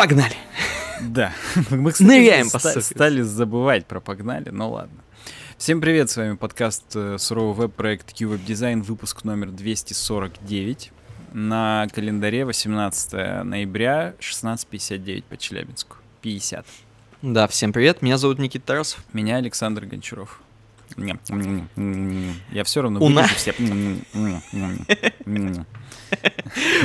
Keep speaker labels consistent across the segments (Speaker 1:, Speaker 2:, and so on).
Speaker 1: Погнали. Да. Мы, кстати, Ныряем, ста- стали забывать про погнали, но ну ладно. Всем привет, с вами подкаст э, Суровый веб-проект QWeb Design, выпуск номер 249. На календаре 18 ноября 16.59 по Челябинску. 50.
Speaker 2: Да, всем привет, меня зовут Никита Тарасов. Меня Александр Гончаров.
Speaker 1: Я все равно у нас...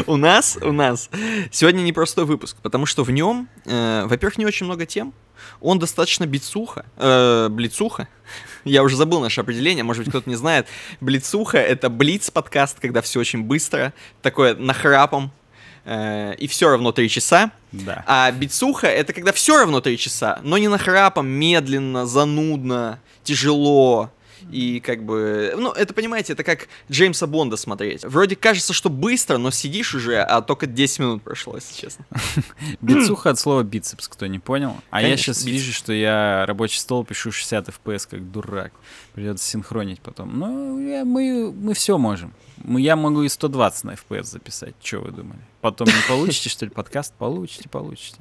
Speaker 2: У нас, у нас сегодня непростой выпуск, потому что в нем, э, во-первых, не очень много тем. Он достаточно бицуха, блицуха. Э, Я уже забыл наше определение, может быть, кто-то не знает. Блицуха — это блиц-подкаст, когда все очень быстро, такое нахрапом, э, и все равно три часа. Да. А бицуха — это когда все равно три часа, но не нахрапом, медленно, занудно, тяжело. И как бы, ну, это, понимаете, это как Джеймса Бонда смотреть. Вроде кажется, что быстро, но сидишь уже, а только 10 минут прошло, если честно. Бицуха от слова бицепс, кто не понял. А я сейчас вижу, что я рабочий стол пишу
Speaker 1: 60 FPS, как дурак. Придется синхронить потом. Ну, мы, мы все можем. Я могу и 120 на FPS записать, что вы думали? Потом не получите, что ли, подкаст? Получите, получите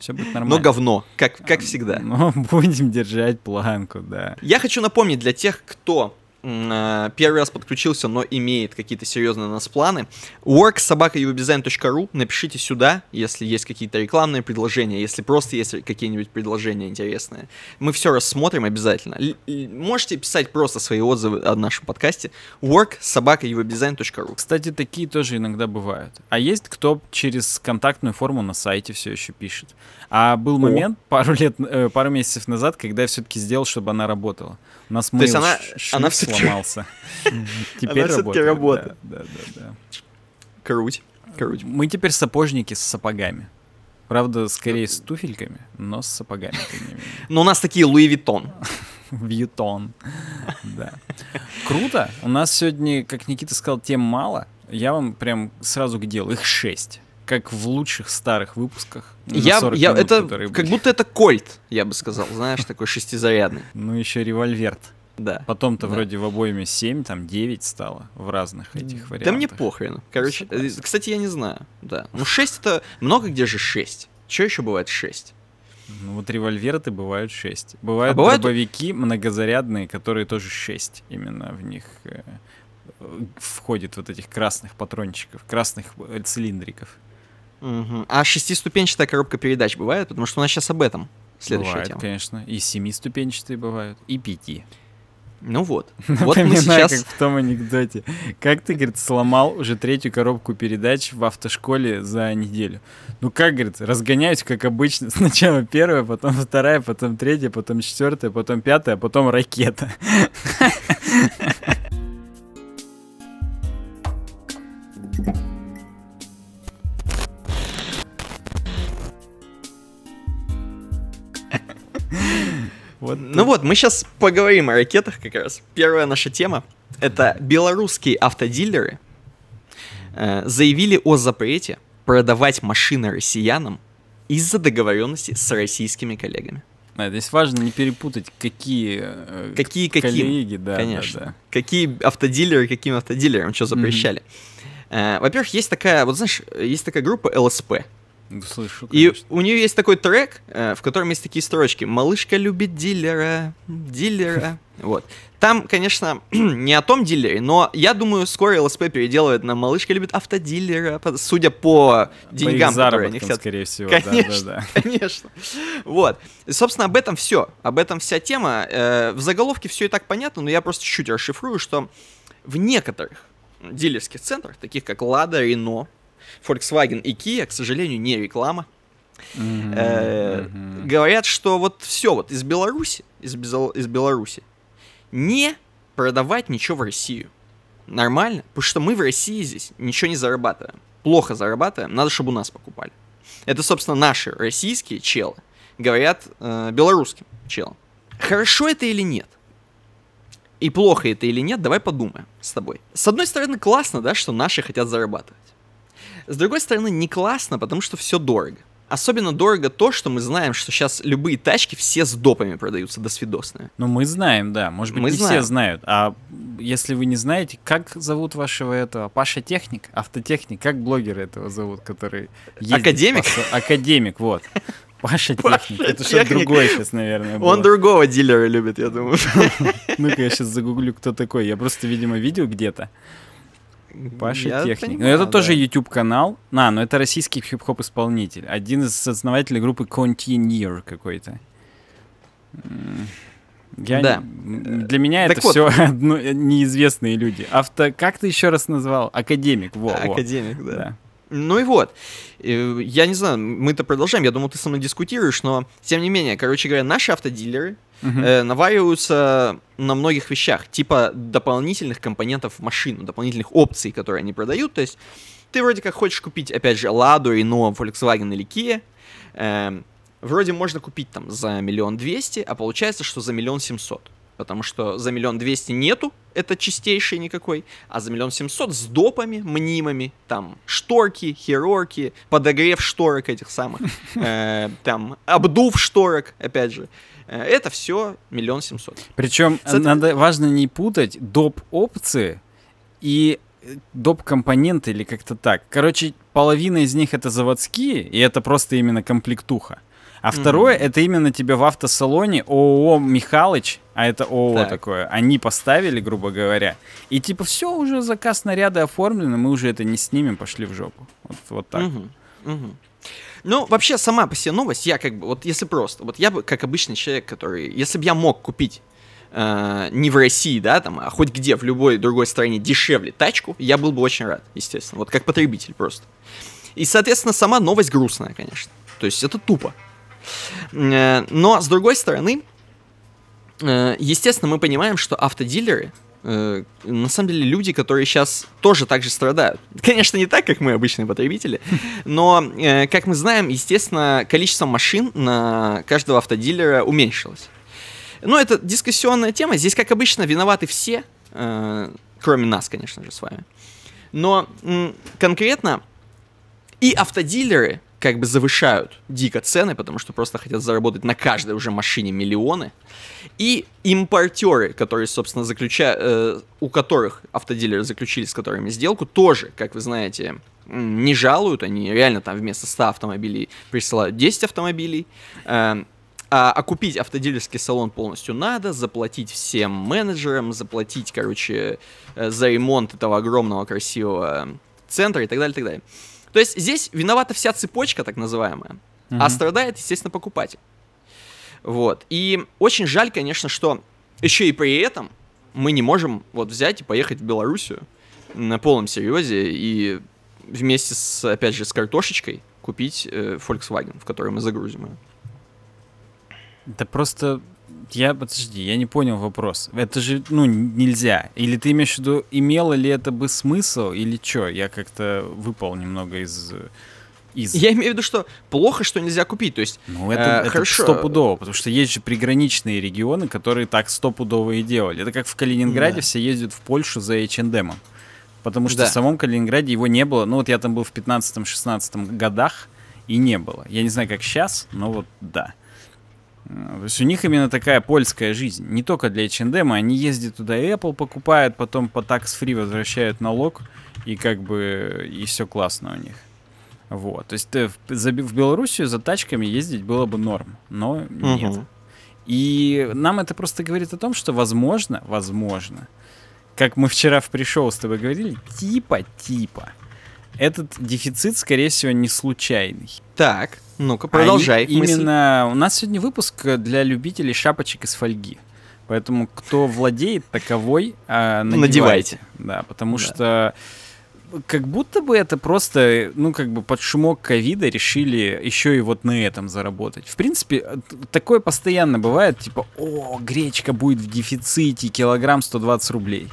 Speaker 2: все будет нормально. Но говно, как, как всегда. Но
Speaker 1: ну, будем держать планку, да.
Speaker 2: Я хочу напомнить для тех, кто Э, первый раз подключился, но имеет какие-то серьезные у нас планы. worksobaka.udesign.ru Напишите сюда, если есть какие-то рекламные предложения, если просто есть какие-нибудь предложения интересные. Мы все рассмотрим обязательно. И можете писать просто свои отзывы о нашем подкасте worksobaka.udesign.ru Кстати, такие тоже иногда бывают. А есть кто через контактную форму на
Speaker 1: сайте все еще пишет. А был момент о. пару лет, э, пару месяцев назад, когда я все-таки сделал, чтобы она работала. У нас мейл она, она сломался. Теперь она все работает. Да, да, да. Круть. Круть. Мы теперь сапожники с сапогами. Правда, скорее с туфельками, но с сапогами. Но у нас такие Луи Витон. Вьютон. Да. Круто. У нас сегодня, как Никита сказал, тем мало. Я вам прям сразу к делу. Их шесть как в лучших старых выпусках. Я, я, минут, это, как будто это кольт, я бы сказал, знаешь, такой шестизарядный. Ну, еще револьверт. Да. Потом-то да. вроде в обойме 7, там 9 стало в разных этих вариантах. Да мне
Speaker 2: похрен. Короче, э, Согласен. кстати, я не знаю. Да. Ну 6 это много где же 6. Че еще бывает 6? Ну вот револьверы бывают 6. Бывают, а бывают
Speaker 1: дробовики многозарядные, которые тоже 6 именно в них э,
Speaker 2: входит вот этих красных патрончиков, красных э, цилиндриков. Угу. А шестиступенчатая коробка передач бывает? Потому что у нас сейчас об этом следующая бывает, тема.
Speaker 1: конечно. И семиступенчатые бывают, и пяти.
Speaker 2: Ну вот. Ну, вот мы сейчас... как в том анекдоте. Как
Speaker 1: ты, говорит, сломал уже третью коробку передач в автошколе за неделю? Ну как, говорит, разгоняюсь, как обычно. Сначала первая, потом вторая, потом третья, потом четвертая, потом пятая, а потом ракета.
Speaker 2: Вот. Ну вот, мы сейчас поговорим о ракетах как раз. Первая наша тема — это белорусские автодилеры э, заявили о запрете продавать машины россиянам из-за договоренности с российскими коллегами. Да, здесь важно не перепутать, какие, э, какие, какие коллеги, да, конечно. Да, да. Какие автодилеры, каким автодилерам что запрещали. Mm-hmm. Э, во-первых, есть такая, вот знаешь, есть такая группа ЛСП — слышу, конечно. И у нее есть такой трек, э, в котором есть такие строчки. «Малышка любит дилера, дилера». Вот. Там, конечно, не о том дилере, но я думаю, скоро ЛСП переделывает на «Малышка любит автодилера», судя по деньгам, по которые они хотят. скорее всего. Конечно, да, да, да. конечно. Вот. И, собственно, об этом все. Об этом вся тема. Э, в заголовке все и так понятно, но я просто чуть расшифрую, что в некоторых дилерских центрах, таких как «Лада», «Рено», Volkswagen и Kia, к сожалению, не реклама. Э, говорят, что вот все вот из Беларуси, из, из Беларуси не продавать ничего в Россию. Нормально, потому что мы в России здесь ничего не зарабатываем. Плохо зарабатываем, надо, чтобы у нас покупали. Это, собственно, наши российские челы говорят э, белорусским челам. Хорошо это или нет? И плохо это или нет, давай подумаем с тобой. С одной стороны, классно, да, что наши хотят зарабатывать. С другой стороны, не классно, потому что все дорого. Особенно дорого то, что мы знаем, что сейчас любые тачки все с допами продаются, досвидосные.
Speaker 1: Ну, мы знаем, да. Может быть, мы не знаем. все
Speaker 2: знают. А если вы не знаете, как зовут вашего
Speaker 1: этого? Паша Техник? Автотехник? Как блогера этого зовут, который... Академик? По... Академик, вот. Паша Техник. это что-то другое сейчас, наверное, Он
Speaker 2: другого дилера
Speaker 1: любит, я думаю. Ну-ка, я сейчас загуглю, кто такой. Я просто, видимо, видел где-то.
Speaker 2: Паша я Техник. Понимаю, но это да. тоже
Speaker 1: YouTube канал. На, но это российский хип-хоп исполнитель. Один из основателей группы Continuer какой-то. Я да. не... Для меня так это вот. все одно... неизвестные люди. Авто, как ты еще раз
Speaker 2: назвал? Академик. Во, Академик, во. да. да. Ну и вот. Э, я не знаю, мы-то продолжаем. Я думал, ты со мной дискутируешь, но тем не менее, короче говоря, наши автодилеры угу. э, навариваются на многих вещах, типа дополнительных компонентов в машину, дополнительных опций, которые они продают. То есть ты вроде как хочешь купить, опять же, Ладу, Renault, Volkswagen или Kia. Э, вроде можно купить там за миллион двести, а получается, что за миллион семьсот. Потому что за миллион двести нету, это чистейший никакой, а за миллион семьсот с допами мнимыми, там шторки, херорки, подогрев шторок этих самых, э, там обдув шторок, опять же, Э, это все миллион семьсот. Причем Сот...
Speaker 1: надо важно не путать доп. опции и э, доп. компоненты или как-то так. Короче, половина из них это заводские, и это просто именно комплектуха. А второе, mm-hmm. это именно тебе в автосалоне ООО «Михалыч», а это ООО так. такое, они поставили, грубо говоря. И типа, все, уже заказ снаряда оформлен, мы уже это не снимем, пошли в жопу. Вот, вот так. Mm-hmm.
Speaker 2: Mm-hmm. Ну, вообще, сама по себе новость, я как бы, вот если просто, вот я бы, как обычный человек, который, если бы я мог купить э, не в России, да, там, а хоть где, в любой другой стране дешевле тачку, я был бы очень рад, естественно, вот как потребитель просто. И, соответственно, сама новость грустная, конечно. То есть это тупо. Э, но, с другой стороны, э, естественно, мы понимаем, что автодилеры Э, на самом деле люди, которые сейчас тоже так же страдают. Конечно, не так, как мы, обычные потребители, но, э, как мы знаем, естественно, количество машин на каждого автодилера уменьшилось. Но это дискуссионная тема. Здесь, как обычно, виноваты все, э, кроме нас, конечно же, с вами. Но конкретно и автодилеры, как бы завышают дико цены, потому что просто хотят заработать на каждой уже машине миллионы. И импортеры, которые, собственно, заключа... э, у которых автодилеры заключили с которыми сделку, тоже, как вы знаете, не жалуют. Они реально там вместо 100 автомобилей присылают 10 автомобилей. Э, а, а купить автодилерский салон полностью надо, заплатить всем менеджерам, заплатить, короче, э, за ремонт этого огромного красивого центра и так далее, и так далее. То есть здесь виновата вся цепочка, так называемая, mm а страдает, естественно, покупатель. Вот. И очень жаль, конечно, что еще и при этом мы не можем вот взять и поехать в Белоруссию на полном серьезе и вместе с, опять же, с картошечкой купить э, Volkswagen, в который мы загрузим ее. Да просто я, подожди,
Speaker 1: я не понял вопрос. Это же, ну, нельзя. Или ты имеешь в виду, имело ли это бы смысл, или что? Я как-то выпал немного из... Из... Я имею в виду, что плохо, что нельзя купить, то есть... Ну, это, э, это хорошо. стопудово, потому что есть же приграничные регионы, которые так стопудово и делали. Это как в Калининграде да. все ездят в Польшу за H&M. Потому что да. в самом Калининграде его не было. Ну, вот я там был в 15-16 годах, и не было. Я не знаю, как сейчас, но вот да. Э, то есть у них именно такая польская жизнь. Не только для H&M, они ездят туда и Apple покупают, потом по tax-free возвращают налог, и как бы и все классно у них. Вот. То есть э, в, Белоруссию за тачками ездить было бы норм, но нет. Угу. И нам это просто говорит о том, что возможно, возможно, как мы вчера в пришел с тобой говорили, типа-типа этот дефицит, скорее всего, не случайный. Так,
Speaker 2: ну-ка, продолжай. А именно
Speaker 1: у нас сегодня выпуск для любителей шапочек из фольги. Поэтому кто владеет таковой, а, надевайте. надевайте. Да, потому да. что как будто бы это просто, ну, как бы под шумок ковида решили еще и вот на этом заработать. В принципе, такое постоянно бывает, типа, о, гречка будет в дефиците, килограмм 120 рублей.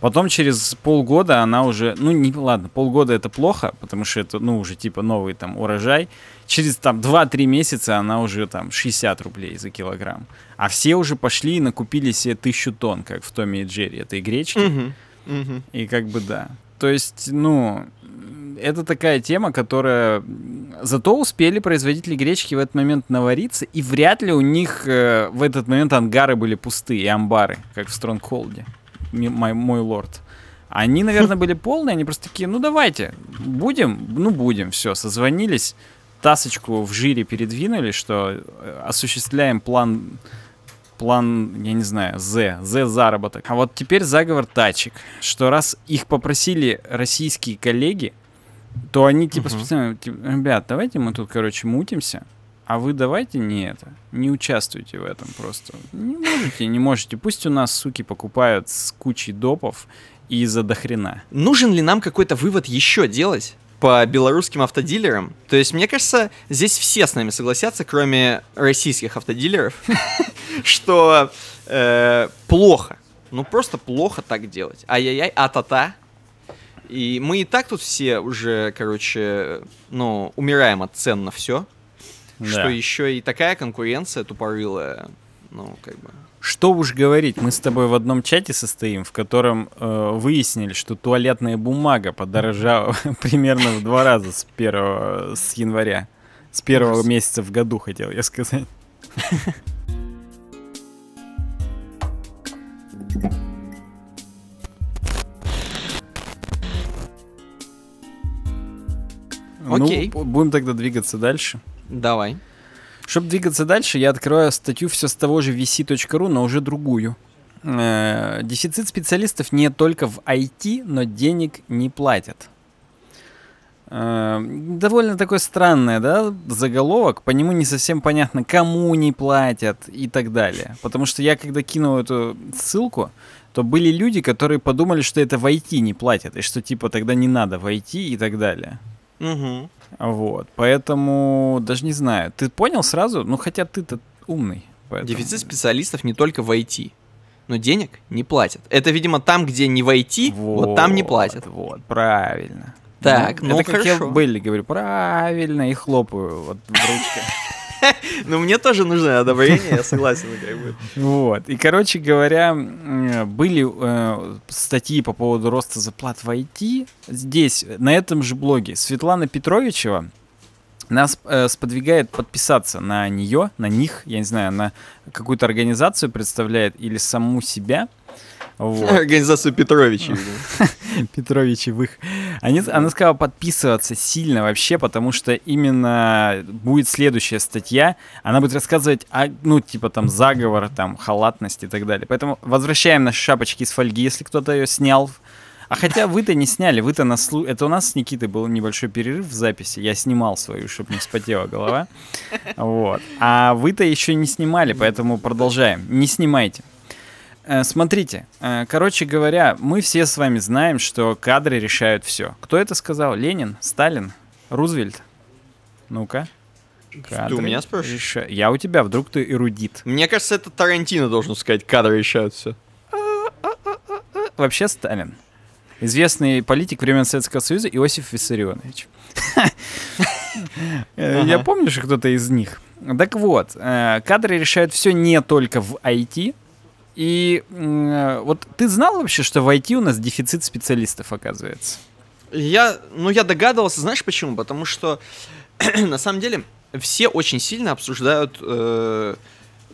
Speaker 1: Потом через полгода она уже, ну не, ладно, полгода это плохо, потому что это, ну уже типа новый там урожай. Через там 2-3 месяца она уже там 60 рублей за килограмм. А все уже пошли и накупили себе тысячу тонн, как в Томе и Джерри, этой гречки. Угу, угу. И как бы да. То есть, ну, это такая тема, которая... Зато успели производители гречки в этот момент навариться, и вряд ли у них э, в этот момент ангары были пустые, амбары, как в Стронгхолде мой, мой лорд. Они, наверное, были полные, они просто такие, ну давайте, будем, ну будем, все, созвонились, тасочку в жире передвинули, что э, осуществляем план план, я не знаю, З, З заработок. А вот теперь заговор тачек, что раз их попросили российские коллеги, то они типа угу. специально, типа, ребят, давайте мы тут, короче, мутимся, а вы давайте не это, не участвуйте в этом просто. Не можете, не
Speaker 2: можете. Пусть у нас, суки, покупают с кучей допов и за дохрена. Нужен ли нам какой-то вывод еще делать? по белорусским автодилерам. То есть, мне кажется, здесь все с нами согласятся, кроме российских автодилеров, что э, плохо. Ну, просто плохо так делать. Ай-яй-яй, а-та-та. И мы и так тут все уже, короче, ну, умираем от цен на все да. что еще и такая конкуренция тупорылая, ну, как бы... Что
Speaker 1: уж говорить, мы с тобой в одном чате состоим, в котором э, выяснили, что туалетная бумага подорожала примерно в два раза с первого, с января. С первого месяца в году, хотел я сказать. Ну, Окей. Ну, будем тогда двигаться дальше. Давай. Чтобы двигаться дальше, я открою статью все с того же vc.ru, но уже другую. Э, Дефицит специалистов не только в IT, но денег не платят. Э, довольно такой странный, да, заголовок. По нему не совсем понятно, кому не платят и так далее. Потому что я, когда кинул эту ссылку, то были люди, которые подумали, что это в IT не платят, и что типа тогда не надо войти и так далее. Угу. Вот, поэтому
Speaker 2: даже не знаю. Ты понял сразу? Ну, хотя ты-то умный. Поэтому... Дефицит специалистов не только в IT, но денег не платят. Это, видимо, там, где не войти, вот, вот там не платят. Вот, правильно. Так, ну, ну это хорошо. как я Белли говорю,
Speaker 1: правильно, и хлопаю вот в ручке. Ну,
Speaker 2: мне тоже нужно одобрение, я согласен, как бы.
Speaker 1: Вот. И, короче говоря, были э, статьи по поводу роста зарплат в IT. Здесь, на этом же блоге, Светлана Петровичева, нас э, сподвигает подписаться на нее, на них, я не знаю, на какую-то организацию представляет или саму себя – вот. Организацию Петровичей.
Speaker 2: Петровичевых.
Speaker 1: Они, она сказала подписываться сильно вообще, потому что именно будет следующая статья. Она будет рассказывать о, ну, типа там заговор, там, халатность и так далее. Поэтому возвращаем наши шапочки из фольги, если кто-то ее снял. А хотя вы-то не сняли, вы-то нас... Слу... Это у нас с Никитой был небольшой перерыв в записи. Я снимал свою, чтобы не вспотела голова. Вот. А вы-то еще не снимали, поэтому продолжаем. Не снимайте. Э, смотрите, э, короче говоря, мы все с вами знаем, что кадры решают все. Кто это сказал? Ленин, Сталин, Рузвельт? Ну-ка. Кадры ты у меня спрашиваешь? Реша... Я у тебя, вдруг ты эрудит. Мне кажется, это Тарантино должен сказать, кадры решают все. Вообще Сталин. Известный политик времен Советского Союза Иосиф Виссарионович. Э, я помню, что кто-то из них. Так вот, кадры решают все не только в IT, и вот ты знал вообще, что в IT у нас дефицит специалистов, оказывается?
Speaker 2: Я, ну, я догадывался, знаешь почему? Потому что, на самом деле, все очень сильно обсуждают э,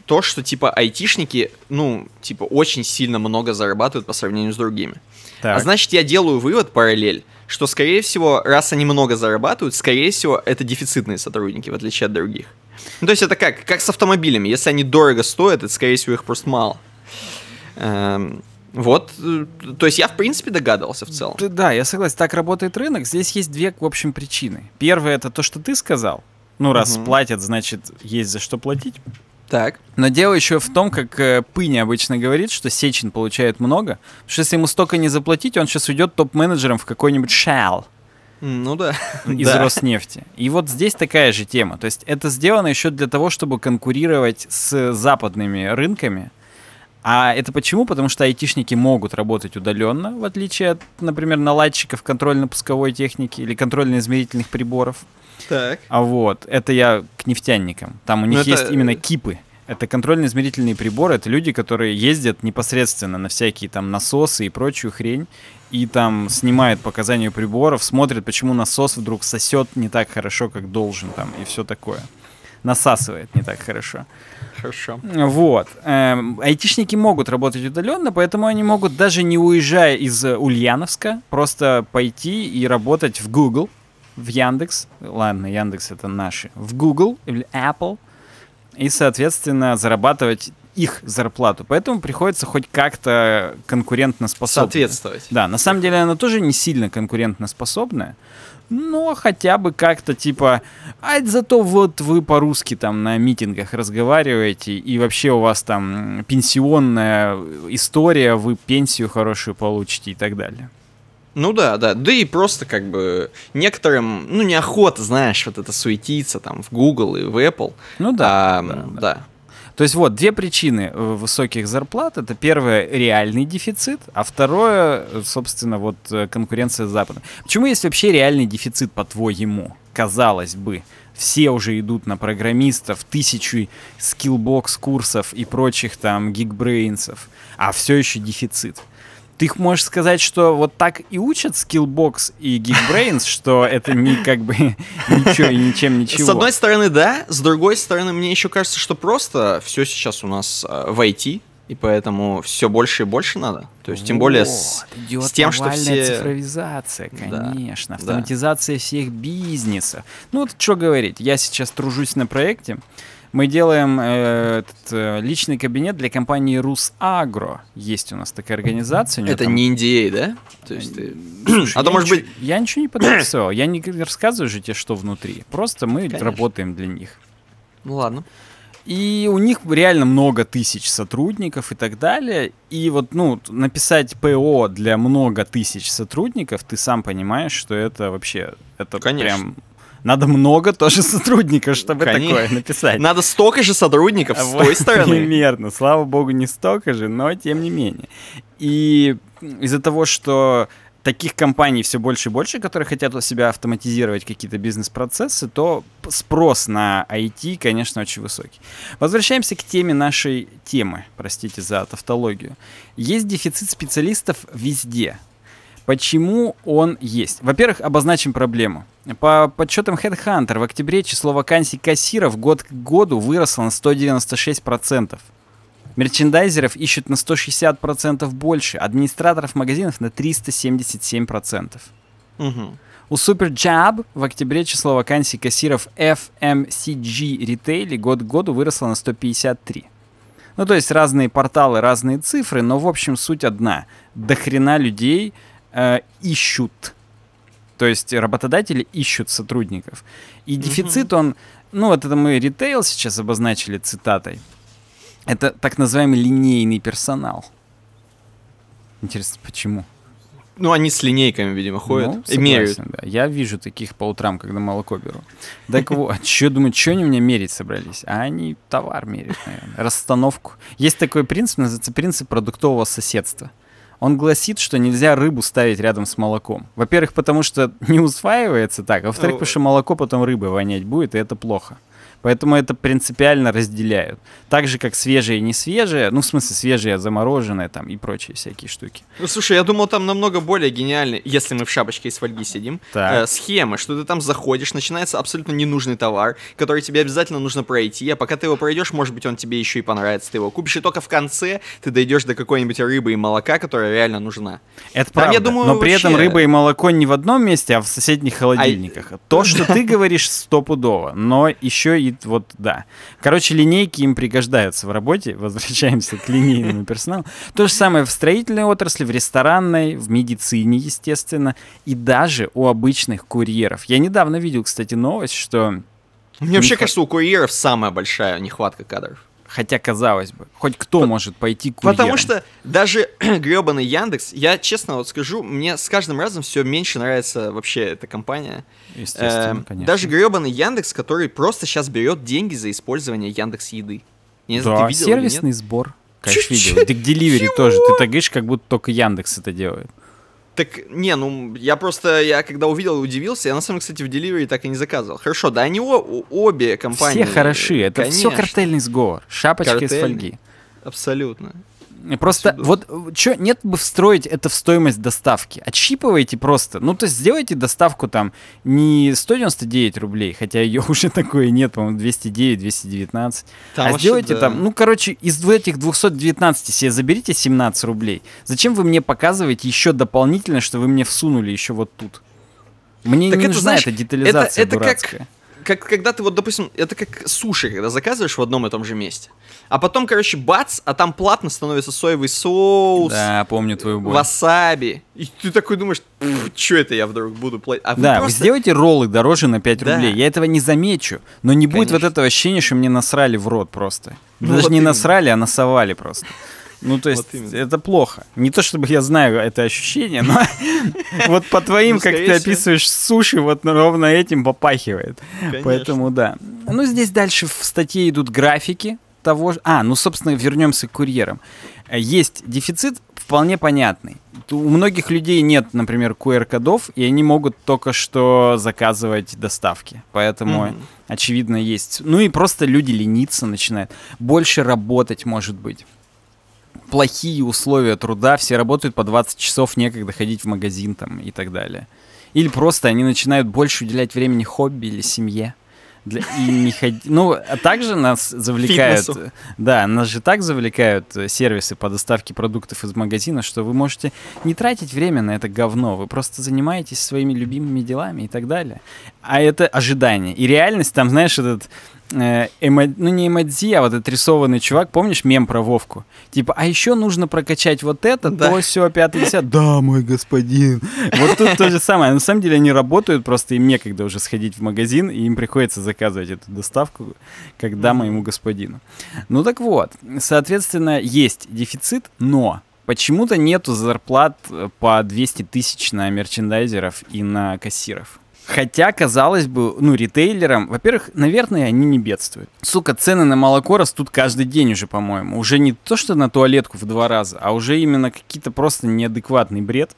Speaker 2: то, что, типа, айтишники, ну, типа, очень сильно много зарабатывают по сравнению с другими. А так. А значит, я делаю вывод параллель, что, скорее всего, раз они много зарабатывают, скорее всего, это дефицитные сотрудники, в отличие от других. Ну, то есть это как? Как с автомобилями. Если они дорого стоят, это, скорее всего, их просто мало. Эм, вот, э, то есть я, в принципе, догадывался в целом. Да, я
Speaker 1: согласен. Так работает рынок. Здесь есть две, в общем, причины. Первое это то, что ты сказал. Ну, раз угу. платят, значит, есть за что платить. Так. Но дело еще в том, как э, Пыня обычно говорит, что Сечин получает много. Потому что если ему столько не заплатить, он сейчас уйдет топ-менеджером в какой-нибудь Shell.
Speaker 2: Ну да. Из Роснефти.
Speaker 1: И вот здесь такая же тема. То есть это сделано еще для того, чтобы конкурировать с западными рынками. А это почему? Потому что айтишники могут работать удаленно, в отличие от, например, наладчиков контрольно-пусковой техники или контрольно-измерительных приборов. Так. А вот, это я к нефтяникам. Там у ну, них это... есть именно э, кипы. Это контрольно-измерительные приборы, это люди, которые ездят непосредственно на всякие там насосы и прочую хрень, и там снимают показания приборов, смотрят, почему насос вдруг сосет не так хорошо, как должен там, и все такое насасывает не так хорошо. Хорошо. Вот. Эм, айтишники могут работать удаленно, поэтому они могут даже не уезжая из э, Ульяновска, просто пойти и работать в Google, в Яндекс. Ладно, Яндекс это наши. В Google или Apple. И, соответственно, зарабатывать их зарплату. Поэтому приходится хоть как-то конкурентно способна. Соответствовать. Да, на самом деле она тоже не сильно конкурентно способная но ну, а хотя бы как-то типа, ай зато вот вы по-русски там на митингах разговариваете, и вообще у вас там пенсионная
Speaker 2: история, вы пенсию хорошую получите и так далее. Ну да, да. Да и просто как бы некоторым, ну, неохота, знаешь, вот это суетиться там в Google и в Apple. Ну да. А, да, да. да. То есть вот две причины э, высоких
Speaker 1: зарплат. Это первое реальный дефицит, а второе, э, собственно, вот э, конкуренция с Западом. Почему есть вообще реальный дефицит, по-твоему? Казалось бы, все уже идут на программистов, тысячи скиллбокс курсов и прочих там гигбрейнсов, а все еще дефицит ты их можешь сказать, что вот так и учат Skillbox и Geekbrains, что это не как бы ничего и ничем ничего. С одной
Speaker 2: стороны, да. С другой стороны, мне еще кажется, что просто все сейчас у нас а, в IT, и поэтому все больше и больше надо. То есть, тем более с, тем, что все... цифровизация,
Speaker 1: конечно, автоматизация всех бизнесов. Ну, вот что говорить, я сейчас тружусь на проекте, мы делаем э, этот, э, личный кабинет для компании Русагро. Есть у нас такая организация. Это там... не NDA, а, да? То есть ты... Слушай, э, а то, может нич... быть... Я ничего не подписывал. Я не рассказываю же тебе, что внутри. Просто мы Конечно. работаем для них. Ну ладно. И у них реально много тысяч сотрудников и так далее. И вот, ну, написать ПО для много тысяч сотрудников, ты сам понимаешь, что это вообще, это Конечно. прям надо много тоже сотрудников, чтобы
Speaker 2: Конечно. такое написать. Надо столько же сотрудников вот, с той стороны.
Speaker 1: Примерно. Слава богу, не столько же, но тем не менее. И из-за того, что таких компаний все больше и больше, которые хотят у себя автоматизировать какие-то бизнес-процессы, то спрос на IT, конечно, очень высокий. Возвращаемся к теме нашей темы, простите за тавтологию. Есть дефицит специалистов везде, Почему он есть? Во-первых, обозначим проблему. По подсчетам Headhunter, в октябре число вакансий кассиров год к году выросло на 196%. Мерчендайзеров ищут на 160% больше, администраторов магазинов на 377%. Угу. У Superjob в октябре число вакансий кассиров FMCG ритейле год к году выросло на 153. Ну, то есть разные порталы, разные цифры, но в общем суть одна. До хрена людей Э, ищут. То есть работодатели ищут сотрудников. И дефицит, он, ну вот это мы ритейл сейчас обозначили цитатой. Это так называемый линейный персонал. Интересно, почему? Ну, они с линейками, видимо, ходят ну, согласен, и меряют. Да. Я вижу таких по утрам, когда молоко беру. Так вот, а что думаю, что они у меня мерить собрались? А они товар мерят, наверное, расстановку. Есть такой принцип, называется принцип продуктового соседства он гласит, что нельзя рыбу ставить рядом с молоком. Во-первых, потому что не усваивается так, а во-вторых, ну, потому что молоко потом рыбой вонять будет, и это плохо. Поэтому это принципиально разделяют. Так же, как свежее и не свежее, ну, в смысле, свежее, замороженное там и прочие всякие штуки.
Speaker 2: Ну, слушай, я думал, там намного более гениальный, если мы в шапочке из фольги сидим, э, так. э, схема, что ты там заходишь, начинается абсолютно ненужный товар, который тебе обязательно нужно пройти, а пока ты его пройдешь, может быть, он тебе еще и понравится, ты его купишь, и только в конце ты дойдешь до какой-нибудь рыбы и молока, которая реально нужна.
Speaker 1: Это там, правда, я думаю, но при вообще... этом рыба и молоко не в одном месте, а в соседних холодильниках. А... То, что ты говоришь, стопудово, но еще и звучит вот да. Короче, линейки им пригождаются в работе. Возвращаемся к линейному персоналу. То же самое в строительной отрасли, в ресторанной, в медицине, естественно, и даже у обычных курьеров. Я недавно видел, кстати, новость, что... Мне вообще кажется,
Speaker 2: у курьеров самая большая нехватка кадров. Хотя, казалось бы,
Speaker 1: хоть кто По- может пойти
Speaker 2: курьером? Потому что даже гребаный Яндекс, я честно вот скажу, мне с каждым разом все меньше нравится вообще эта компания. Естественно, э, конечно. Даже гребаный Яндекс, который просто сейчас берет деньги за использование Яндекс еды. Не знаю, да, ты видел сервисный сбор. Конечно, видел. Ты
Speaker 1: к Деливери тоже. Ты так говоришь, как будто только Яндекс это делает.
Speaker 2: Так, не, ну, я просто, я когда увидел, удивился, я на самом кстати, в Delivery так и не заказывал. Хорошо, да они о, обе компании. Все хороши, это Конечно. все картельный
Speaker 1: сговор, шапочки Картель... из фольги.
Speaker 2: Абсолютно.
Speaker 1: Просто Сюда. вот э, что, нет бы встроить это в стоимость доставки. Отщипывайте просто. Ну, то есть сделайте доставку там не 199 рублей, хотя ее уже такое нет, по-моему, 209, 219. Там а сделайте да. там, ну, короче, из этих 219 себе заберите 17 рублей. Зачем вы мне показываете еще дополнительно, что вы мне всунули еще вот тут? Мне так не это, нужна знаешь, эта детализация это, это дурацкая.
Speaker 2: Как как, когда ты вот, допустим, это как суши, когда заказываешь в одном и том же месте. А потом, короче, бац, а там платно становится соевый соус. Да,
Speaker 1: помню твою боль.
Speaker 2: Васаби. И ты такой думаешь, что это я вдруг буду платить? А да, просто... сделайте
Speaker 1: роллы дороже на 5 да. рублей. Я этого не замечу. Но не Конечно. будет вот этого ощущения, что мне насрали в рот просто. Ну, Даже вот не именно. насрали, а насовали просто. Ну, то есть, вот это плохо. Не то чтобы я знаю это ощущение, но вот по твоим, как ты описываешь суши, вот ровно этим попахивает. Поэтому да. Ну, здесь дальше в статье идут графики того же... А, ну, собственно, вернемся к курьерам. Есть дефицит вполне понятный. У многих людей нет, например, QR-кодов, и они могут только что заказывать доставки. Поэтому, mm-hmm. очевидно, есть. Ну и просто люди лениться начинают. Больше работать, может быть плохие условия труда, все работают по 20 часов, некогда ходить в магазин там и так далее. Или просто они начинают больше уделять времени хобби или семье. Для, и не ходи... Ну, а также нас завлекают... Фитнесу. Да, нас же так завлекают э, сервисы по доставке продуктов из магазина, что вы можете не тратить время на это говно, вы просто занимаетесь своими любимыми делами и так далее. А это ожидание. И реальность, там, знаешь, этот Э, Эмо... ну не эмодзи, а вот этот рисованный чувак, помнишь мем про Вовку? Типа, а еще нужно прокачать вот это, да. то все, 50. Да, мой господин. Вот тут то же самое. На самом деле они работают, просто им некогда уже сходить в магазин, и им приходится заказывать эту доставку, когда моему господину. Ну так вот, соответственно, есть дефицит, но почему-то нету зарплат э, по 200 тысяч на мерчендайзеров и на кассиров. Хотя, казалось бы, ну, ритейлерам, во-первых, наверное, они не бедствуют. Сука, цены на молоко растут каждый день уже, по-моему. Уже не то, что на туалетку в два раза, а уже именно какие-то просто неадекватный бред.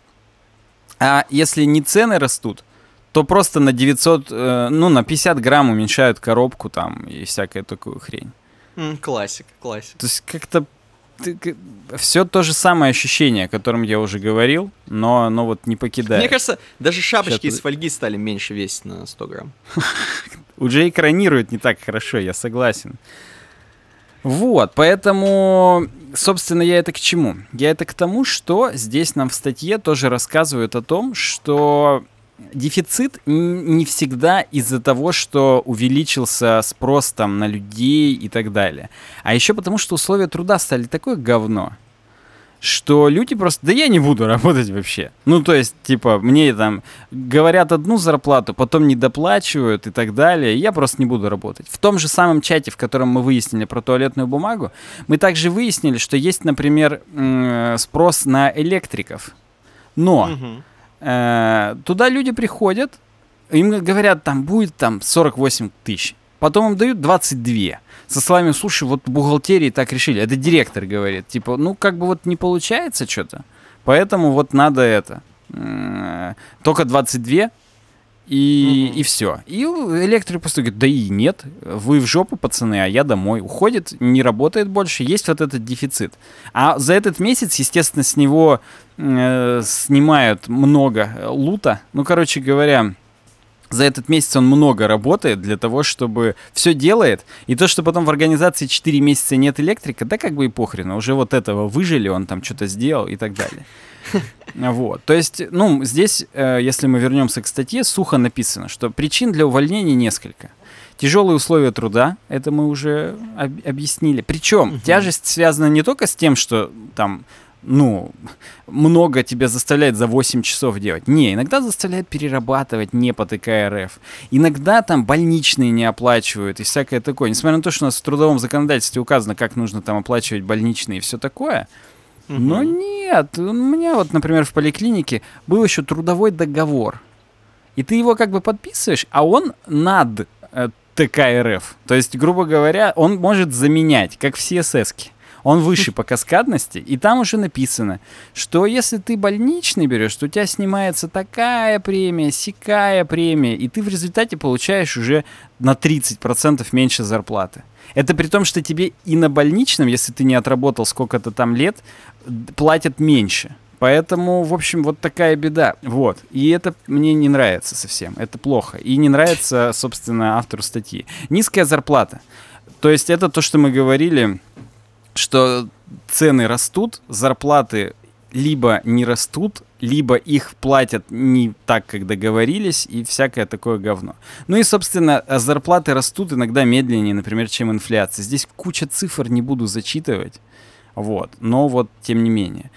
Speaker 1: А если не цены растут, то просто на 900, э, ну, на 50 грамм уменьшают коробку там и всякая такую хрень.
Speaker 2: Классик, классик. То есть как-то
Speaker 1: все то же самое ощущение, о котором я уже говорил, но оно вот не покидает. Мне кажется,
Speaker 2: даже шапочки Сейчас... из фольги стали меньше весить на 100 грамм.
Speaker 1: Уже экранирует не так хорошо, я согласен. Вот, поэтому, собственно, я это к чему? Я это к тому, что здесь нам в статье тоже рассказывают о том, что дефицит не всегда из-за того, что увеличился спрос там на людей и так далее. А еще потому, что условия труда стали такое говно, что люди просто, да я не буду работать вообще. Ну, то есть, типа, мне там говорят одну зарплату, потом не доплачивают и так далее, и я просто не буду работать. В том же самом чате, в котором мы выяснили про туалетную бумагу, мы также выяснили, что есть, например, спрос на электриков. Но... Угу Э, туда люди приходят, им говорят, там будет там 48 тысяч. Потом им дают 22. Со словами, слушай, вот бухгалтерии так решили. Это директор говорит. Типа, ну как бы вот не получается что-то. Поэтому вот надо это. Э, только 22, и, угу. и все. И электрик просто говорит, да и нет, вы в жопу, пацаны, а я домой. Уходит, не работает больше, есть вот этот дефицит. А за этот месяц, естественно, с него э, снимают много э, лута. Ну, короче говоря, за этот месяц он много работает для того, чтобы все делает. И то, что потом в организации 4 месяца нет электрика, да как бы и похрена. Уже вот этого выжили, он там что-то сделал и так далее. Вот. То есть, ну, здесь, э, если мы вернемся к статье, сухо написано, что причин для увольнения несколько. Тяжелые условия труда, это мы уже об объяснили. Причем угу. тяжесть связана не только с тем, что там ну, много тебя заставляет за 8 часов делать. Не, иногда заставляет перерабатывать, не потыкая РФ. Иногда там больничные не оплачивают и всякое такое. Несмотря на то, что у нас в трудовом законодательстве указано, как нужно там оплачивать больничные и все такое, угу. но нет, у меня вот, например, в поликлинике был еще трудовой договор. И ты его как бы подписываешь, а он над э, ТК РФ. То есть, грубо говоря, он может заменять, как в CSS. Он выше по каскадности, и там уже написано, что если ты больничный берешь, то у тебя снимается такая премия, сикая премия, и ты в результате получаешь уже на 30% меньше зарплаты. Это при том, что тебе и на больничном, если ты не отработал сколько-то там лет, платят меньше. Поэтому, в общем, вот такая беда. Вот. И это мне не нравится совсем. Это плохо. И не нравится, собственно, автору статьи. Низкая зарплата. То есть это то, что мы говорили что цены растут, зарплаты либо не растут, либо их платят не так, как договорились, и всякое такое говно. Ну и, собственно, зарплаты растут иногда медленнее, например, чем инфляция. Здесь куча цифр, не буду зачитывать. Вот, но вот тем не менее.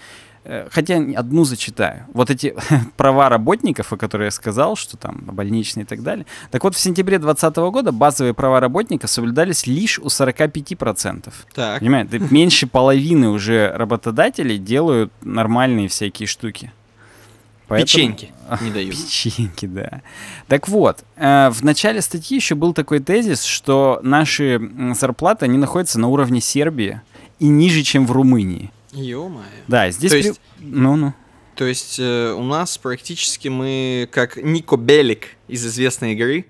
Speaker 1: Э, хотя одну зачитаю. Вот эти права работников, о которых я сказал, что там больничные и так далее. Так вот, в сентябре 2020 года базовые права работника соблюдались лишь у 45%.
Speaker 2: Так. Понимаете,
Speaker 1: меньше половины уже работодателей делают нормальные всякие штуки. Поэтому... Печеньки не дают. Печеньки, да. Так вот, э, в начале статьи еще был такой тезис, что наши зарплаты, они находятся на уровне Сербии и ниже, чем в Румынии. Ё-моё. Да, здесь... То есть... При... Ну-ну.
Speaker 2: То есть э, у нас практически мы, как Нико Белик из известной игры,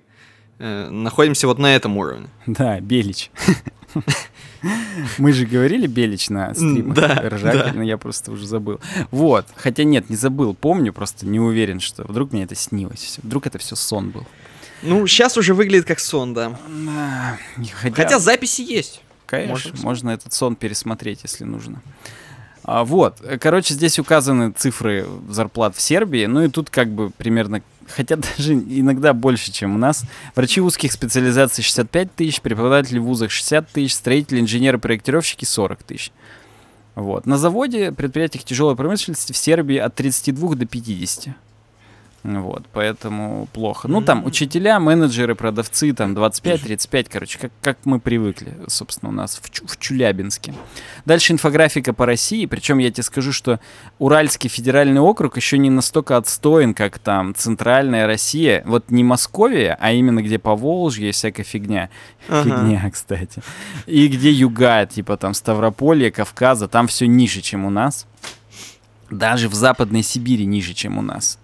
Speaker 2: э, находимся вот на этом уровне. Да, Белич. Мы же говорили Белич на стримах, да, но
Speaker 1: я просто уже забыл. Вот, хотя нет, не забыл, помню, просто не уверен, что вдруг мне это снилось, вдруг это все сон был.
Speaker 2: Ну, сейчас уже выглядит как сон, да. Хотя записи есть. Конечно,
Speaker 1: можно этот сон пересмотреть, если нужно. А, вот, короче, здесь указаны цифры зарплат в Сербии, ну и тут как бы примерно, хотя даже иногда больше, чем у нас. Врачи узких специализаций 65 тысяч, преподаватели в вузах 60 тысяч, строители, инженеры, проектировщики 40 тысяч. Вот. На заводе, предприятиях тяжелой промышленности в Сербии от 32 до 50. Вот, поэтому плохо. Ну, там учителя, менеджеры, продавцы, там 25-35, короче, как, как мы привыкли, собственно, у нас в, в Чулябинске. Дальше инфографика по России, причем я тебе скажу, что Уральский федеральный округ еще не настолько отстоен, как там Центральная Россия. Вот не Московия, а именно где по Волжье и всякая фигня. Ага. Фигня, кстати. И где юга, типа там Ставрополье, Кавказа, там все ниже, чем у нас. Даже в Западной Сибири ниже, чем у нас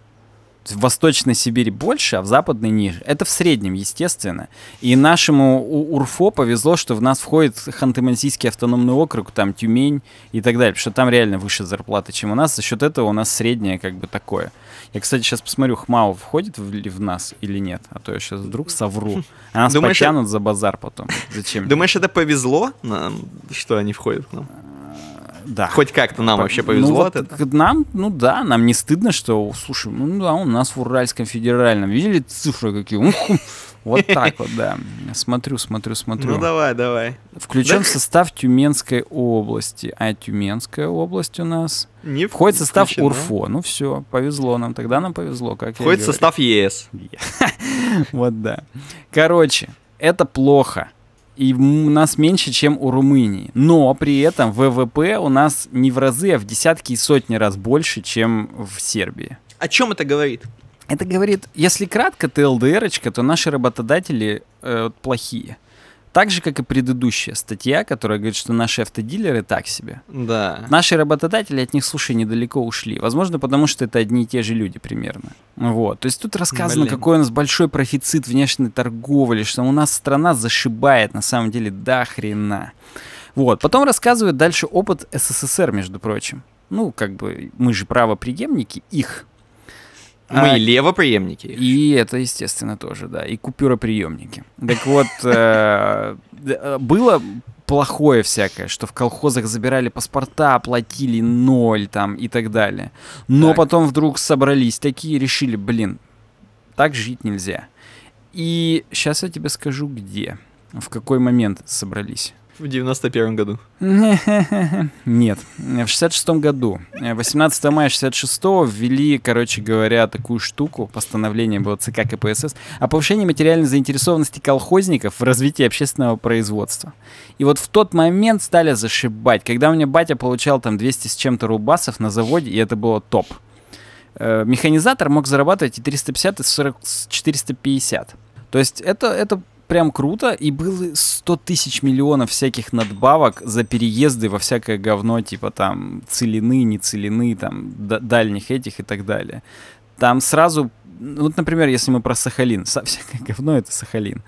Speaker 1: в Восточной Сибири больше, а в Западной ниже. Это в среднем, естественно. И нашему УРФО повезло, что в нас входит Ханты-Мансийский автономный округ, там Тюмень и так далее, что там реально выше зарплаты, чем у нас. За счет этого у нас среднее как бы такое. Я, кстати, сейчас посмотрю, Хмао входит в, в нас или нет, а то я сейчас вдруг совру. А нас Думаешь, потянут за базар потом.
Speaker 2: Зачем? Думаешь, это повезло, нам, что они входят к нам? Да. Хоть как-то нам По... вообще ну повезло. Ну, вот это.
Speaker 1: Нам, ну да, нам не стыдно, что, слушай, ну да, у нас в Уральском федеральном, видели цифры какие? Вот так вот, да. Смотрю, смотрю, смотрю. Ну
Speaker 2: давай, давай. Включен в
Speaker 1: состав Тюменской области. А Тюменская область у
Speaker 2: нас... Не входит в состав УРФО. Ну все,
Speaker 1: повезло нам. Тогда нам повезло, как Входит в состав
Speaker 2: ЕС.
Speaker 1: Вот да. Короче, это плохо и у нас меньше, чем у Румынии. Но при этом ВВП у нас не в разы, а в десятки и сотни раз больше, чем в Сербии.
Speaker 2: О чем это говорит? Это
Speaker 1: говорит, если кратко ЛДРочка, то наши работодатели э, плохие. Так же, как и предыдущая статья, которая говорит, что наши автодилеры так себе. Да. Наши работодатели от них, слушай, недалеко ушли. Возможно, потому что это одни и те же люди примерно. Вот. То есть тут рассказано, Блин. какой у нас большой профицит внешней торговли, что у нас страна зашибает на самом деле до хрена. Вот. Потом рассказывают дальше опыт СССР, между прочим. Ну, как бы мы же правоприемники их. Мы а,
Speaker 2: левоприемники.
Speaker 1: И это, естественно, тоже, да. И купюроприемники. Так вот, э, э, было плохое всякое, что в колхозах забирали паспорта, оплатили ноль там и так далее. Но так. потом вдруг собрались такие и решили, блин, так жить нельзя. И сейчас я тебе скажу, где, в какой момент собрались. В
Speaker 2: 91 году.
Speaker 1: Нет. В 66 году, 18 мая 66 ввели, короче говоря, такую штуку, постановление было ЦК КПСС, о повышении материальной заинтересованности колхозников в развитии общественного производства. И вот в тот момент стали зашибать. Когда у меня батя получал там 200 с чем-то рубасов на заводе, и это было топ. Э, механизатор мог зарабатывать и 350, и 40, 450. То есть это, это прям круто, и было 100 тысяч миллионов всяких надбавок за переезды во всякое говно, типа там целины, не целины, там дальних этих и так далее. Там сразу вот, например, если мы про Сахалин, всякое говно это Сахалин.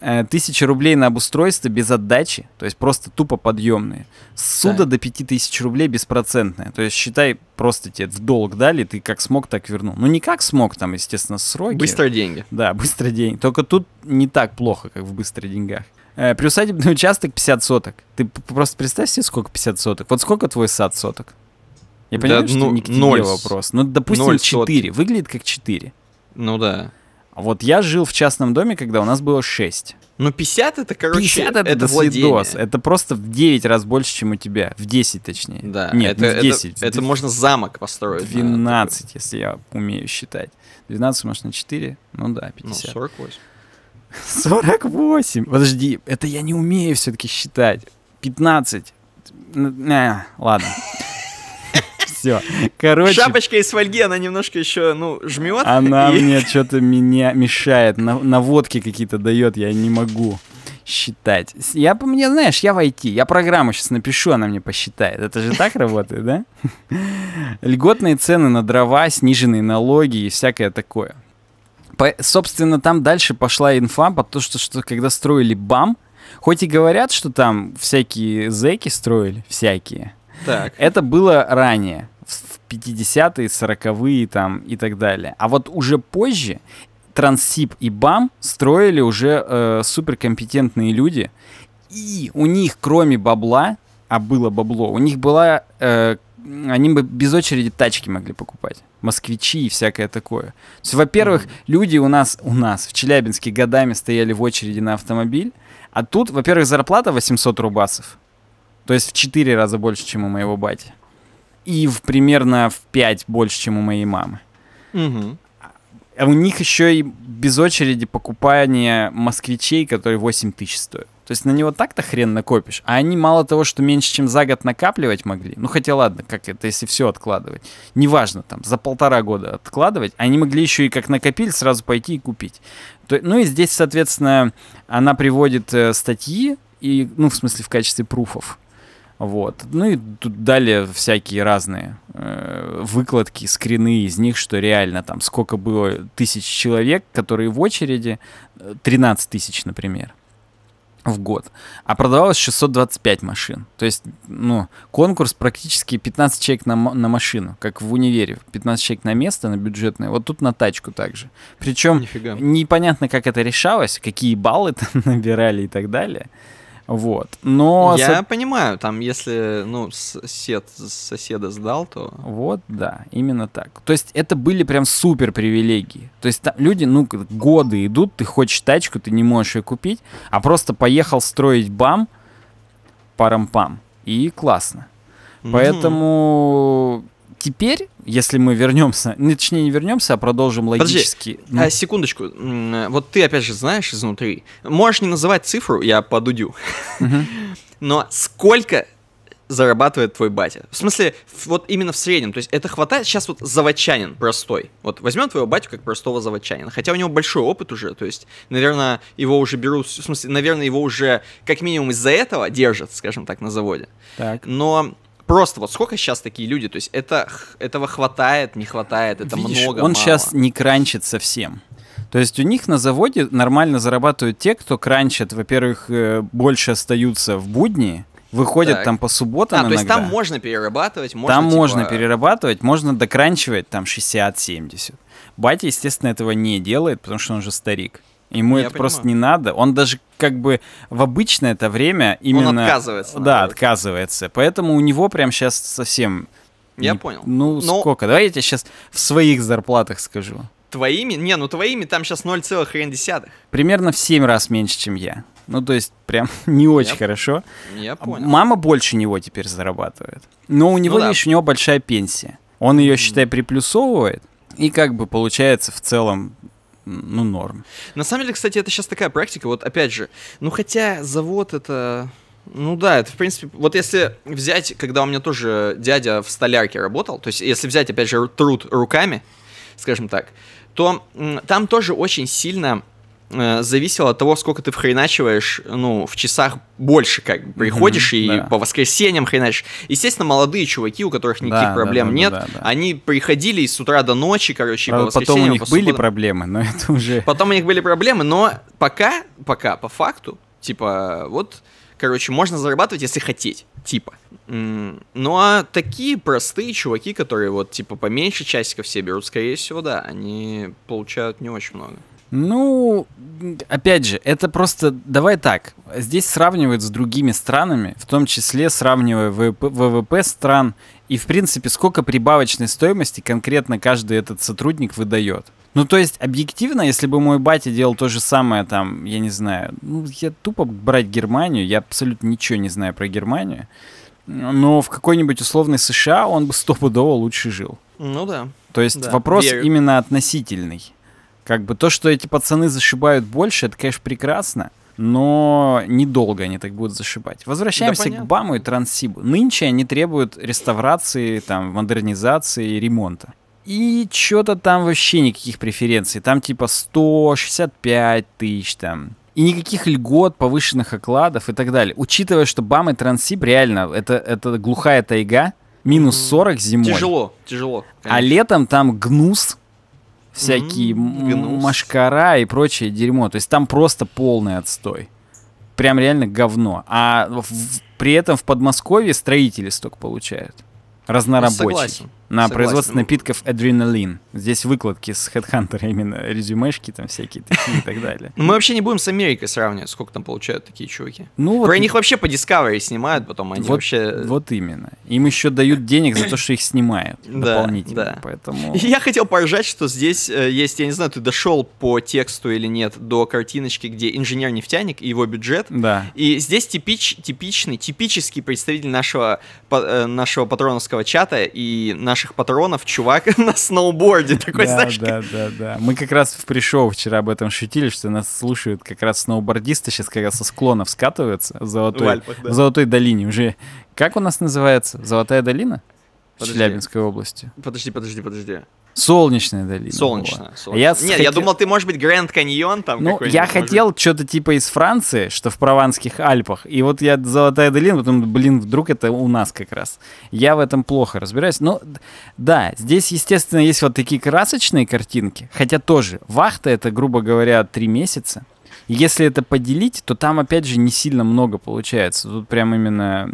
Speaker 1: Э, тысяча рублей на обустройство без отдачи, то есть просто тупо подъемные. Суда да. до тысяч рублей беспроцентная. То есть считай, просто тебе в долг дали, ты как смог, так вернул. Ну не как смог, там, естественно, сроки. Быстро деньги. Да, быстро деньги. Только тут не так плохо, как в быстрых деньгах. Э, приусадебный участок 50 соток. Ты просто представь себе, сколько 50 соток. Вот сколько твой сад соток? Я понимаю, да, что ну, не к тебе ноль, вопрос. Ну, допустим, 0 4. Выглядит как 4. Ну да. Вот я жил в частном доме, когда у нас было 6.
Speaker 2: Ну 50 это, короче, 50 это, это свидос.
Speaker 1: Это просто в 9 раз больше, чем у тебя. В 10 точнее. Да. Нет, это, не в 10. Это, это можно
Speaker 2: замок построить.
Speaker 1: 12, если я умею считать. 12 умножить на 4, ну да, 50. Ну, 48. 48. Подожди, это я не умею все-таки считать. 15. Не, э, ладно все. Короче...
Speaker 2: Шапочка из фольги, она немножко еще, ну, жмет. Она и... мне
Speaker 1: что-то меня мешает, на наводки какие-то дает, я не могу считать. Я, мне, знаешь, я войти, я программу сейчас напишу, она мне посчитает. Это же так работает, да? Льготные цены на дрова, сниженные налоги и всякое такое. По, собственно, там дальше пошла инфа по то, что, что когда строили БАМ, хоть и говорят, что там всякие зэки строили, всякие, так. это было ранее. 50-е, 40-е там и так далее. А вот уже позже Трансип и БАМ строили уже э, суперкомпетентные люди, и у них, кроме бабла, а было бабло, у них была... Э, они бы без очереди тачки могли покупать. Москвичи и всякое такое. То есть, во-первых, mm-hmm. люди у нас, у нас в Челябинске годами стояли в очереди на автомобиль, а тут, во-первых, зарплата 800 рубасов. То есть в 4 раза больше, чем у моего бати и в примерно в 5 больше, чем у моей мамы. Угу. А у них еще и без очереди покупание москвичей, которые 8 тысяч стоят. То есть на него так-то хрен накопишь. А они мало того, что меньше, чем за год накапливать могли. Ну хотя ладно, как это, если все откладывать. Неважно, там, за полтора года откладывать. Они могли еще и как накопили, сразу пойти и купить. То, ну и здесь, соответственно, она приводит э, статьи, и, ну, в смысле, в качестве пруфов, вот. Ну и тут далее всякие разные э, выкладки, скрины из них, что реально там сколько было тысяч человек, которые в очереди, 13 э, тысяч, например, в год. А продавалось 625 машин. То есть, ну, конкурс практически 15 человек на, на машину, как в универе. 15 человек на место, на бюджетное. Вот тут на тачку также. Причем Нифига. непонятно, как это решалось, какие баллы там набирали и так далее. Вот. Но я со...
Speaker 2: понимаю, там, если ну сосед соседа сдал, то
Speaker 1: вот, да, именно так. То есть это были прям супер привилегии. То есть там люди, ну годы идут, ты хочешь тачку, ты не можешь ее купить, а просто поехал строить бам, парам-пам и классно. Поэтому mm-hmm теперь, если мы вернемся, ну, точнее не вернемся, а продолжим логически. Подожди, а ну. а,
Speaker 2: секундочку, вот ты опять же знаешь изнутри, можешь не называть цифру, я подудю, но сколько зарабатывает твой батя. В смысле, вот именно в среднем. То есть это хватает сейчас вот заводчанин простой. Вот возьмем твоего батю как простого заводчанина. Хотя у него большой опыт уже. То есть, наверное, его уже берут... В смысле, наверное, его уже как минимум из-за этого держат, скажем так, на заводе. Так. Но просто вот сколько сейчас такие люди, то есть это, этого хватает, не хватает, это Видишь, много, он мало. сейчас
Speaker 1: не кранчит совсем. То есть у них на заводе нормально зарабатывают те, кто кранчит, во-первых, э, больше остаются в будни, выходят так. там по субботам а, иногда. то есть там
Speaker 2: можно перерабатывать? Можно, там типа... можно
Speaker 1: перерабатывать, можно докранчивать там 60-70. Батя, естественно, этого не делает, потому что он же старик. Ему Я это понимаю. просто не надо. Он даже как бы в обычное это время именно... Он отказывается. Да, наверное. отказывается. Поэтому у него прям сейчас совсем... Я не... понял. Ну, Но... Ну, сколько? Давай я тебе сейчас в своих зарплатах скажу.
Speaker 2: Твоими? Не, ну твоими там сейчас 0,1.
Speaker 1: Примерно в 7 раз меньше, чем я. Ну, то есть, прям не очень я, хорошо. Я понял. Мама больше него теперь зарабатывает. Но у ну него, ну, да. у него большая пенсия. Он ее, считай, приплюсовывает. И как бы получается в целом ну, норм.
Speaker 2: На самом деле, кстати, это сейчас такая практика, вот опять же, ну хотя завод это... Ну да, это в принципе, вот если взять, когда у меня тоже дядя в столярке работал, то есть если взять, опять же, труд руками, скажем так, то там тоже очень сильно э, зависело от того, сколько ты хреначиваешь, ну, в часах больше, как приходишь mm-hmm, и да. по воскресеньям хреначишь. Естественно, молодые чуваки, у которых никаких да, проблем да, да, нет, да, да, да. они приходили с утра до ночи, короче, Правда, по воскресеньям. Потом у них по были проблемы, но это уже... Потом у них были проблемы, но пока, пока, по факту, типа, вот, короче, можно зарабатывать, если хотеть, типа. Ну а такие простые чуваки, которые вот типа поменьше часиков все берут, скорее всего, да, они получают не очень много.
Speaker 1: Ну, опять же, это просто, давай так, здесь сравнивают с другими странами, в том числе сравнивая ВВП, стран и, в принципе, сколько прибавочной стоимости конкретно каждый этот сотрудник выдает. Ну, то есть, объективно, если бы мой батя делал то же самое, там, я не знаю, ну, я тупо брать Германию, я абсолютно ничего не знаю про Германию, но в какой-нибудь условной США он бы стопудово лучше жил. Ну да. То есть да, вопрос верю. именно относительный. Как бы то, что эти пацаны зашибают больше, это, конечно, прекрасно, но недолго они так будут зашибать. Возвращаемся да, к БАМу и Транссибу. Нынче они требуют реставрации, там, модернизации и ремонта. И что-то там вообще никаких преференций. Там типа 165 тысяч там. И никаких льгот, повышенных окладов и так далее. Учитывая, что БАМ и Трансиб реально, это, это глухая тайга, минус 40 зимой. Тяжело, тяжело. А конечно. А летом там гнус, всякие mm-hmm. машкара и прочее дерьмо. То есть там просто полный отстой. Прям реально говно. А в, при этом в Подмосковье строители столько получают. Ну, Разнорабочие. Ну, согласен на Согласен. производство напитков адреналин. Здесь выкладки с Headhunter, именно
Speaker 2: резюмешки там всякие такие и так далее. Ну, мы вообще не будем с Америкой сравнивать, сколько там получают такие чуваки. Ну, Про вот... них вообще по Discovery снимают, потом они вот, вообще... Вот именно. Им еще дают денег за то, что их снимают дополнительно, да, да. поэтому... Я хотел поржать, что здесь э, есть, я не знаю, ты дошел по тексту или нет, до картиночки, где инженер-нефтяник и его бюджет. Да. И здесь типич, типичный, типический представитель нашего, э, нашего патроновского чата и наш наших патронов чувак на сноуборде. Такой, да, знаешь,
Speaker 1: да, да, да. Мы как раз в пришел вчера об этом шутили, что нас слушают как раз сноубордисты сейчас как раз со склонов скатываются в Золотой, в Альпах, да. в Золотой долине. Уже как у нас называется? Золотая долина? Подожди. В Челябинской области.
Speaker 2: Подожди, подожди, подожди.
Speaker 1: Солнечная долина. Солнечная. солнечная. Я Нет, хотел... я думал,
Speaker 2: ты, может быть, Гранд Каньон там Ну, я хотел
Speaker 1: что-то типа из Франции, что в Прованских Альпах. И вот я Золотая долина, потом, блин, вдруг это у нас как раз. Я в этом плохо разбираюсь. Но ну, да, здесь, естественно, есть вот такие красочные картинки. Хотя тоже, вахта это, грубо говоря, три месяца. Если это поделить, то там, опять же, не сильно много получается. Тут прям именно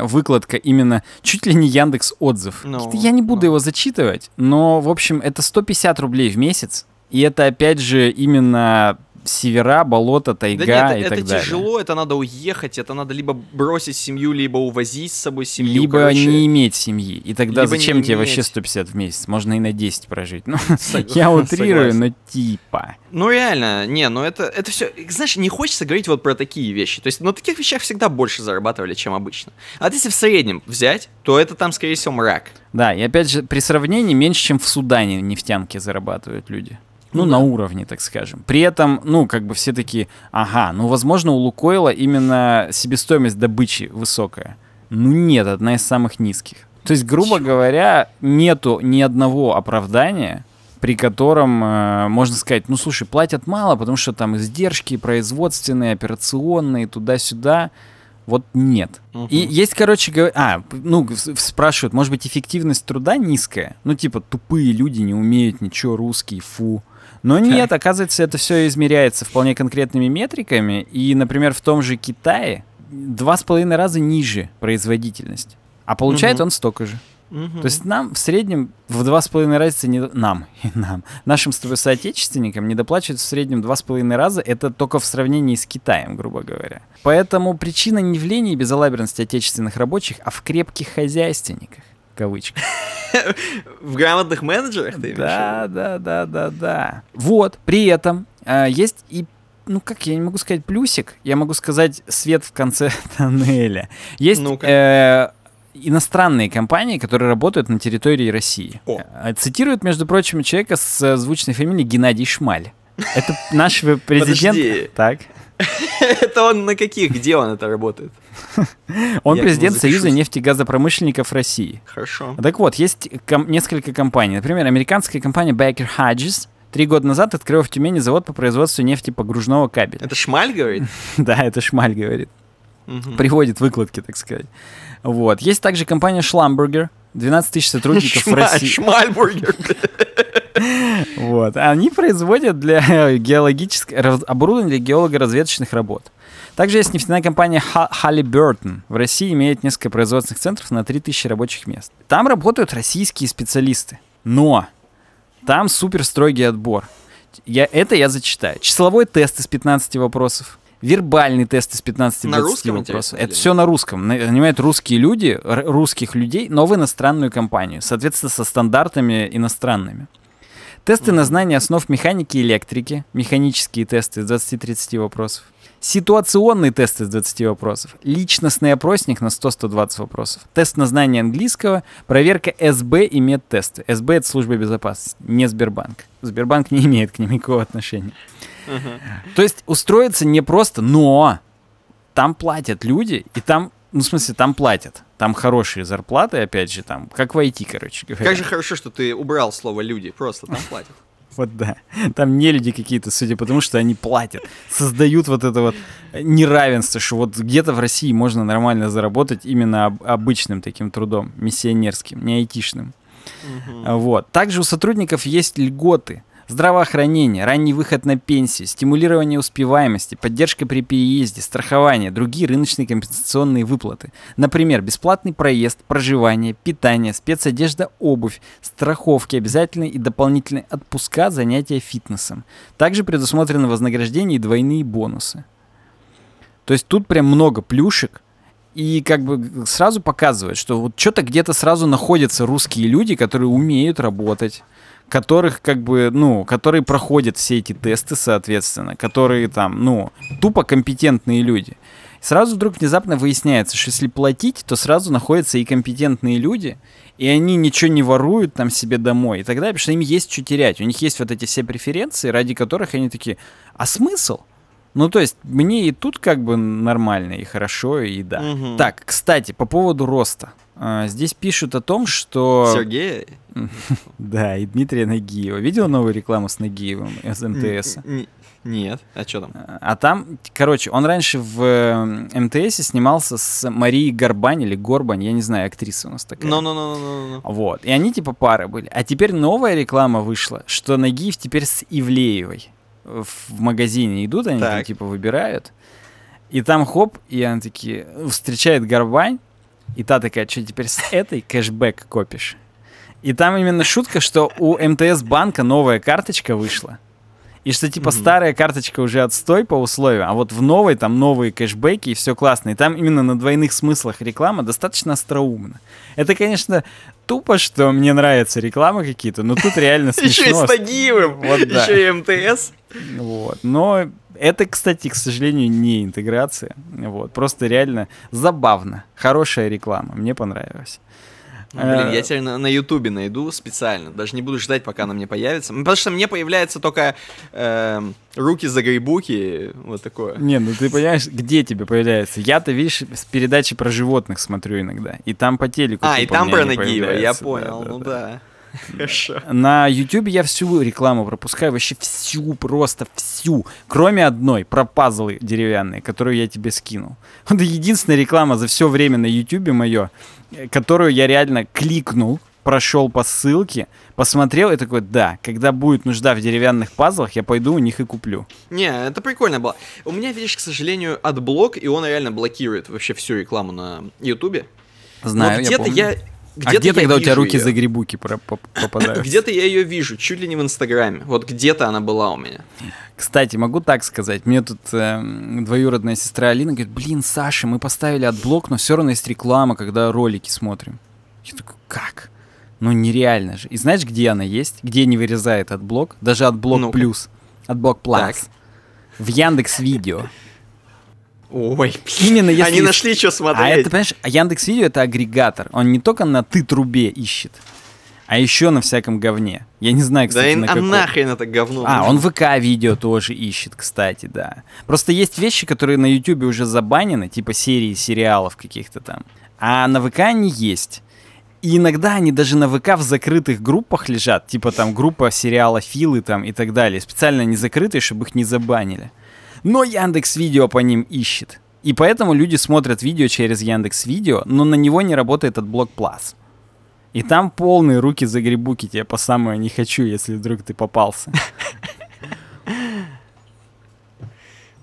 Speaker 1: выкладка именно чуть ли не Яндекс отзыв. No, ну, я не буду no. Ну. его зачитывать, но, в общем, это 150 рублей в месяц. И это, опять же, именно севера, болото, тайга да нет, и это, так это далее.
Speaker 2: тяжело, это надо уехать, это надо либо бросить семью, либо увозить с собой семью. Либо короче. не
Speaker 1: иметь семьи. И тогда либо зачем тебе иметь. вообще 150 в месяц? Можно и на 10 прожить. Ну, Сог... я утрирую, но
Speaker 2: типа. Ну реально, не, ну это, это все, знаешь, не хочется говорить вот про такие вещи. То есть на ну, таких вещах всегда больше зарабатывали, чем обычно. А вот если в среднем взять, то это там, скорее всего, мрак. Да, и опять же, при сравнении меньше, чем в Судане нефтянки зарабатывают люди.
Speaker 1: Ну, ну да. на уровне, так скажем. При этом, ну, как бы все такие, ага, ну, возможно, у Лукойла именно себестоимость добычи высокая. Ну, нет, одна из самых низких. То есть, грубо Чего? говоря, нету ни одного оправдания, при котором э, можно сказать, ну, слушай, платят мало, потому что там издержки производственные, операционные, туда-сюда. Вот нет. Угу. И есть, короче говоря, а, ну, спрашивают, может быть, эффективность труда низкая? Ну, типа, тупые люди не умеют ничего, русский, фу. Но нет, оказывается, это все измеряется вполне конкретными метриками. И, например, в том же Китае два с половиной раза ниже производительность. А получает угу. он столько же. Угу. То есть нам в среднем в два с половиной раза не нам и нам нашим с тобой соотечественникам не доплачивают в среднем два с половиной раза. Это только в сравнении с Китаем, грубо говоря. Поэтому причина не в лени и безалаберности отечественных рабочих, а в крепких хозяйственниках кавычках.
Speaker 2: В грамотных менеджерах ты Да, да, да, да, да. Вот,
Speaker 1: при этом э, есть и ну как, я не могу сказать плюсик, я могу сказать свет в конце тоннеля. Есть ну э, иностранные компании, которые работают на территории России. О. Э, цитирует, между прочим, человека с э, звучной фамилией Геннадий Шмаль. Это наш президент. Подожди. Так.
Speaker 2: Это он на каких? Где он это работает? Он президент Союза
Speaker 1: нефтегазопромышленников России. Хорошо. Так вот, есть несколько компаний. Например, американская компания Baker Hodges три года назад открыла в Тюмени завод по производству нефтепогружного кабеля. Это Шмаль говорит? Да, это Шмаль говорит. Угу. Приводит выкладки, так сказать. Вот. Есть также компания Schlumberger. 12 тысяч сотрудников в России.
Speaker 2: Шмальбургер.
Speaker 1: Вот. Они производят для геологических оборудования для геолого-разведочных работ. Также есть нефтяная компания Halliburton. В России имеет несколько производственных центров на 3000 рабочих мест. Там работают российские специалисты. Но там супер строгий отбор. Я, это я зачитаю. Числовой тест из 15 вопросов вербальный тест из 15 на русском, вопросов. Это все на русском. Нанимают русские люди, русских людей, но в иностранную компанию, соответственно, со стандартами иностранными. Тесты на знание основ механики и электрики. Механические тесты из 20-30 вопросов. ситуационные тесты из 20 вопросов. Личностный опросник на 100-120 вопросов. Тест на знание английского. Проверка СБ и медтесты. СБ — это служба безопасности, не Сбербанк. Сбербанк не имеет к ним никакого отношения. Uh-huh. То есть устроиться не просто, но там платят люди, и там ну, в смысле, там платят. Там хорошие зарплаты, опять же, там, как войти, короче говоря. Как же
Speaker 2: хорошо, что ты убрал слово «люди», просто там платят.
Speaker 1: Вот да. Там не люди какие-то, судя по тому, что они платят. Создают вот это вот неравенство, что вот где-то в России можно нормально заработать именно об обычным таким трудом, миссионерским, не айтишным. Угу. Вот. Также у сотрудников есть льготы. Здравоохранение, ранний выход на пенсию, стимулирование успеваемости, поддержка при переезде, страхование, другие рыночные компенсационные выплаты. Например, бесплатный проезд, проживание, питание, спецодежда, обувь, страховки обязательные и дополнительные отпуска, занятия фитнесом. Также предусмотрены вознаграждения и двойные бонусы. То есть тут прям много плюшек, и как бы сразу показывает, что вот что-то где-то сразу находятся русские люди, которые умеют работать, которых как бы, ну, которые проходят все эти тесты, соответственно, которые там, ну, тупо компетентные люди. Сразу вдруг внезапно выясняется, что если платить, то сразу находятся и компетентные люди, и они ничего не воруют там себе домой и тогда потому что им есть что терять. У них есть вот эти все преференции, ради которых они такие, а смысл? Ну, то есть, мне и тут как бы нормально, и хорошо, и да. Угу. Так, кстати, по поводу роста. А, здесь пишут о том, что... Сергей? Да, и Дмитрия Нагиева. Видел новую рекламу с Нагиевым из МТС? Нет, а что там? А там, короче, он раньше в эм, МТС снимался с Марией Горбань или Горбань, я не знаю, актриса у нас такая. Ну-ну-ну-ну-ну. Вот, и они типа пары были. А теперь новая реклама вышла, что Нагиев теперь с Ивлеевой в магазине идут, они там, типа выбирают. И там хоп, и она такие встречает Горбань, и та такая, что теперь с этой кэшбэк копишь? И там именно шутка, что у МТС банка новая карточка вышла. И что типа mm-hmm. старая карточка уже отстой по условиям, а вот в новой там новые кэшбэки и все классно. И там именно на двойных смыслах реклама достаточно остроумна. Это, конечно, тупо, что мне нравятся рекламы какие-то, но тут реально смешно. Еще и с Нагиевым, еще и МТС. Вот, но это, кстати, к сожалению, не интеграция. Вот. Просто реально забавно. Хорошая реклама. Мне понравилось.
Speaker 2: Ну, блин, э, я тебя на Ютубе найду специально. Даже не буду ждать, пока она мне появится. Потому что мне появляется только э, руки за грибуки, вот такое.
Speaker 1: Не, ну ты понимаешь, где тебе появляется? Я-то, видишь, с передачи про животных смотрю иногда. И там по телеку. А, типа и там про Нагиева, я
Speaker 2: понял, да, да, ну да. да. Хорошо.
Speaker 1: На YouTube я всю рекламу пропускаю, вообще всю, просто всю. Кроме одной, про пазлы деревянные, которую я тебе скинул. Это единственная реклама за все время на YouTube мое, э, которую я реально кликнул, прошел по ссылке, посмотрел и такой, да, когда будет нужда в деревянных пазлах, я пойду у них и куплю.
Speaker 2: Не, это прикольно было. У меня, видишь, к сожалению, отблок, и он реально блокирует вообще всю рекламу на Ютубе. Знаю, вот где-то я, помню. я где-то а где тогда у тебя руки ее. за
Speaker 1: грибуки попадают?
Speaker 2: где-то я ее вижу, чуть ли не в Инстаграме. Вот где-то она была у меня.
Speaker 1: Кстати, могу так сказать. Мне тут э, двоюродная сестра Алина говорит, блин, Саша, мы поставили отблок, но все равно есть реклама, когда ролики смотрим. Я такой, как? Ну нереально же. И знаешь, где она есть? Где не вырезает отблок? Даже отблок ну плюс. Отблок плюс. В Яндекс Видео. Ой, именно если... Они нашли, что а смотреть. А это, понимаешь, Яндекс Видео это агрегатор. Он не только на ты трубе ищет, а еще на всяком говне. Я не знаю, кстати, да, на а каком. нахрен это говно. А, он ВК-видео тоже ищет, кстати, да. Просто есть вещи, которые на Ютубе уже забанены, типа серии сериалов каких-то там. А на ВК они есть. И иногда они даже на ВК в закрытых группах лежат, типа там группа сериала Филы там и так далее. Специально не закрытые, чтобы их не забанили но Яндекс Видео по ним ищет. И поэтому люди смотрят видео через Яндекс Видео, но на него не работает этот блок Plus. И там полные руки загребуки тебе по самое не хочу, если вдруг ты попался.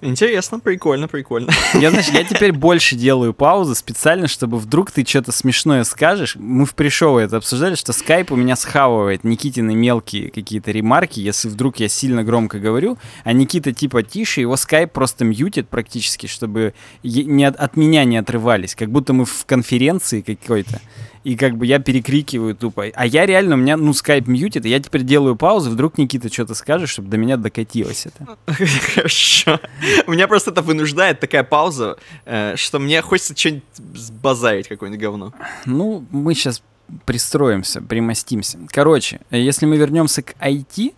Speaker 2: Интересно, прикольно, прикольно. Я, значит,
Speaker 1: я теперь больше делаю паузы специально, чтобы вдруг ты что-то смешное скажешь. Мы в пришоу это обсуждали, что скайп у меня схавывает Никитины мелкие какие-то ремарки, если вдруг я сильно громко говорю, а Никита типа тише, его скайп просто мьютит практически, чтобы не от, от меня не отрывались, как будто мы в конференции какой-то и как бы я перекрикиваю тупо. А я реально, у меня, ну, скайп мьютит, и я теперь делаю паузу, вдруг Никита что-то скажет, чтобы до меня докатилось это.
Speaker 2: Хорошо. У Меня просто это вынуждает, такая пауза, э, что мне хочется что-нибудь сбазарить, какое-нибудь говно.
Speaker 1: Ну, мы сейчас пристроимся, примостимся. Короче, если мы вернемся к IT,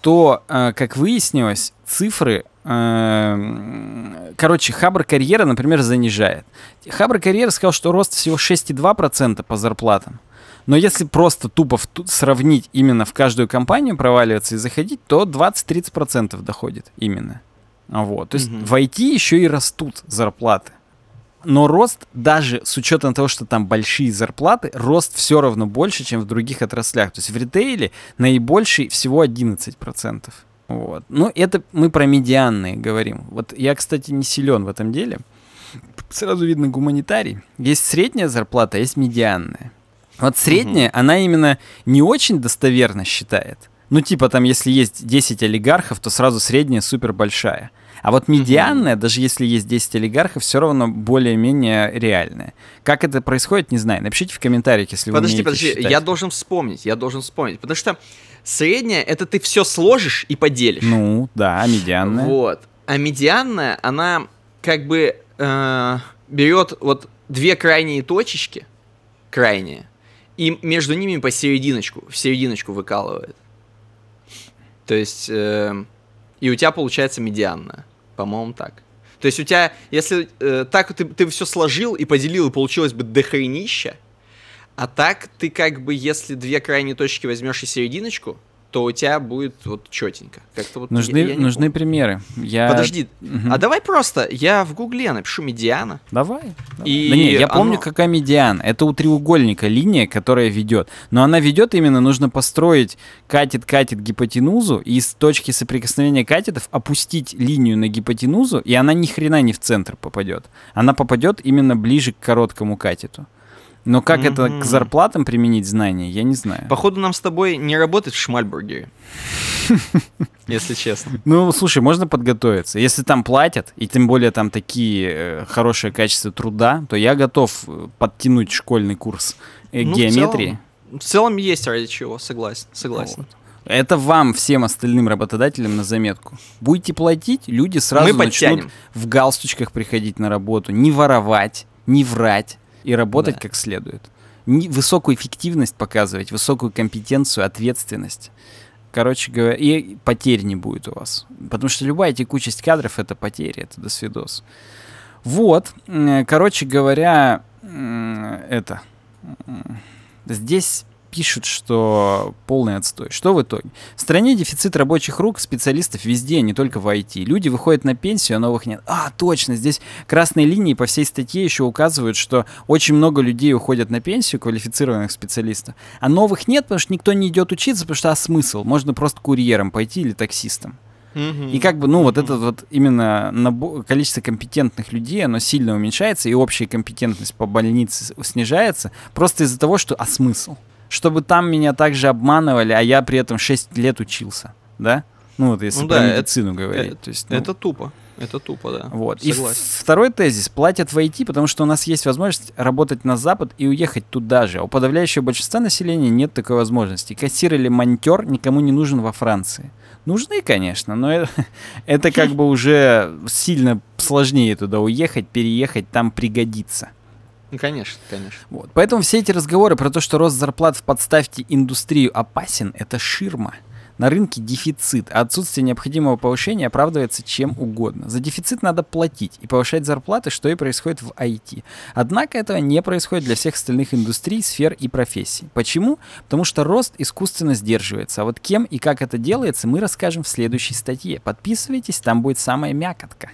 Speaker 1: то, э, как выяснилось, цифры Эм, короче, Хабр Карьера, например, занижает. Хабр Карьера сказал, что рост всего 6,2% по зарплатам. Но если просто тупо в, сравнить именно в каждую компанию проваливаться и заходить, то 20-30% доходит именно. Вот. То есть угу. в IT еще и растут зарплаты. Но рост, даже с учетом того, что там большие зарплаты, рост все равно больше, чем в других отраслях. То есть в ритейле наибольший всего 11%. Вот. Ну, это мы про медианные говорим. Вот я, кстати, не силен в этом деле. Сразу видно гуманитарий. Есть средняя зарплата, а есть медианная. Вот средняя, угу. она именно не очень достоверно считает. Ну, типа там, если есть 10 олигархов, то сразу средняя супер большая. А вот медианная, mm даже если есть 10 олигархов, все равно более-менее реальная. Как это происходит, не знаю. Напишите в комментариях, если подожди, вы Подожди, подожди, я
Speaker 2: должен вспомнить, я должен вспомнить. Потому что средняя — это ты все сложишь и поделишь. Ну, да, а медианная. Вот. А медианная, она как бы э, берет вот две крайние точечки, крайние, и между ними посерединочку, в серединочку выкалывает. То есть, э, и у тебя получается медианная. По-моему, так. То есть у тебя, если э, так ты, ты все сложил и поделил, и получилось бы дохренище, а так ты как бы, если две крайние точки возьмешь и серединочку, то у тебя будет вот четенько. Как-то вот нужны я, я нужны помню.
Speaker 1: примеры. Я... Подожди, угу. а
Speaker 2: давай просто я в гугле напишу медиана.
Speaker 1: Давай. давай. И да не, я оно... помню, какая медиана. Это у треугольника линия, которая ведет. Но она ведет именно, нужно построить катет-катет гипотенузу и с точки соприкосновения катетов опустить линию на гипотенузу, и она ни хрена не в центр попадет. Она попадет именно ближе к короткому катету. Но как mm-hmm. это к зарплатам применить знания, я не знаю. Походу, нам с тобой не работать в Шмальбурге, Если честно. Ну, слушай, можно подготовиться. Если там платят, и тем более там такие э, хорошие качества труда, то я готов э, подтянуть школьный курс э, ну, геометрии.
Speaker 2: В целом есть ради чего, согласен, согласен.
Speaker 1: Это вам, всем остальным работодателям на заметку. Будете платить, люди сразу Мы начнут в галстучках приходить на работу, не воровать, не врать, и работать да. как следует. Высокую эффективность показывать, высокую компетенцию, ответственность. Короче говоря, и потерь не будет у вас. Потому что любая текучесть кадров — это потери, это досвидос. Вот, короче говоря, это... Здесь пишут, что полный отстой. Что в итоге? В стране дефицит рабочих рук, специалистов везде, а не только в IT. Люди выходят на пенсию, а новых нет. А, точно, здесь красные линии по всей статье еще указывают, что очень много людей уходят на пенсию, квалифицированных специалистов, а новых нет, потому что никто не идет учиться, потому что а смысл? Можно просто курьером пойти или таксистом. И как бы, ну, вот это вот именно набо- количество компетентных людей, оно сильно уменьшается, и общая компетентность по больнице снижается, просто из-за того, что а смысл? чтобы там меня также обманывали, а я при этом 6 лет учился, да? Ну вот если ну, про да, медицину это, э, говорить. Это, то есть, ну, это
Speaker 2: тупо. Это тупо, да. Вот. Согласен. И
Speaker 1: второй тезис. Платят в IT, потому что у нас есть возможность работать на Запад и уехать туда же. А у подавляющего большинства населения нет такой возможности. Кассир или монтер никому не нужен во Франции. Нужны, конечно, но э, это, как бы уже сильно сложнее туда уехать, переехать, там пригодится.
Speaker 2: Ну, конечно, конечно. Вот.
Speaker 1: Поэтому все эти разговоры про то, что рост зарплат в подставьте индустрию опасен, это ширма. На рынке дефицит, а отсутствие необходимого повышения оправдывается чем угодно. За дефицит надо платить и повышать зарплаты, что и происходит в IT. Однако этого не происходит для всех остальных индустрий, сфер и профессий. Почему? Потому что рост искусственно сдерживается. А вот кем и как это делается, мы расскажем в следующей статье. Подписывайтесь, там будет самая мякотка.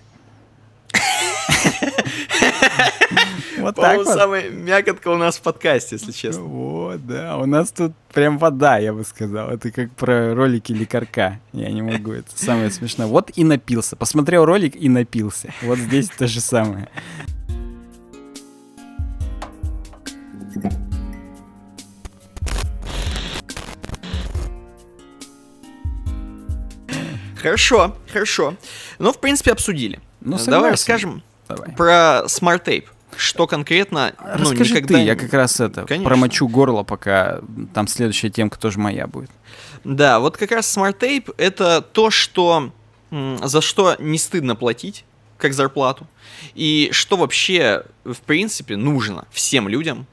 Speaker 2: Вот так вот. самая мякотка у нас в подкасте, если честно. Вот, да. У нас тут
Speaker 1: прям вода, я бы сказал. Это как про ролики лекарка. Я не могу, это самое смешное. Вот и напился. Посмотрел ролик и напился. Вот здесь то же самое.
Speaker 2: Хорошо, хорошо. Ну, в принципе, обсудили. Ну, согласен. Давай расскажем, Давай. Про smart tape Что конкретно? Ну, Расскажи ну, никогда... ты, я как раз это Конечно.
Speaker 1: промочу горло, пока там следующая темка тоже моя будет.
Speaker 2: Да, вот как раз smart tape это то, что за что не стыдно платить, как зарплату, и что вообще, в принципе, нужно всем людям,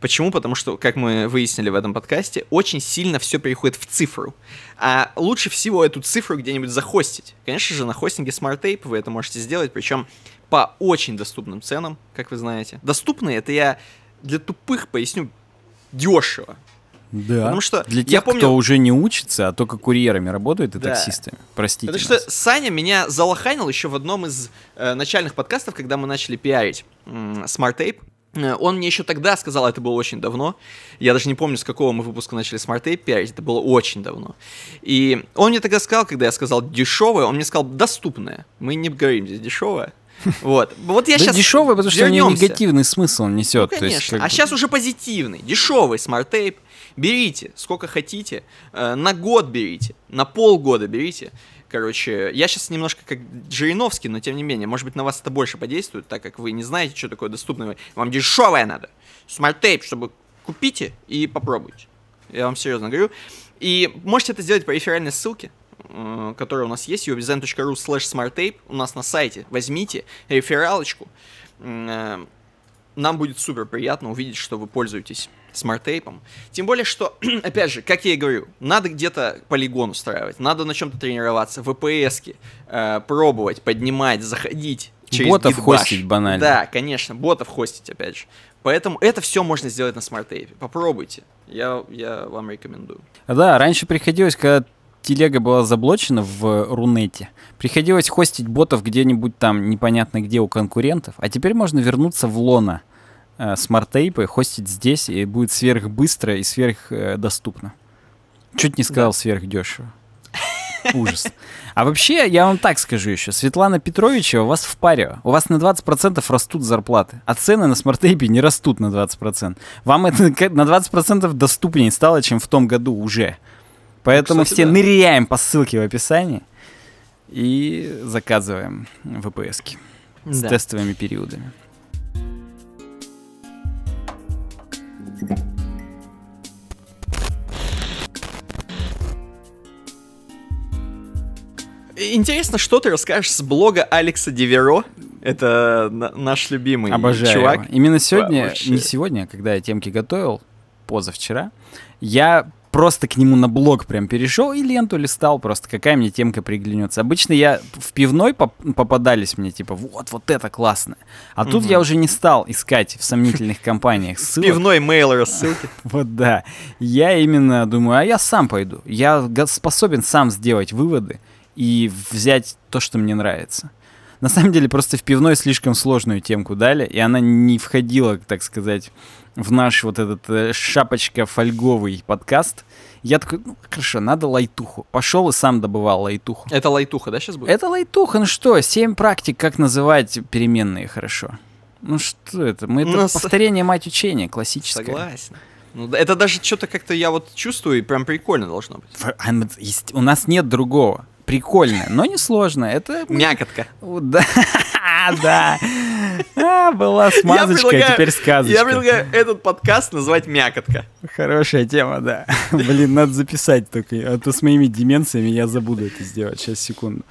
Speaker 2: Почему? Потому что, как мы выяснили в этом подкасте, очень сильно все переходит в цифру. А лучше всего эту цифру где-нибудь захостить. Конечно же, на хостинге Smart Tape вы это можете сделать, причем по очень доступным ценам, как вы знаете. Доступные, это я для тупых поясню, дешево.
Speaker 1: Да. Потому что для тех, я помню... кто уже не учится, а только курьерами работает и да. таксистами. Простите. Потому
Speaker 2: нас. что Саня меня залоханил еще в одном из э, начальных подкастов, когда мы начали пиарить э, Smart Tape. Э, он мне еще тогда сказал, это было очень давно. Я даже не помню, с какого мы выпуска начали Smart Tape это было очень давно. И он мне тогда сказал, когда я сказал дешевое, он мне сказал доступное. Мы не говорим здесь дешевое. Вот. Вот я да сейчас дешевый, потому что вернемся. него негативный
Speaker 1: смысл он несет. Ну, конечно. Есть, как... А сейчас
Speaker 2: уже позитивный. Дешевый смарт-тейп. Берите, сколько хотите. Э, на год берите, на полгода берите. Короче, я сейчас немножко как Жириновский, но тем не менее, может быть, на вас это больше подействует, так как вы не знаете, что такое доступное. Вам дешевое надо. Смарт-тейп, чтобы купите и попробуйте. Я вам серьезно говорю. И можете это сделать по реферальной ссылке, э, которая у нас есть, uobdesign.ru slash smarttape, у нас на сайте. Возьмите рефералочку. Э, нам будет супер приятно увидеть, что вы пользуетесь смарт-тейпом. Тем более, что, опять же, как я и говорю, надо где-то полигон устраивать, надо на чем-то тренироваться, VPS-ки, э, пробовать, поднимать, заходить. Через ботов гитбаш. хостить банально. Да, конечно, ботов хостить, опять же. Поэтому это все можно сделать на смарт-тейпе. Попробуйте. Я, я вам рекомендую.
Speaker 1: Да, раньше приходилось, когда телега была заблочена в Рунете, приходилось хостить ботов где-нибудь там непонятно где у конкурентов, а теперь можно вернуться в лона — Э, смарт-тейпы хостить здесь, и будет сверхбыстро и сверхдоступно. Чуть не сказал да. сверхдешево. Ужас. А вообще, я вам так скажу еще. Светлана Петровича у вас в паре. У вас на 20% растут зарплаты. А цены на смарт-тейпе не растут на 20%. Вам это на 20% доступнее стало, чем в том году уже. Поэтому Кстати, все да. ныряем по ссылке в описании и заказываем ВПСки да. с тестовыми периодами.
Speaker 2: Интересно, что ты расскажешь с блога Алекса Диверо? Это наш любимый Обожаю чувак. Его. Именно сегодня, Вообще.
Speaker 1: не сегодня, а когда я темки готовил, позавчера, я просто к нему на блог прям перешел и ленту листал просто, какая мне темка приглянется. Обычно я в пивной поп попадались мне, типа, вот, вот это классно. А тут я уже не стал искать в сомнительных компаниях ссылки. Пивной мейлер ссылки. Вот да. Я именно думаю, а я сам пойду. Я способен сам сделать выводы и взять то, что мне нравится. На самом деле просто в пивной слишком сложную темку дали, и она не входила, так сказать, в наш вот этот э, шапочка-фольговый подкаст. Я такой, ну хорошо, надо лайтуху. Пошел и сам добывал лайтуху.
Speaker 2: Это лайтуха, да, сейчас будет? Это
Speaker 1: лайтуха, ну что, семь практик, как называть переменные хорошо. Ну что это, мы это Но ну, повторение с... мать учения, классическое.
Speaker 2: Согласен. Ну, это даже что-то как-то я вот чувствую, и прям прикольно должно быть.
Speaker 1: А у нас нет другого прикольная, но не сложная, Это... Мякотка.
Speaker 2: Да, да. А,
Speaker 1: была смазочка, а теперь сказочка. Я предлагаю
Speaker 2: этот подкаст называть «Мякотка».
Speaker 1: Хорошая тема, да. Блин, надо записать только, а то с моими деменциями я забуду это сделать. Сейчас, секунду.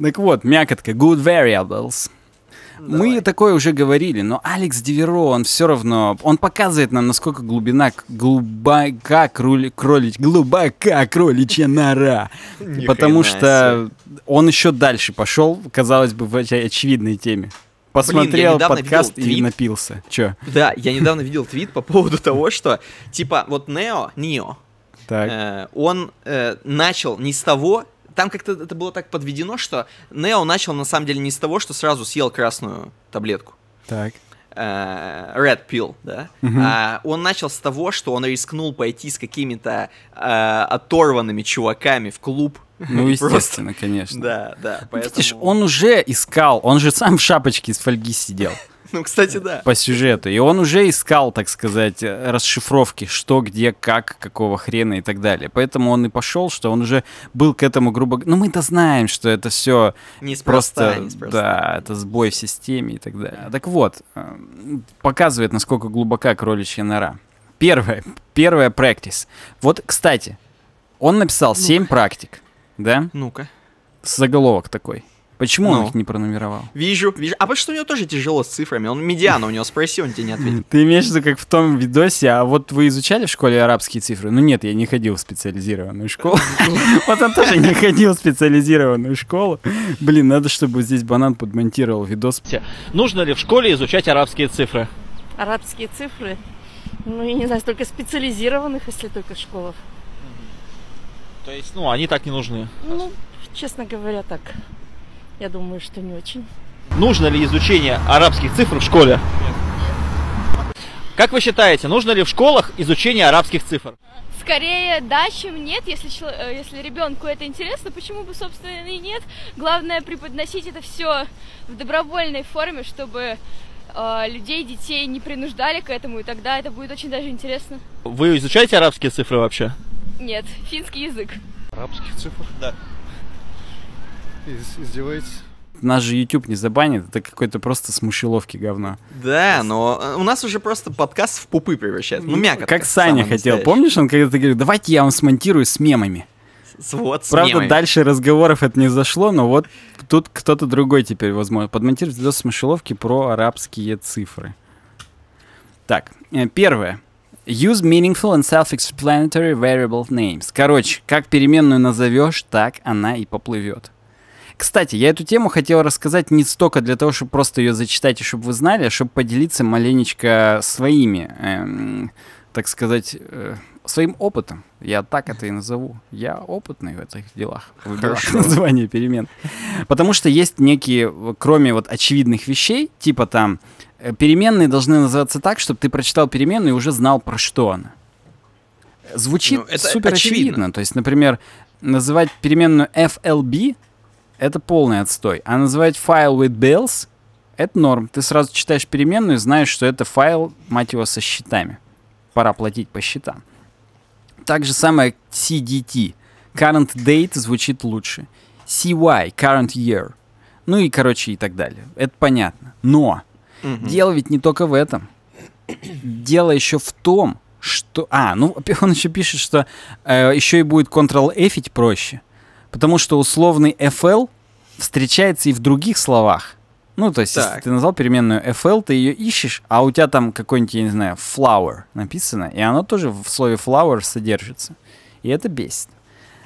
Speaker 1: Так вот, «Мякотка», «Good Variables». Давай. Мы такое уже говорили, но Алекс Диверо, он все равно, он показывает нам, насколько глубина, глубока кроль, кролич, глубока кроличья нора. Потому что он еще дальше пошел, казалось бы, в очевидной теме. Посмотрел Блин, подкаст и напился. Че?
Speaker 2: Да, я недавно видел твит по поводу того, что, типа, вот Нео, Нио, э, он э, начал не с того, там как-то это было так подведено, что Нео начал на самом деле не с того, что сразу съел красную таблетку. Так. Uh, Red Pill, да, uh-huh. uh, он начал с того, что он рискнул пойти с какими-то uh, оторванными чуваками в клуб. Ну, естественно, конечно. Да, да. Ну, поэтому...
Speaker 1: Видишь, он уже искал, он же сам в шапочке из фольги сидел.
Speaker 2: Ну, кстати, да.
Speaker 1: По сюжету. И он уже искал, так сказать, расшифровки, что, где, как, какого хрена и так далее. Поэтому он и пошел, что он уже был к этому грубо... Ну, мы-то знаем, что это все
Speaker 2: неспроста, просто... Неспроста.
Speaker 1: Да, это сбой в системе и так далее. Так вот, э, показывает, насколько глубока кроличья нора. Первое. Первая практис. Вот, кстати, он написал ну 7 практик, да? Ну-ка. Заголовок такой. Почему ну, он их не пронумеровал?
Speaker 2: Вижу, вижу. А потому что у него тоже тяжело с цифрами. Он медиана у него спроси, он тебе не
Speaker 1: ответит. Ты имеешь в виду, как в том видосе, а вот вы изучали в школе арабские цифры? Ну нет, я не ходил в специализированную школу.
Speaker 2: Вот он тоже не ходил в специализированную школу.
Speaker 1: Блин, надо, чтобы здесь банан подмонтировал видос.
Speaker 2: Нужно ли в школе изучать арабские цифры? Арабские цифры? Ну, я не знаю, столько специализированных, если только школах. То есть, ну, они так не нужны? Ну, честно говоря, так. Я думаю, что не очень. Нужно ли изучение арабских цифр в школе? Нет. Как вы считаете, нужно ли в школах изучение арабских цифр?
Speaker 1: Скорее да, чем нет. Если, э, если ребенку это интересно, почему бы, собственно, и нет. Главное преподносить это все в добровольной форме, чтобы э, людей,
Speaker 2: детей не принуждали к этому, и тогда это будет очень даже интересно. Вы изучаете арабские цифры вообще? Нет, финский язык. Арабских цифр? Да издеваетесь.
Speaker 1: Нас же YouTube не забанит, это какой-то просто смущеловки говно.
Speaker 2: Да, но э, у нас уже просто подкаст в пупы превращает. Ну, мягко. Как Саня хотел,
Speaker 1: помнишь, он когда-то говорил, давайте я вам смонтирую с мемами.
Speaker 2: вот, с Правда, мемами.
Speaker 1: дальше разговоров это не зашло, но вот тут кто-то другой теперь, возможно, подмонтирует видос смущеловки про арабские цифры. Так, э, первое. Use meaningful and self-explanatory variable names. Короче, как переменную назовешь, так она и поплывет. Кстати, я эту тему хотел рассказать не столько для того, чтобы просто ее зачитать и чтобы вы знали, а чтобы поделиться маленечко своими, эм, так сказать, э, своим опытом. Я так это и назову. Я опытный в этих делах. Выбираю название перемен. Потому что есть некие, кроме вот очевидных вещей, типа там, э, переменные должны называться так, чтобы ты прочитал переменную и уже знал, про что она. Звучит ну, это супер очевидно. очевидно. То есть, например, называть переменную FLB это полный отстой. А называть файл with bills — это норм. Ты сразу читаешь переменную и знаешь, что это файл, мать его, со счетами. Пора платить по счетам. Так же самое CDT. Current date звучит лучше. CY, current year. Ну и, короче, и так далее. Это понятно. Но mm-hmm. дело ведь не только в этом. дело еще в том, что... А, ну, он еще пишет, что э, еще и будет Ctrl-F проще. Потому что условный FL встречается и в других словах. Ну, то есть, так. если ты назвал переменную FL, ты ее ищешь, а у тебя там какой-нибудь, я не знаю, flower написано, и оно тоже в слове flower содержится. И это бесит.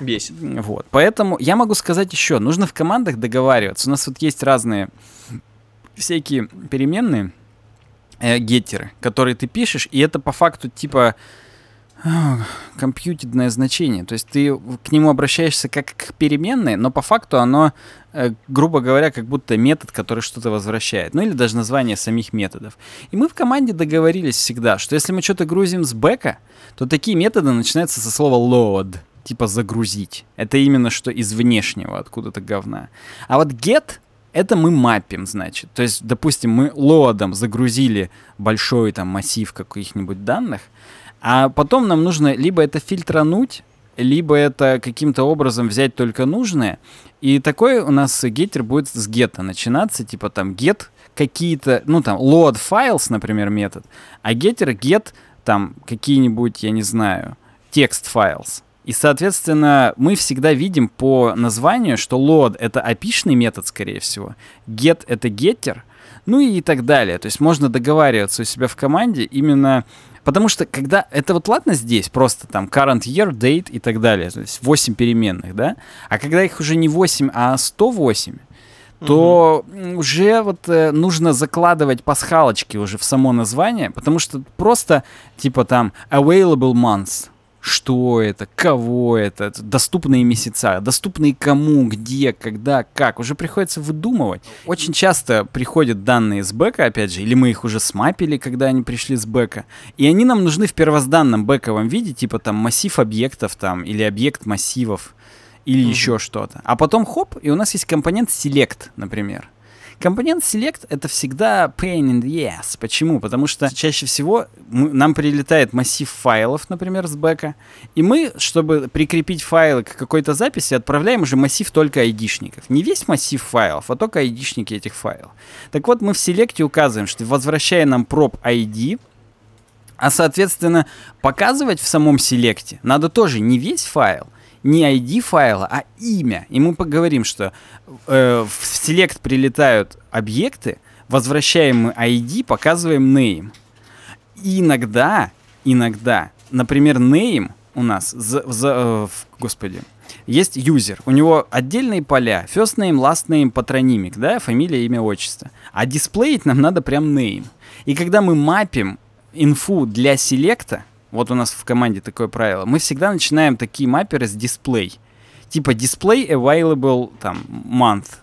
Speaker 1: Бесит. Вот. Поэтому я могу сказать еще, нужно в командах договариваться. У нас вот есть разные всякие переменные э, геттеры, которые ты пишешь, и это по факту типа компьютерное значение. То есть ты к нему обращаешься как к переменной, но по факту оно, э, грубо говоря, как будто метод, который что-то возвращает. Ну или даже название самих методов. И мы в команде договорились всегда, что если мы что-то грузим с бэка, то такие методы начинаются со слова load типа загрузить. Это именно что из внешнего откуда-то говна. А вот get это мы мапим, значит. То есть, допустим, мы лодом загрузили большой там массив каких-нибудь данных, а потом нам нужно либо это фильтрануть, либо это каким-то образом взять только нужное. И такой у нас геттер будет с гета начинаться, типа там get какие-то, ну там load files, например, метод, а геттер get там какие-нибудь, я не знаю, текст files. И, соответственно, мы всегда видим по названию, что load — это опишный метод, скорее всего, get — это геттер, ну и так далее. То есть можно договариваться у себя в команде именно Потому что когда... Это вот ладно здесь, просто там current year, date и так далее. То есть 8 переменных, да? А когда их уже не 8, а 108, то угу. уже вот э, нужно закладывать пасхалочки уже в само название, потому что просто типа там available months, что это, кого это, доступные месяца, доступные кому, где, когда, как. Уже приходится выдумывать. Очень часто приходят данные с бэка, опять же, или мы их уже смапили, когда они пришли с бэка, и они нам нужны в первозданном бэковом виде, типа там массив объектов там, или объект массивов, или mm-hmm. еще что-то. А потом хоп, и у нас есть компонент select, например. Компонент Select — это всегда pain in the ass. Почему? Потому что чаще всего мы, нам прилетает массив файлов, например, с бэка, и мы, чтобы прикрепить файлы к какой-то записи, отправляем уже массив только айдишников. Не весь массив файлов, а только айдишники этих файлов. Так вот, мы в Select указываем, что возвращая нам проб ID, а соответственно, показывать в самом селекте надо тоже не весь файл, не ID файла, а имя. И мы поговорим, что э, в Select прилетают объекты, возвращаем мы ID, показываем name. И иногда, иногда, например, name у нас, за, за, э, господи, есть юзер. У него отдельные поля. First name, last name, patronymic, да, фамилия, имя, отчество. А дисплеить нам надо прям name. И когда мы мапим инфу для селекта, вот у нас в команде такое правило. Мы всегда начинаем такие мапперы с дисплей. Типа display available там month.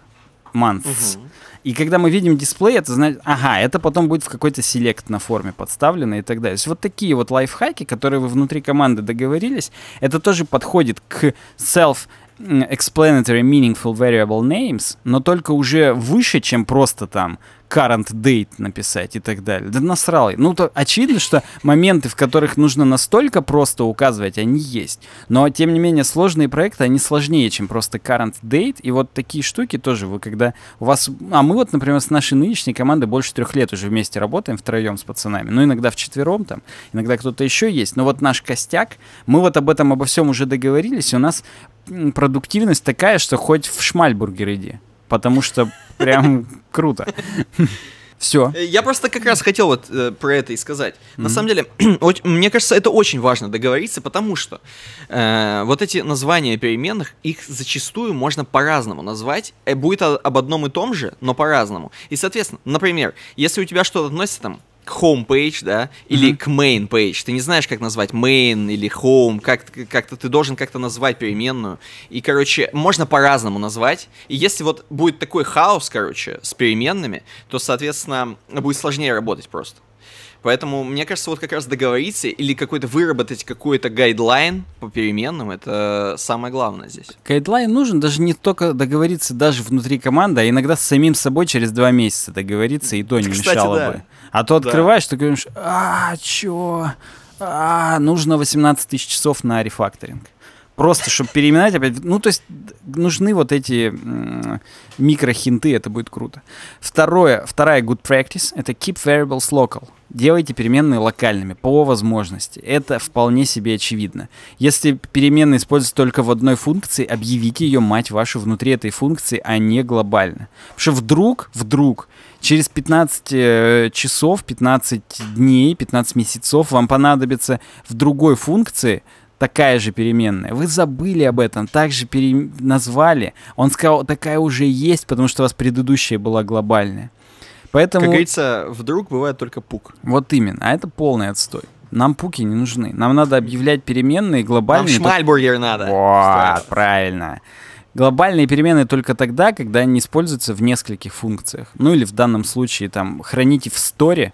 Speaker 1: Months. Угу. И когда мы видим дисплей, это значит, ага, это потом будет в какой-то селект на форме подставлено и так далее. То есть вот такие вот лайфхаки, которые вы внутри команды договорились, это тоже подходит к self explanatory meaningful variable names, но только уже выше, чем просто там current date написать и так далее. Да насрал. Ну, то очевидно, что моменты, в которых нужно настолько просто указывать, они есть. Но, тем не менее, сложные проекты, они сложнее, чем просто current date. И вот такие штуки тоже вы, когда у вас... А мы вот, например, с нашей нынешней командой больше трех лет уже вместе работаем втроем с пацанами. Ну, иногда в четвером там, иногда кто-то еще есть. Но вот наш костяк, мы вот об этом обо всем уже договорились. и У нас продуктивность такая, что хоть в шмальбургер иди. Потому что прям круто. Все. Э,
Speaker 2: я просто как раз хотел вот э, про это и сказать. Mm-hmm. На самом деле, мне кажется, это очень важно договориться, потому что э, вот эти названия переменных, их зачастую можно по-разному назвать. Э, будет об одном и том же, но по-разному. И, соответственно, например, если у тебя что-то относится там к home page, да, или mm-hmm. к main page. Ты не знаешь, как назвать main или home, как, как-то ты должен как-то назвать переменную. И, короче, можно по-разному назвать. И если вот будет такой хаос, короче, с переменными, то, соответственно, будет сложнее работать просто. Поэтому, мне кажется, вот как раз договориться или какой-то выработать какой-то гайдлайн по переменным, это самое главное здесь.
Speaker 1: Гайдлайн нужен даже не только договориться даже внутри команды, а иногда с самим собой через два месяца договориться, и то не Кстати, мешало да. бы. А то открываешь, да. ты говоришь, а, чё, а, нужно 18 тысяч часов на рефакторинг просто чтобы переименовать опять. Ну, то есть нужны вот эти микрохинты, это будет круто. Второе, вторая good practice — это keep variables local. Делайте переменные локальными по возможности. Это вполне себе очевидно. Если переменная используется только в одной функции, объявите ее, мать вашу, внутри этой функции, а не глобально. Потому что вдруг, вдруг, через 15 э, часов, 15 дней, 15 месяцев вам понадобится в другой функции такая же переменная. Вы забыли об этом, также пере... назвали. Он сказал, такая уже есть, потому что у вас предыдущая была глобальная. Поэтому... Как
Speaker 2: говорится, вдруг бывает только пук.
Speaker 1: Вот именно. А это полный отстой. Нам пуки не нужны. Нам надо объявлять переменные глобальные. Нам шмальбургер надо. Вот, правильно. Глобальные перемены только тогда, когда они используются в нескольких функциях. Ну или в данном случае там храните в сторе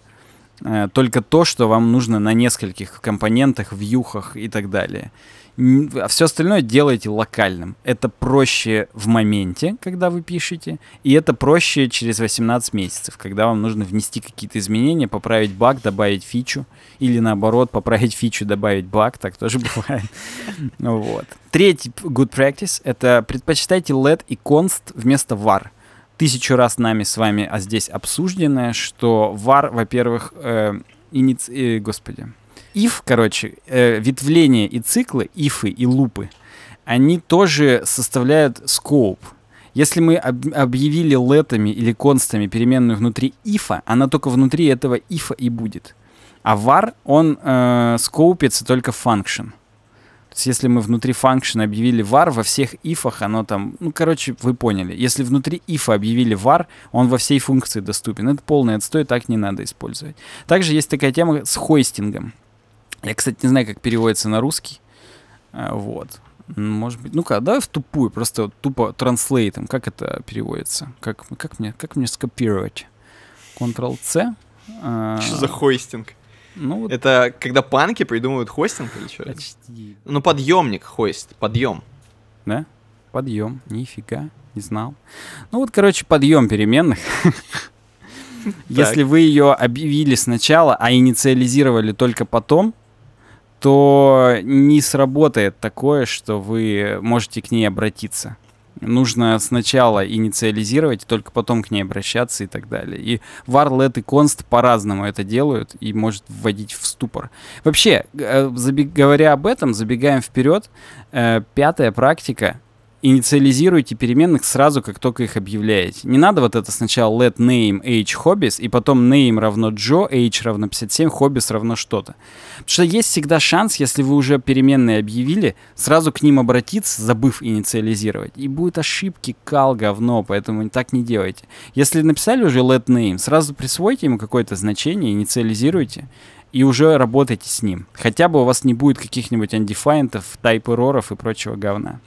Speaker 1: э, только то, что вам нужно на нескольких компонентах, вьюхах и так далее а все остальное делайте локальным. Это проще в моменте, когда вы пишете, и это проще через 18 месяцев, когда вам нужно внести какие-то изменения, поправить баг, добавить фичу, или наоборот, поправить фичу, добавить баг, так тоже бывает. Вот. Третий good practice — это предпочитайте let и const вместо var тысячу раз нами с вами а здесь обсужденное, что var, во-первых, э, иниц... э, господи, If, короче, э, ветвления и циклы, ифы и лупы, они тоже составляют скоуп. Если мы об объявили летами или констами переменную внутри ифа, она только внутри этого ифа и будет. А var, он э, скоупится только в function. То есть если мы внутри function объявили var, во всех ифах оно там... Ну, короче, вы поняли. Если внутри ифа объявили var, он во всей функции доступен. Это полный отстой, так не надо использовать. Также есть такая тема с хойстингом. Я, кстати, не знаю, как переводится на русский. А, вот. Может быть, ну-ка, давай в тупую, просто вот тупо транслейтом. Как это переводится? Как, как, мне, как мне скопировать? Ctrl-C. А, что за
Speaker 2: хостинг? Ну, вот... Это когда панки придумывают хостинг или что? Почти. Ну, подъемник хост, подъем. Да? Подъем, нифига,
Speaker 1: не знал. Ну вот, короче, подъем переменных. Если вы ее объявили сначала, а инициализировали только потом, то не сработает такое, что вы можете к ней обратиться. Нужно сначала инициализировать, только потом к ней обращаться и так далее. И Варлет и const по-разному это делают и может вводить в ступор. Вообще, э, забег, говоря об этом, забегаем вперед. Э, пятая практика инициализируйте переменных сразу, как только их объявляете. Не надо вот это сначала let name age hobbies, и потом name равно Joe age равно 57, hobbies равно что-то. Потому что есть всегда шанс, если вы уже переменные объявили, сразу к ним обратиться, забыв инициализировать. И будут ошибки, кал, говно, поэтому так не делайте. Если написали уже let name, сразу присвойте ему какое-то значение, инициализируйте, и уже работайте с ним. Хотя бы у вас не будет каких-нибудь undefined, type error и прочего говна.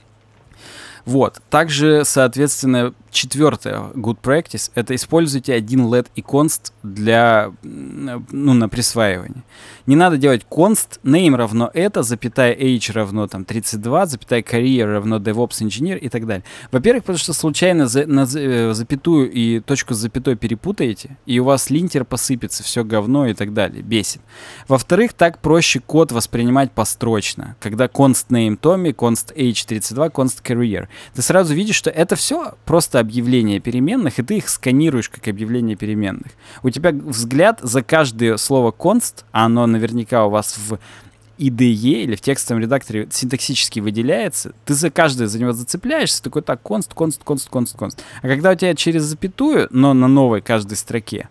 Speaker 1: Вот. Также, соответственно, четвертое good practice — это используйте один let и const для, ну, на присваивание. Не надо делать const name равно это, запятая age равно там 32, запятая career равно DevOps Engineer и так далее. Во-первых, потому что случайно за, на, э, запятую и точку с запятой перепутаете, и у вас линтер посыпется, все говно и так далее. Бесит. Во-вторых, так проще код воспринимать построчно, когда const name Tommy, const age 32, const career ты сразу видишь, что это все просто объявление переменных, и ты их сканируешь как объявление переменных. У тебя взгляд за каждое слово const, а оно наверняка у вас в IDE или в текстовом редакторе синтаксически выделяется, ты за каждое за него зацепляешься, такой так, const, const, const, const, const. А когда у тебя через запятую, но на новой каждой строке,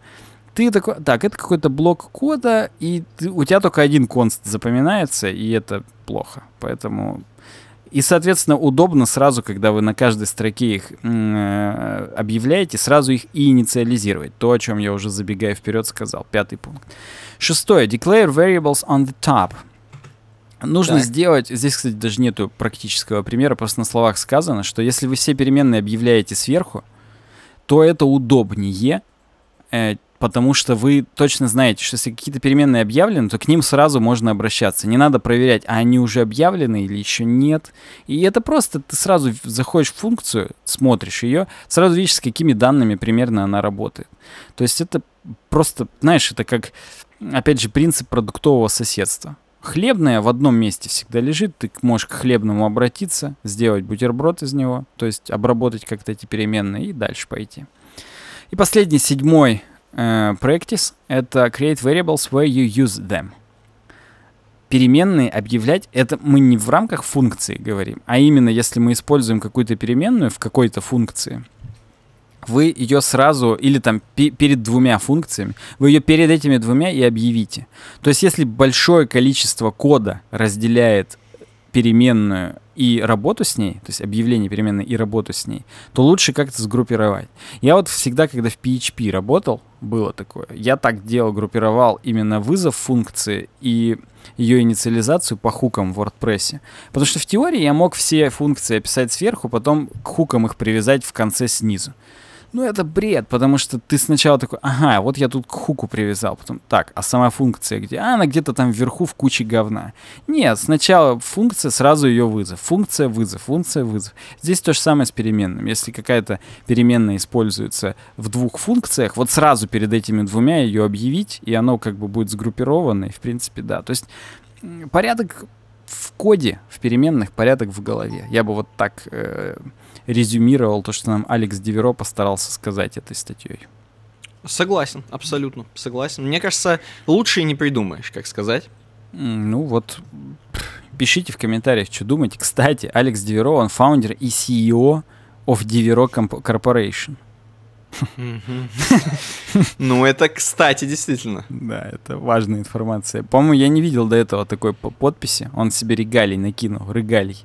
Speaker 1: ты такой, так, это какой-то блок кода, и ты, у тебя только один конст запоминается, и это плохо. Поэтому и, соответственно, удобно сразу, когда вы на каждой строке их э, объявляете, сразу их и инициализировать. То, о чем я уже забегая вперед сказал. Пятый пункт. Шестое. Declare variables on the top. Нужно так. сделать, здесь, кстати, даже нету практического примера, просто на словах сказано, что если вы все переменные объявляете сверху, то это удобнее, э, потому что вы точно знаете, что если какие-то переменные объявлены, то к ним сразу можно обращаться. Не надо проверять, а они уже объявлены или еще нет. И это просто ты сразу заходишь в функцию, смотришь ее, сразу видишь, с какими данными примерно она работает. То есть это просто, знаешь, это как, опять же, принцип продуктового соседства. Хлебная в одном месте всегда лежит, ты можешь к хлебному обратиться, сделать бутерброд из него, то есть обработать как-то эти переменные и дальше пойти. И последний, седьмой Э, practice — это create variables where you use them. Переменные объявлять — это мы не в рамках функции говорим, а именно если мы используем какую-то переменную в какой-то функции, вы ее сразу, или там перед двумя функциями, вы ее перед этими двумя и объявите. То есть если большое количество кода разделяет переменную и работу с ней, то есть объявление переменной и работу с ней, то лучше как-то сгруппировать. Я вот всегда, когда в PHP работал, было такое, я так делал, группировал именно вызов функции и ее инициализацию по хукам в WordPress. Потому что в теории я мог все функции описать сверху, потом к хукам их привязать в конце снизу. Ну, это бред, потому что ты сначала такой, ага, вот я тут к хуку привязал, потом, так, а сама функция где? А, она где-то там вверху в куче говна. Нет, сначала функция, сразу ее вызов. Функция, вызов, функция, вызов. Здесь то же самое с переменным. Если какая-то переменная используется в двух функциях, вот сразу перед этими двумя ее объявить, и оно как бы будет сгруппировано, и в принципе, да. То есть порядок в коде, в переменных порядок в голове. Я бы вот так э, резюмировал то, что нам Алекс Деверо
Speaker 2: постарался сказать этой статьей. Согласен, абсолютно согласен. Мне кажется, лучше и не придумаешь, как сказать. Ну вот, пишите в комментариях, что
Speaker 1: думаете. Кстати, Алекс Деверо, он фаундер и CEO of Devero Corporation.
Speaker 2: Ну, это, кстати, действительно. Да, это
Speaker 1: важная информация. По-моему, я не видел до этого такой подписи. Он себе регалий накинул, регалий.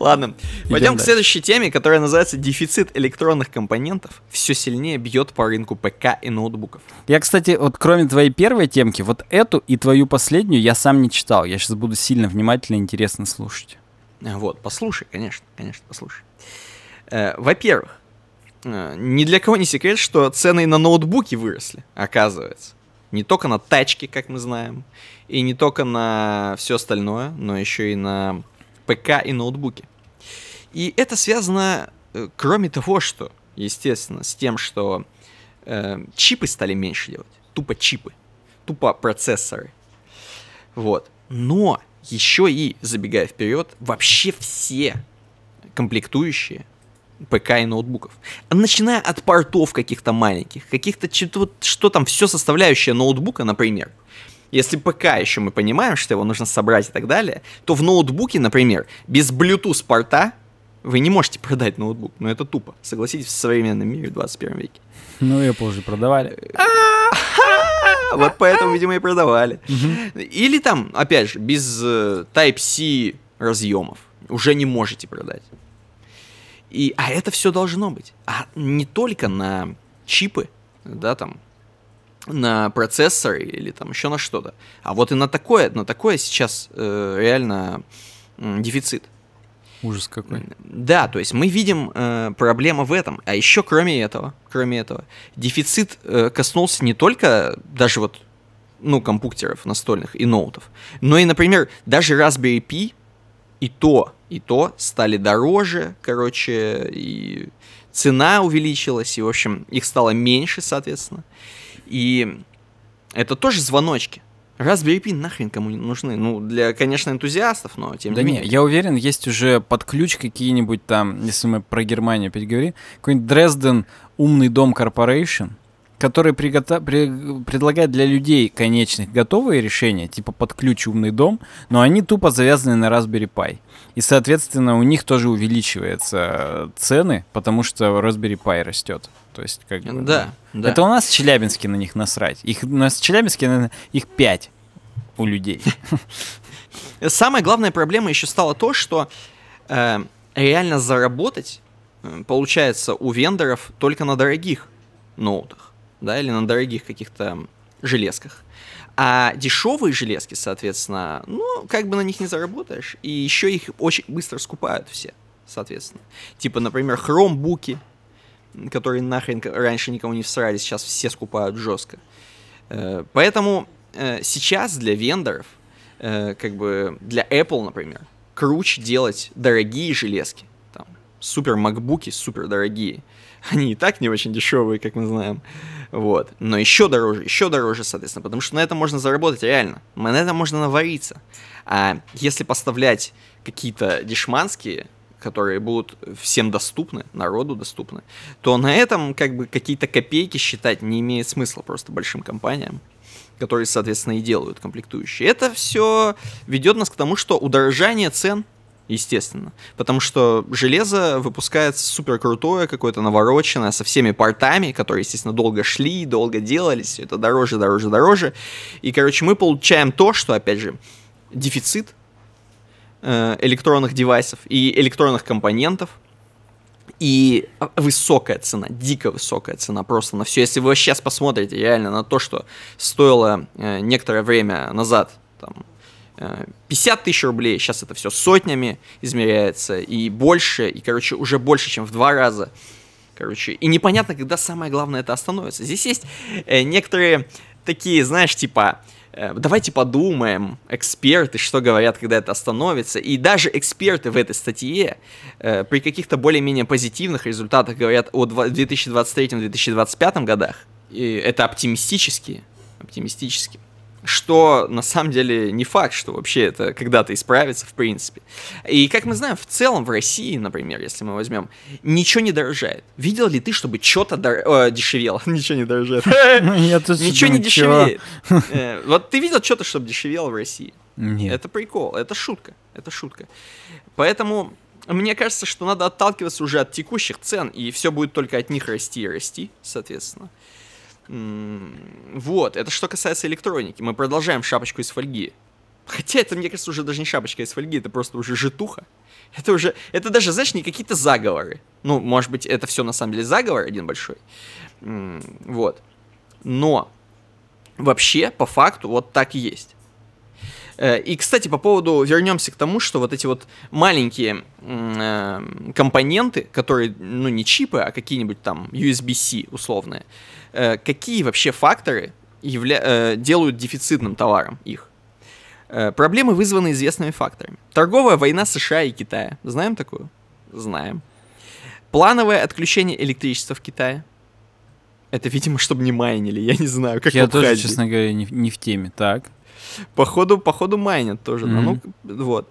Speaker 2: Ладно, пойдем к следующей теме, которая называется «Дефицит электронных компонентов все сильнее бьет по рынку ПК и ноутбуков».
Speaker 1: Я, кстати, вот кроме твоей первой темки, вот эту и твою последнюю я сам не читал. Я сейчас буду сильно внимательно и интересно слушать.
Speaker 2: Э, вот, послушай, конечно, конечно, послушай. Э, во-первых, э, ни для кого не секрет, что цены на ноутбуки выросли, оказывается. Не только на тачки, как мы знаем, и не только на все остальное, но еще и на ПК и ноутбуки. И это связано, кроме того, что, естественно, с тем, что э, чипы стали меньше делать. Тупо чипы. Тупо процессоры. Вот. Но еще и, забегая вперед, вообще все комплектующие ПК и ноутбуков. Начиная от портов каких-то маленьких, каких-то что, что там все составляющее ноутбука, например. Если ПК еще мы понимаем, что его нужно собрать и так далее, то в ноутбуке, например, без Bluetooth порта вы не можете продать ноутбук. Ну это тупо. Согласитесь, в современном мире в 21 веке. Ну, я уже продавали вот поэтому, видимо, и продавали. Или там, опять же, без э, Type-C разъемов уже не можете продать. И, а это все должно быть. А не только на чипы, да, там, на процессоры или там еще на что-то. А вот и на такое, на такое сейчас э, реально э, дефицит. Ужас какой. Да, то есть мы видим э, проблему в этом. А еще кроме этого, кроме этого, дефицит э, коснулся не только даже вот ну, компьютеров настольных и ноутов, но и, например, даже Raspberry Pi и то, и то стали дороже, короче, и цена увеличилась, и, в общем, их стало меньше, соответственно. И это тоже звоночки. Raspberry Pi нахрен кому не нужны? Ну, для, конечно, энтузиастов, но тем да не менее. Да не, я уверен, есть уже под ключ какие-нибудь
Speaker 1: там, если мы про Германию опять какой-нибудь Дрезден умный дом Корпорейшн который пригота... при... предлагает для людей конечных готовые решения, типа под ключ умный дом, но они тупо завязаны на Raspberry Pi. И, соответственно, у них тоже увеличиваются цены, потому что Raspberry Pi растет. То есть, как бы... Да, ну, да. Это у нас в Челябинске на них насрать. Их, у нас в Челябинске, наверное, их пять у людей.
Speaker 2: Самая главная проблема еще стала то, что э, реально заработать э, получается у вендоров только на дорогих ноутах да, или на дорогих каких-то железках. А дешевые железки, соответственно, ну, как бы на них не заработаешь, и еще их очень быстро скупают все, соответственно. Типа, например, хромбуки, которые нахрен раньше никому не всрали, сейчас все скупают жестко. Э, поэтому э, сейчас для вендоров, э, как бы для Apple, например, круче делать дорогие железки, там, супер макбуки, супер дорогие. Они и так не очень дешевые, как мы знаем. Вот. Но еще дороже, еще дороже, соответственно, потому что на этом можно заработать реально. На этом можно навариться. А если поставлять какие-то дешманские, которые будут всем доступны, народу доступны, то на этом как бы какие-то копейки считать не имеет смысла просто большим компаниям которые, соответственно, и делают комплектующие. Это все ведет нас к тому, что удорожание цен естественно. Потому что железо выпускается супер крутое, какое-то навороченное, со всеми портами, которые, естественно, долго шли, долго делались, это дороже, дороже, дороже. И, короче, мы получаем то, что, опять же, дефицит э, электронных девайсов и электронных компонентов, и высокая цена, дико высокая цена просто на все. Если вы сейчас посмотрите реально на то, что стоило э, некоторое время назад там, 50 э, тысяч рублей, сейчас это все сотнями измеряется, и больше, и, короче, уже больше, чем в два раза. Короче, и непонятно, когда самое главное это остановится. Здесь есть э, некоторые такие, знаешь, типа, э, давайте подумаем, эксперты, что говорят, когда это остановится. И даже эксперты в этой статье э, при каких-то более-менее позитивных результатах говорят о 2023-2025 годах. И это оптимистически, оптимистически что на самом деле не факт, что вообще это когда-то исправится, в принципе. И как мы знаем, в целом в России, например, если мы возьмем, ничего не дорожает. Видел ли ты, чтобы что-то дор... Э, дешевело? ничего не дорожает. Ничего не дешевеет. Э, вот ты видел что-то, чтобы дешевело в России? Нет. Это прикол, это шутка, это шутка. Поэтому мне кажется, что надо отталкиваться уже от текущих цен, и все будет только от них расти и расти, соответственно. Вот, это что касается электроники. Мы продолжаем шапочку из фольги. Хотя это, мне кажется, уже даже не шапочка из фольги, это просто уже житуха. Это уже, это даже, знаешь, не какие-то заговоры. Ну, может быть, это все на самом деле заговор один большой. Вот. Но вообще, по факту, вот так и есть. Э, и, кстати, по поводу, вернемся к тому, что вот эти вот маленькие э, компоненты, которые, ну, не чипы, а какие-нибудь там USB-C условные, Э, какие вообще факторы явля... Э, делают дефицитным товаром их. Э, проблемы вызваны известными факторами. Торговая война США и Китая. Знаем такую? Знаем. Плановое отключение электричества в Китае. Это, видимо, чтобы не майнили, я не знаю, как Я тоже, честно говоря, не, не в теме, так. Походу, походу майнят тоже. Mm-hmm. Ну, вот.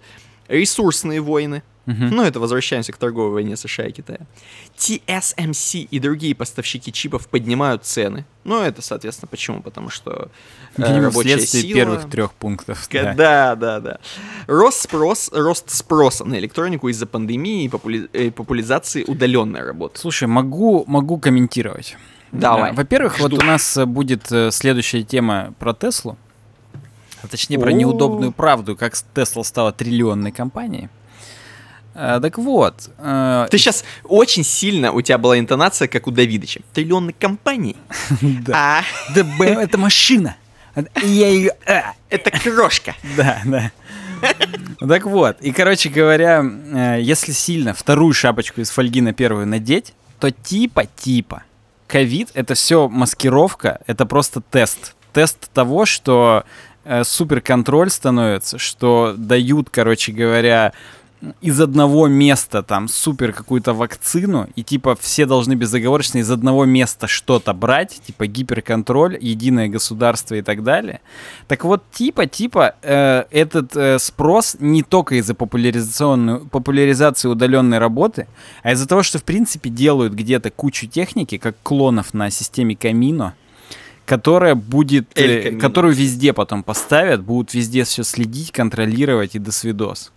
Speaker 2: Ресурсные войны. Uh-huh. Ну, это возвращаемся к торговой войне США и Китая. TSMC и другие поставщики чипов поднимают цены. Ну, это, соответственно, почему? Потому что э, рабочая сила... первых трех
Speaker 1: пунктов. Да.
Speaker 2: да, да, да. Рост, спрос, рост спроса на электронику из-за пандемии и попули... Э, популяризации удаленной работы. Слушай, могу, могу комментировать. Давай. Во-первых,
Speaker 1: Жду. вот у нас э, будет э, следующая тема про Теслу. А точнее, про неудобную
Speaker 2: правду, как Тесла стала триллионной компанией. Э, так вот. Э... Ты сейчас очень сильно у тебя была интонация, как у Давидыча. Триллионной компании. Да. А. ДБ это машина. Я ее. Э. Это крошка.
Speaker 1: Да, да. Так вот. И, короче говоря, э, если сильно вторую шапочку из фольги на первую надеть, то типа, типа. Ковид это все маскировка, это просто тест. Тест того, что суперконтроль становится, что дают, короче говоря, из одного места там супер какую-то вакцину, и типа все должны безоговорочно из одного места что-то брать, типа гиперконтроль, единое государство и так далее. Так вот, типа, типа, э, этот э, спрос не только из-за популяризации удаленной работы, а из-за того, что в принципе делают где-то кучу техники, как клонов на системе Камино, которая будет, э, которую везде потом поставят, будут везде все следить, контролировать и до свидос.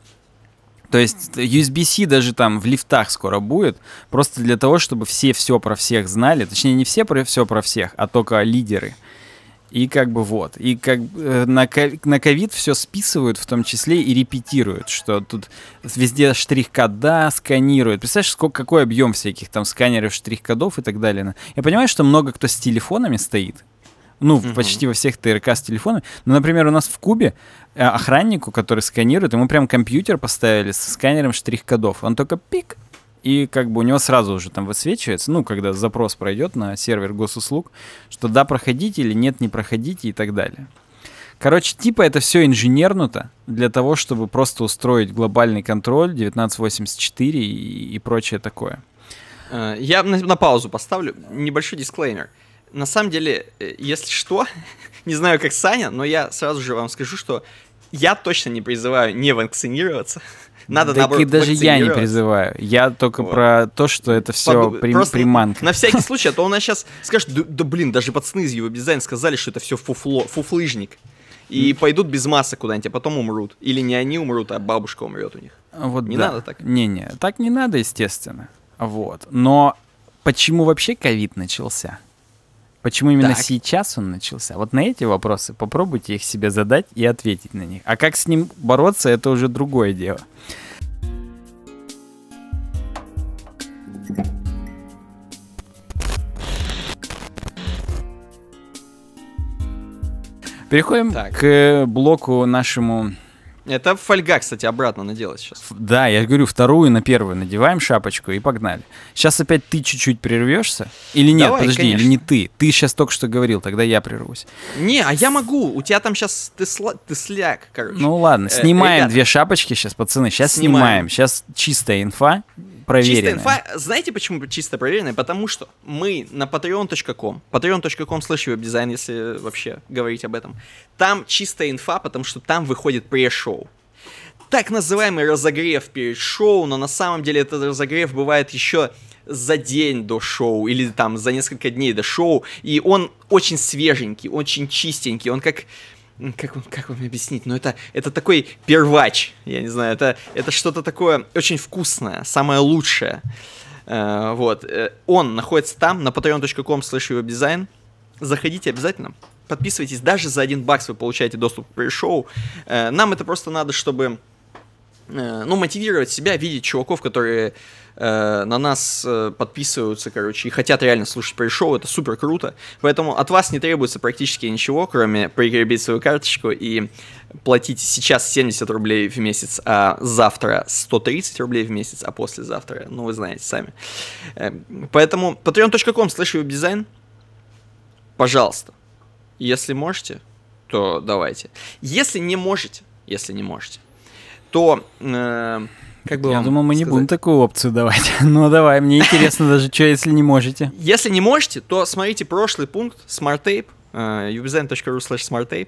Speaker 1: То есть USB-C даже там в лифтах скоро будет, просто для того, чтобы все все про всех знали. Точнее, не все про все про всех, а только лидеры. И как бы вот. И как э, на, ковид все списывают, в том числе и репетируют, что тут везде штрих-кода сканируют. Представляешь, сколько, какой объем всяких там сканеров, штрих-кодов и так далее. Я понимаю, что много кто с телефонами стоит. Ну, угу. почти во всех ТРК с телефонами. Но, например, у нас в Кубе Э, охраннику, который сканирует, ему прям компьютер поставили со сканером штрих-кодов. Он только пик, и как бы у него сразу уже там высвечивается, ну, когда запрос пройдет на сервер госуслуг, что да, проходите или нет, не проходите и так далее. Короче, типа это все инженернуто для того, чтобы просто устроить глобальный контроль 1984 и, и прочее такое.
Speaker 2: Э, я на, на паузу поставлю небольшой дисклеймер. На самом деле, э, если что, не знаю, как Саня, но я сразу же вам скажу, что я точно не призываю не вакцинироваться. Надо так наоборот, и даже я не
Speaker 1: призываю. Я только вот. про то, что это все Подумай, при, приманка.
Speaker 2: На всякий случай, а то у нас сейчас скажет, да, да блин, даже пацаны из его дизайн сказали, что это все фуфло, фуфлыжник. И mm. пойдут без массы куда-нибудь, а потом умрут. Или не они умрут, а бабушка умрет у них. Вот не да. надо так. Не-не, так не надо,
Speaker 1: естественно. Вот. Но почему вообще ковид начался? Почему именно так. сейчас он начался? Вот на эти вопросы попробуйте их себе задать и ответить на них. А как с ним бороться, это уже другое дело. Переходим так. к блоку нашему
Speaker 2: это фольга, кстати, обратно наделать сейчас.
Speaker 1: Да, я говорю, вторую на первую надеваем шапочку и погнали. Сейчас опять ты чуть-чуть прервешься? Или нет, Давай, подожди, конечно. или не ты? Ты сейчас только что говорил, тогда я прервусь.
Speaker 2: Не, а я могу. У тебя там сейчас ты, сла... ты сляк, короче. Ну
Speaker 1: ладно, э, снимаем э, две шапочки сейчас, пацаны. Сейчас снимаем. снимаем. Сейчас чистая инфа проверенная. Чистая
Speaker 2: инфа, знаете почему чисто проверенная? Потому что мы на patreon.com, patreon.com slash дизайн, если вообще говорить об этом, там чистая инфа, потому что там выходит пресс-шоу так называемый разогрев перед шоу, но на самом деле этот разогрев бывает еще за день до шоу или там за несколько дней до шоу, и он очень свеженький, очень чистенький, он как как вам, как вам объяснить, но ну, это, это такой первач, я не знаю, это, это что-то такое очень вкусное, самое лучшее. Э, вот. Э, он находится там, на patreon.com slash дизайн. Заходите обязательно, подписывайтесь, даже за один бакс вы получаете доступ к пресс-шоу. Э, нам это просто надо, чтобы э, ну, мотивировать себя, видеть чуваков, которые Э, на нас э, подписываются, короче, и хотят реально слушать пришел, это супер круто. Поэтому от вас не требуется практически ничего, кроме прикрепить свою карточку и платить сейчас 70 рублей в месяц, а завтра 130 рублей в месяц, а послезавтра, ну вы знаете сами. Э, поэтому patreon.com slash дизайн пожалуйста, если можете, то давайте. Если не можете, если не можете, то э, как бы Я думаю,
Speaker 1: мы сказать. не будем такую опцию давать. ну давай, мне интересно даже, что если не можете.
Speaker 2: Если не можете, то смотрите прошлый пункт, Smart Tape, э, uh, slash smarttape. Uh,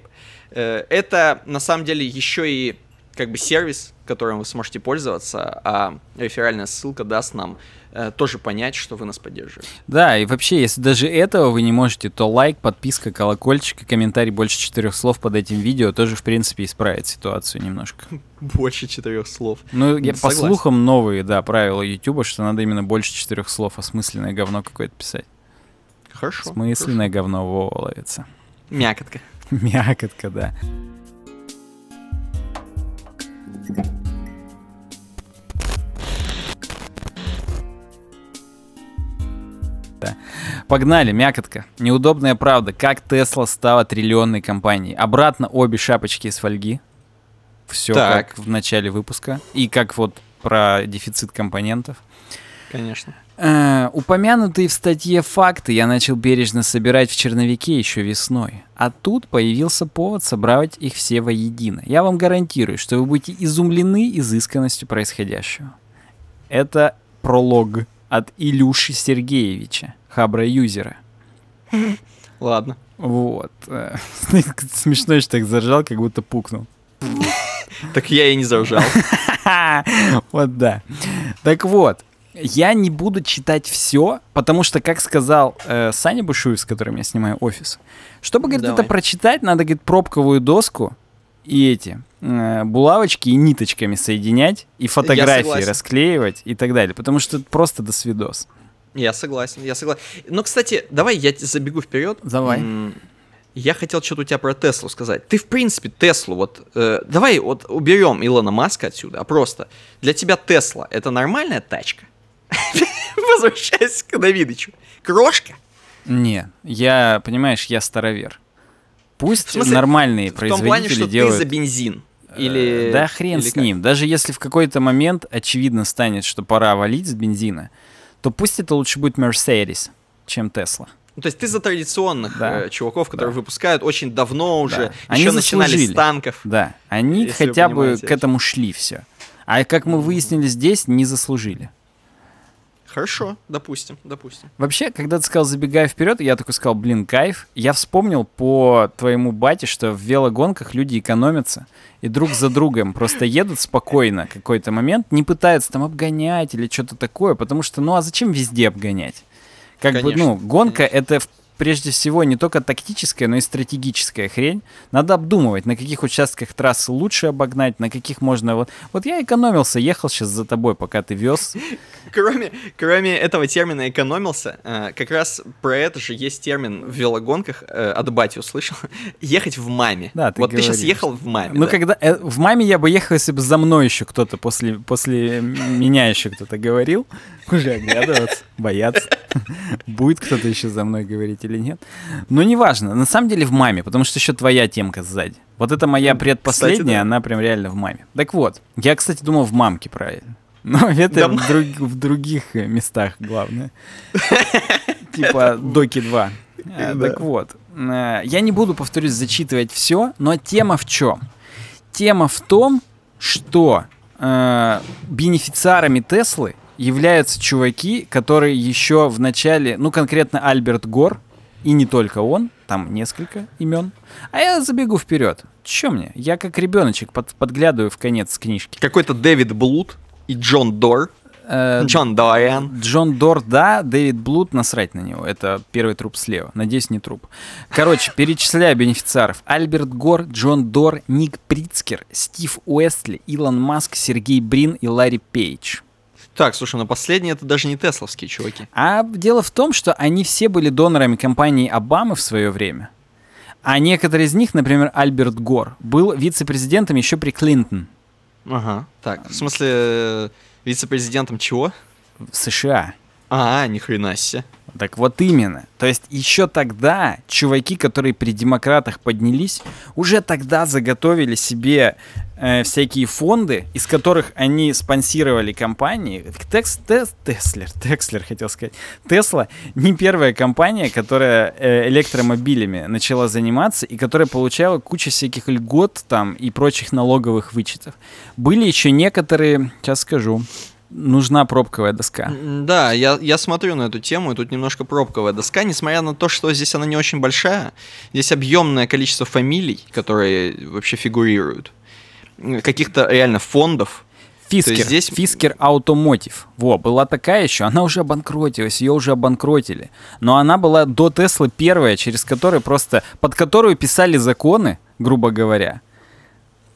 Speaker 2: э, это на самом деле еще и как бы сервис, которым вы сможете пользоваться, а реферальная ссылка даст нам Э, тоже понять, что вы нас поддерживаете.
Speaker 1: Да, и вообще, если даже этого вы не можете, то лайк, подписка, колокольчик и комментарий больше четырех слов под этим видео тоже, в принципе, исправит ситуацию немножко.
Speaker 2: Больше четырех слов. Ну, я, по слухам,
Speaker 1: новые, да, правила Ютуба, что надо именно больше четырех слов осмысленное говно какое-то писать. Хорошо. Смысленное хорошо. говно во, Мякотка. Мякотка, да. thank you да. Погнали, мякотка. Неудобная правда, как Тесла стала триллионной компанией. Обратно обе шапочки из фольги. Все так. как в начале выпуска. И как вот про дефицит компонентов. Конечно. Э, упомянутые в статье факты я начал бережно собирать в черновике еще весной. А тут появился повод собрать их все воедино. Я вам гарантирую, что вы будете изумлены изысканностью происходящего. Это пролог от Илюши Сергеевича, хабра юзера. Ладно. Вот. Смешно, что так заржал, как будто пукнул.
Speaker 2: Так я и не заржал. Вот да.
Speaker 1: Так вот, я не буду читать все, потому что, как сказал э, Саня Бушуев, с которым я снимаю офис, чтобы, говорит, Давай. это прочитать, надо, говорит, пробковую доску и эти Э, булавочки и ниточками соединять, и фотографии расклеивать и так далее. Потому что это просто до свидос.
Speaker 2: Я согласен, я согласен. Но, ну, кстати, давай я забегу вперед. Давай. Я хотел что-то у тебя про Теслу сказать. Ты, в принципе, Теслу, вот, э, давай вот уберем Илона Маска отсюда, а просто для тебя Тесла — это нормальная тачка? Возвращаясь к Давидычу. Крошка? Не, я,
Speaker 1: понимаешь, я старовер. Пусть смысле, нормальные в производители том плане, что делают... ты за
Speaker 2: бензин. Или... Э, да хрен Или с как?
Speaker 1: ним. Даже если в какой-то момент очевидно станет, что пора валить с бензина, то пусть это лучше будет Mercedes, чем Tesla.
Speaker 2: Ну, то есть ты за традиционных да. Э, чуваков, которые да. выпускают очень давно уже, да. они еще заслужили. начинали с танков.
Speaker 1: Да, они хотя бы к этому шли все. А как мы выяснили здесь, не заслужили.
Speaker 2: Хорошо, допустим, допустим.
Speaker 1: Вообще, когда ты сказал «забегая вперед», я такой сказал, блин, кайф. Я вспомнил по твоему бате, что в велогонках люди экономятся и друг за другом просто едут спокойно какой-то момент, не пытаются там обгонять или что-то такое, потому что, ну а зачем везде обгонять? Как конечно, бы, ну, гонка конечно. это прежде всего не только тактическая, но и стратегическая хрень. Надо обдумывать, на каких участках трассы лучше обогнать, на каких можно... Вот, вот я экономился, ехал сейчас за тобой, пока ты вез.
Speaker 2: Кроме, кроме этого термина «экономился», э, как раз про это же есть термин в велогонках, э, от бати услышал, ехать в маме. Да, ты Вот говоришь. ты сейчас ехал в маме. Ну, да. когда...
Speaker 1: Э, в маме я бы ехал, если бы за мной еще кто-то после, после меня еще кто-то говорил уже оглядываться, бояться, будет кто-то еще за мной говорить или нет. Но неважно, на самом деле в маме, потому что еще твоя темка сзади. Вот это моя предпоследняя, кстати, да. она прям реально в маме. Так вот, я, кстати, думал в мамке правильно. Но это да. в, друг, в других э, местах главное. Типа Доки 2. А, так вот, э, я не буду, повторюсь, зачитывать все, но тема в чем? Тема в том, что э, бенефициарами Теслы являются чуваки, которые еще в начале, ну конкретно Альберт Гор, и не только он, там несколько имен. А я забегу вперед. Че мне? Я как ребеночек под, подглядываю в конец книжки. Какой-то Дэвид Блуд и Джон Дор. Э, Джон Дориан. Джон Дор, да, Дэвид Блуд, насрать на него. Это первый труп слева. Надеюсь, не труп. Короче, перечисляю бенефициаров. Альберт Гор, Джон Дор, Ник Притцкер, Стив Уэстли, Илон Маск, Сергей Брин и Ларри Пейдж. Так, слушай, но последние
Speaker 2: это даже не тесловские чуваки.
Speaker 1: А дело в том, что они все были донорами компании Обамы в свое время. А некоторые из них, например, Альберт Гор, был вице-президентом еще при Клинтон.
Speaker 2: Ага, так. В смысле, э, вице-президентом чего? В США. А, ни хрена себе. Так вот именно. То есть еще тогда
Speaker 1: чуваки, которые при демократах поднялись, уже тогда заготовили себе э, всякие фонды, из которых они спонсировали компании. Текс, тес, Теслер, Текслер хотел сказать. Тесла не первая компания, которая э, электромобилями начала заниматься и которая получала кучу всяких льгот там и прочих налоговых вычетов. Были еще некоторые, сейчас скажу, нужна пробковая доска.
Speaker 2: Да, я, я смотрю на эту тему, и тут немножко пробковая доска, несмотря на то, что здесь она не очень большая, здесь объемное количество фамилий, которые вообще фигурируют, каких-то реально фондов, Фискер, здесь... Фискер Automotive. Во, была
Speaker 1: такая еще, она уже обанкротилась, ее уже обанкротили. Но она была до Теслы первая, через которую просто, под которую писали законы, грубо говоря,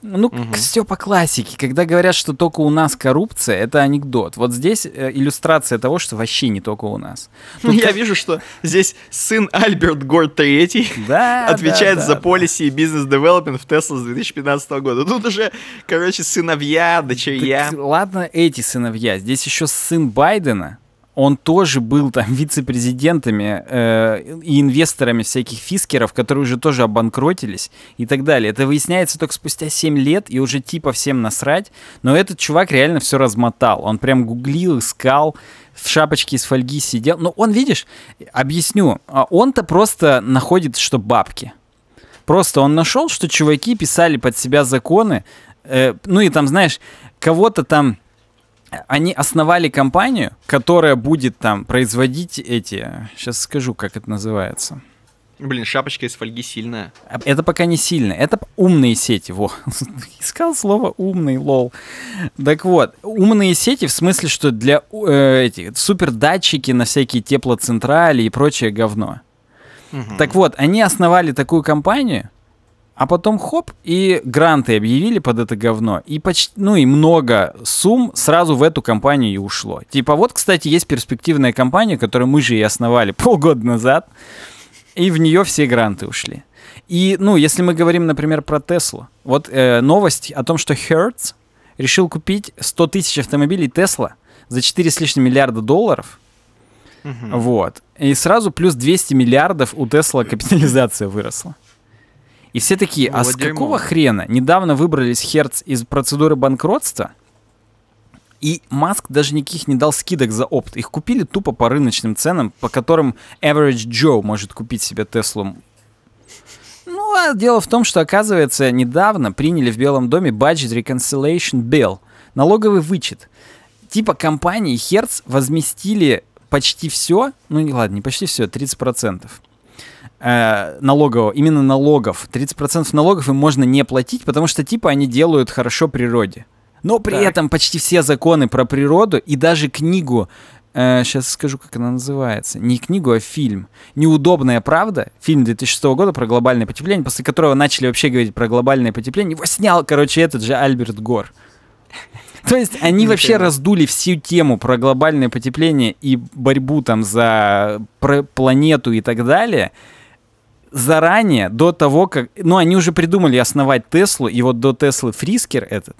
Speaker 1: ну, угу. все по классике. Когда говорят, что только у нас коррупция, это анекдот. Вот здесь э, иллюстрация
Speaker 2: того, что вообще не только у нас. Ну Я вижу, что здесь сын Альберт Гор III да, отвечает да, да, за полиси и бизнес-девелопмент в Тесла с 2015 года. Тут уже, короче, сыновья, дочерья. Так, ладно, эти сыновья. Здесь еще сын Байдена
Speaker 1: он тоже был там вице-президентами э, и инвесторами всяких фискеров, которые уже тоже обанкротились и так далее. Это выясняется только спустя 7 лет и уже типа всем насрать, но этот чувак реально все размотал. Он прям гуглил, искал, в шапочке из фольги сидел. Но ну, он, видишь, объясню, а он-то просто находит, что бабки. Просто он нашел, что чуваки писали под себя законы, э, ну и там, знаешь, кого-то там они основали компанию, которая будет там производить эти... Сейчас скажу, как это называется.
Speaker 2: Блин, шапочка из фольги сильная.
Speaker 1: Это пока не сильно. Это умные сети. Во. Искал слово умный, лол. Так вот, умные сети в смысле, что для э, эти супер датчики на всякие теплоцентрали и прочее говно. Угу. Так вот, они основали такую компанию, а потом хоп, и гранты объявили под это говно. И почти, ну и много сумм сразу в эту компанию и ушло. Типа вот, кстати, есть перспективная компания, которую мы же и основали полгода назад. И в нее все гранты ушли. И, ну, если мы говорим, например, про Теслу. Вот э, новость о том, что Hertz решил купить 100 тысяч автомобилей Тесла за 4 с лишним миллиарда долларов. Угу. Вот. И сразу плюс 200 миллиардов у Тесла капитализация выросла. И все такие, а с какого хрена недавно выбрались Херц из процедуры банкротства? И Маск даже никаких не дал скидок за опт. Их купили тупо по рыночным ценам, по которым Average Joe может купить себе Теслу. Ну, а дело в том, что, оказывается, недавно приняли в Белом доме Budget Reconciliation Bill, налоговый вычет. Типа компании Херц возместили почти все, ну не ладно, не почти все, 30%. Э, налогов именно налогов. 30% налогов им можно не платить, потому что типа они делают хорошо природе. Но при так. этом почти все законы про природу и даже книгу, э, сейчас скажу, как она называется, не книгу, а фильм. «Неудобная правда», фильм 2006 года про глобальное потепление, после которого начали вообще говорить про глобальное потепление, его снял, короче, этот же Альберт Гор. То есть они вообще раздули всю тему про глобальное потепление и борьбу там за планету и так далее – заранее, до того, как... Ну, они уже придумали основать Теслу, и вот до Теслы Фрискер этот,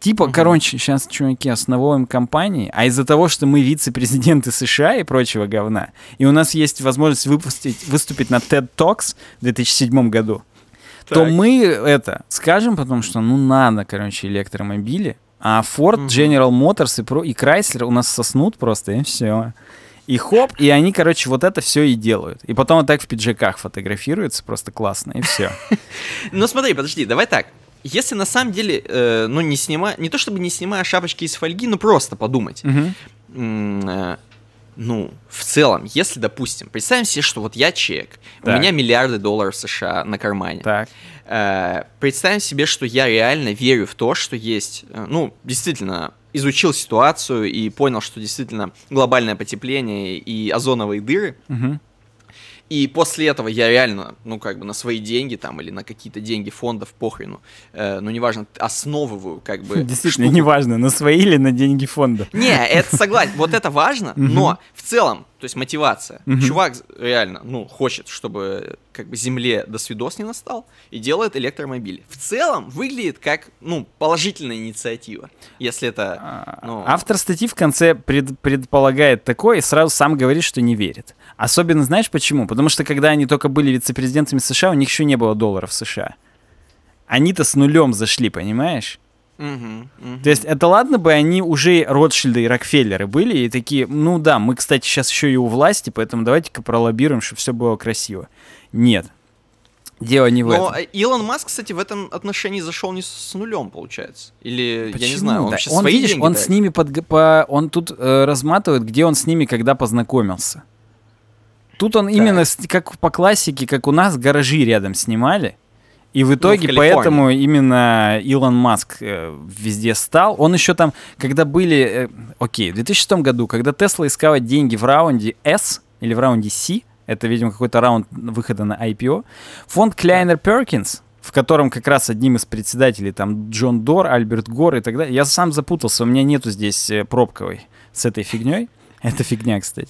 Speaker 1: Типа, угу. короче, сейчас, чуваки, основываем компании, а из-за того, что мы вице-президенты США и прочего говна, и у нас есть возможность выпустить, выступить на TED Talks в 2007 году, так. то мы это скажем потом, что ну надо, короче, электромобили, а Ford, угу. General Motors и, Pro, и Chrysler у нас соснут просто, и все. И хоп, и они, короче, вот это все и делают. И потом вот так в пиджаках фотографируются просто классно, и все.
Speaker 2: Ну смотри, подожди, давай так. Если на самом деле, э, ну не снимая, не то чтобы не снимая шапочки из фольги, ну просто подумать. Э, ну, в целом, если, допустим, представим себе, что вот я человек, так. у меня миллиарды долларов США на кармане. Так. Э, представим себе, что я реально верю в то, что есть, э, ну, действительно, изучил ситуацию и понял, что действительно глобальное потепление и озоновые дыры. Угу. И после этого я реально, ну, как бы на свои деньги там или на какие-то деньги фондов, похрену, э, ну, неважно, основываю, как бы... Действительно, штуку. неважно,
Speaker 1: на свои или на деньги фонда. Не,
Speaker 2: это согласен, вот это важно, но в целом, то есть мотивация. Чувак реально, ну, хочет, чтобы как бы Земле до свидос не настал, и делает электромобили. В целом выглядит как, ну, положительная инициатива, если это... А, ну... Автор
Speaker 1: статьи в конце пред, предполагает такое и сразу сам говорит, что не верит. Особенно знаешь почему? Потому что когда они только были вице-президентами США, у них еще не было долларов США. Они-то с нулем зашли, понимаешь?
Speaker 3: Угу, угу. То есть
Speaker 1: это ладно бы они уже Ротшильды и Рокфеллеры были и такие, ну да, мы, кстати, сейчас еще и у власти, поэтому давайте-ка пролоббируем, чтобы все было красиво. Нет. Дело не в Но
Speaker 2: этом. Илон Маск, кстати, в этом отношении зашел не с нулем, получается. Или Почему? я не знаю, он да. сейчас он, свои видишь, деньги он дает? с
Speaker 1: ними под, по, он тут э, разматывает, где он с ними когда познакомился. Тут он да. именно как по классике, как у нас гаражи рядом снимали. И в итоге ну, в поэтому именно Илон Маск э, везде стал. Он еще там, когда были, э, окей, в 2006 году, когда Тесла искала деньги в раунде S или в раунде C, это, видимо, какой-то раунд выхода на IPO. Фонд Kleiner Perkins, в котором как раз одним из председателей там Джон Дор, Альберт Гор и так далее. Я сам запутался, у меня нету здесь э, пробковой с этой фигней. Это фигня, кстати.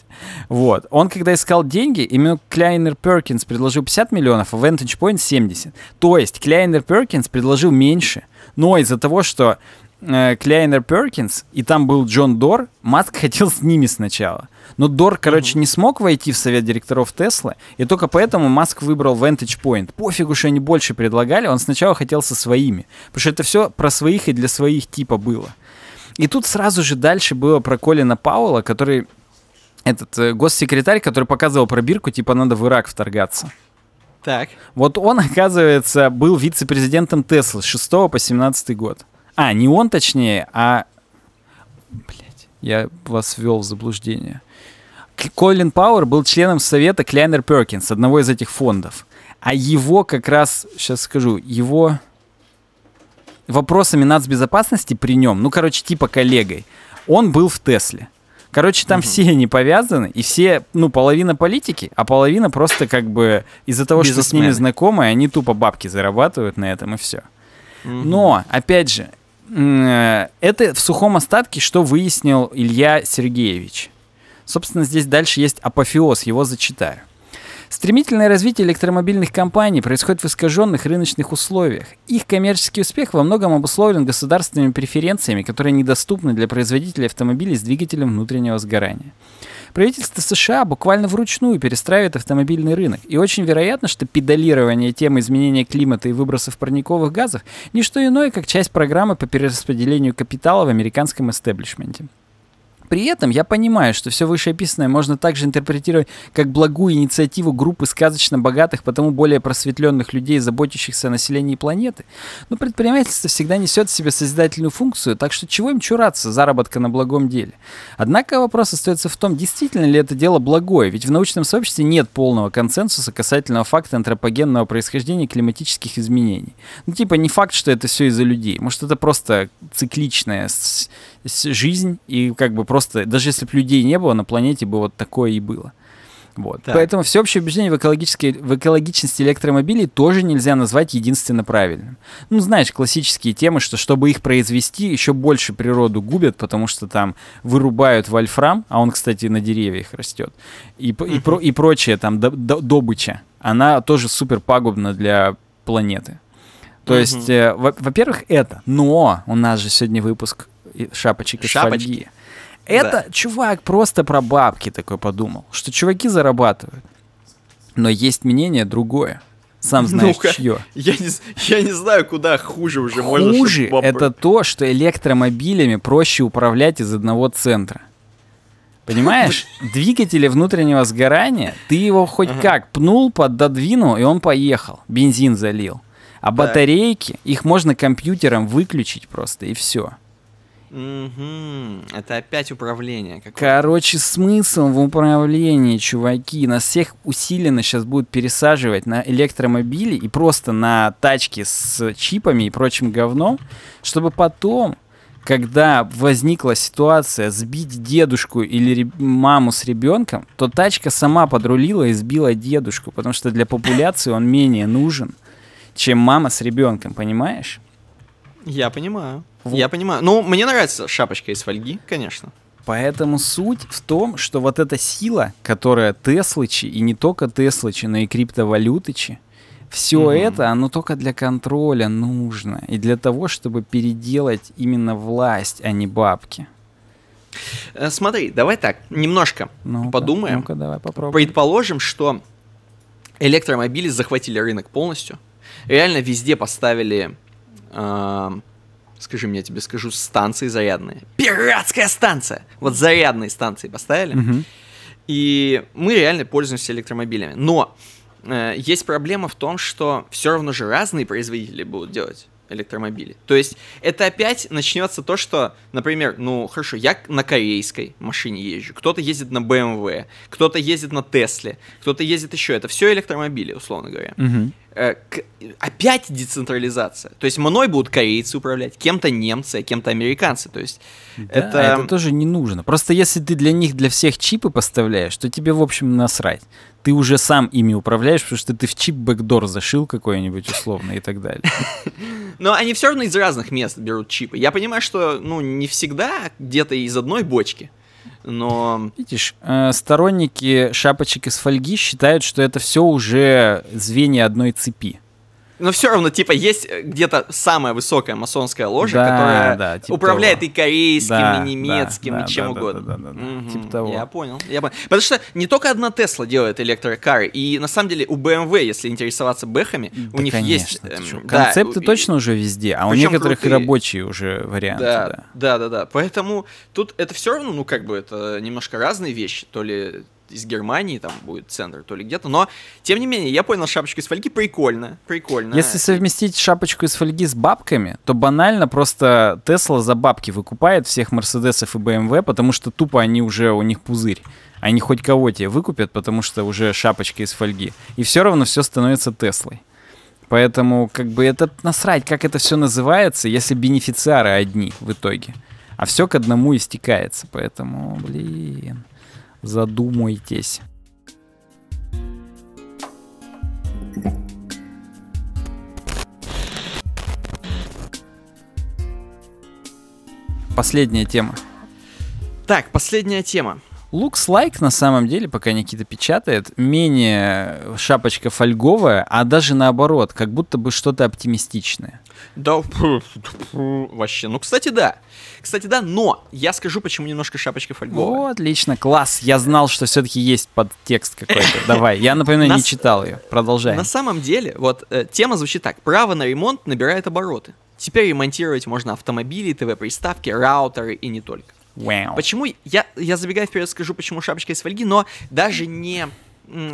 Speaker 1: Вот. Он, когда искал деньги, именно Клайнер Перкинс предложил 50 миллионов, а Vantage Point 70. То есть Клайнер Перкинс предложил меньше. Но из-за того, что э, Клайнер Перкинс и там был Джон Дор, Маск хотел с ними сначала. Но Дор, короче, не смог войти в совет директоров Теслы, и только поэтому Маск выбрал Vantage Point. Пофигу, что они больше предлагали, он сначала хотел со своими. Потому что это все про своих и для своих типа было. И тут сразу же дальше было про Колина Пауэлла, который этот э, госсекретарь, который показывал пробирку, типа надо в Ирак вторгаться. Так. Вот он, оказывается, был вице-президентом Теслы с 6 по 17 год. А, не он точнее, а... Блять, я вас ввел в заблуждение. Колин Пауэр был членом совета Клянер Перкинс, одного из этих фондов. А его как раз, сейчас скажу, его вопросами нацбезопасности при нем, ну, короче, типа коллегой, он был в Тесле. Короче, там угу. все они повязаны, и все, ну, половина политики, а половина просто как бы из-за того, Бизнесмены. что с ними знакомы, они тупо бабки зарабатывают на этом, и все. Угу. Но, опять же, э, это в сухом остатке, что выяснил Илья Сергеевич. Собственно, здесь дальше есть апофеоз, его зачитаю. Стремительное развитие электромобильных компаний происходит в искаженных рыночных условиях. Их коммерческий успех во многом обусловлен государственными преференциями, которые недоступны для производителей автомобилей с двигателем внутреннего сгорания. Правительство США буквально вручную перестраивает автомобильный рынок, и очень вероятно, что педалирование темы изменения климата и выбросов парниковых газов – не что иное, как часть программы по перераспределению капитала в американском истеблишменте. При этом я понимаю, что все вышеописанное можно также интерпретировать как благую инициативу группы сказочно богатых, потому более просветленных людей, заботящихся о населении планеты. Но предпринимательство всегда несет в себе созидательную функцию, так что чего им чураться заработка на благом деле? Однако вопрос остается в том, действительно ли это дело благое, ведь в научном сообществе нет полного консенсуса касательно факта антропогенного происхождения климатических изменений. Ну типа не факт, что это все из-за людей, может это просто цикличная жизнь и как бы просто просто, даже если бы людей не было, на планете бы вот такое и было. Вот. Так. Поэтому всеобщее убеждение в, экологической, в экологичности электромобилей тоже нельзя назвать единственно правильным. Ну, знаешь, классические темы, что чтобы их произвести, еще больше природу губят, потому что там вырубают вольфрам, а он, кстати, на деревьях растет, и, и, про, и прочее там до, до, добыча, она тоже супер пагубна для планеты. То есть, э, во- первых это. Но у нас же сегодня выпуск шапочек из шапочки. шпальги. Это да. чувак просто про бабки такой подумал, что чуваки зарабатывают. Но есть мнение другое. Сам знаешь, ну чье. Я не, я не
Speaker 2: знаю, куда хуже уже хуже можно. Хуже — это
Speaker 1: то, что электромобилями проще управлять из одного центра. Понимаешь, двигатели внутреннего сгорания, ты его хоть ага. как пнул, пододвинул, и он поехал, бензин залил. А батарейки, их можно компьютером выключить просто, и все
Speaker 2: это опять управление. Какое
Speaker 1: Короче, смысл в управлении, чуваки. Нас всех усиленно сейчас будут пересаживать на электромобили и просто на тачки с чипами и прочим говном, чтобы потом, когда возникла ситуация сбить дедушку или маму с ребенком, то тачка сама подрулила и сбила дедушку, потому что для популяции он менее нужен, чем мама с ребенком, понимаешь?
Speaker 2: Я понимаю. Вот. Я понимаю. Ну, мне нравится шапочка из фольги, конечно.
Speaker 1: Поэтому суть в том, что вот эта сила, которая Теслычи, и не только Теслычи, но и криптовалютычи, все mm-hmm. это, оно только для контроля нужно. И для того, чтобы переделать именно власть, а не бабки.
Speaker 2: Э, смотри, давай так, немножко ну подумаем. Ну-ка, давай попробуем. Предположим, что электромобили захватили рынок полностью. Реально везде поставили скажи мне, я тебе скажу, станции зарядные. Пиратская станция! Вот зарядные станции поставили. Угу. И мы реально пользуемся электромобилями. Но э, есть проблема в том, что все равно же разные производители будут делать электромобили. То есть это опять начнется то, что, например, ну хорошо, я на корейской машине езжу, кто-то ездит на BMW, эм кто-то ездит на Tesla, кто-то ездит еще. Это все электромобили, условно говоря. Угу. Э, опять децентрализация. То есть мной будут корейцы управлять, кем-то немцы, а кем-то американцы. То есть да, это... это
Speaker 1: тоже не нужно. Просто если ты для них, для всех чипы поставляешь, то тебе, в общем, насрать. Ты уже сам ими управляешь, потому что ты в чип бэкдор зашил какой-нибудь условно и так далее.
Speaker 2: Но они все равно из разных мест берут чипы. Я понимаю, что ну не всегда а где-то из одной бочки но...
Speaker 1: Видишь, э, сторонники шапочек из фольги считают, что это все уже звенья одной цепи.
Speaker 2: Но все равно, типа, есть э, где-то самая высокая масонская ложа, да, которая да, типа управляет того. и корейским, да, и немецким, да, и чем да, угодно. Да, да, да, да, да. Угу, типа того. Я понял, я понял. Потому что не только одна Тесла делает электрокары, и на самом деле у BMW, эм если интересоваться бэхами, да, у них конечно, есть... Эм, Концепты да, точно
Speaker 1: уже везде, а у некоторых крутые. рабочие уже варианты. Да,
Speaker 2: да, да, да, да. Поэтому тут это все равно, ну, как бы, это немножко разные вещи, то ли из Германии там будет центр, то ли где-то. Но, тем не менее, я понял, шапочку из фольги прикольно, прикольно. Если
Speaker 1: совместить шапочку из фольги с бабками, то банально просто Тесла за бабки выкупает всех Мерседесов и БМВ, потому что тупо они уже, у них пузырь. Они хоть кого тебе выкупят, потому что уже шапочка из фольги. И все равно все становится Теслой. Поэтому, как бы, это насрать, как это все называется, если бенефициары одни в итоге. А все к одному истекается, поэтому, блин. Задумайтесь. Последняя тема. Так, последняя тема. Looks like, на самом деле, пока Никита печатает, менее шапочка фольговая, а даже наоборот, как будто бы что-то оптимистичное.
Speaker 2: Да, вообще. Ну, кстати, да. Кстати, да, но я скажу, почему немножко шапочка фольговая.
Speaker 1: О, отлично, класс. Я знал, что все-таки есть подтекст какой-то. Давай, я, напоминаю, не читал ее. Продолжай. На
Speaker 2: самом деле, вот э, тема звучит так. Право на ремонт набирает обороты. Теперь ремонтировать можно автомобили, ТВ-приставки, раутеры и не только. Wow. Почему, я, я забегаю вперед скажу, почему шапочка из фольги, но даже не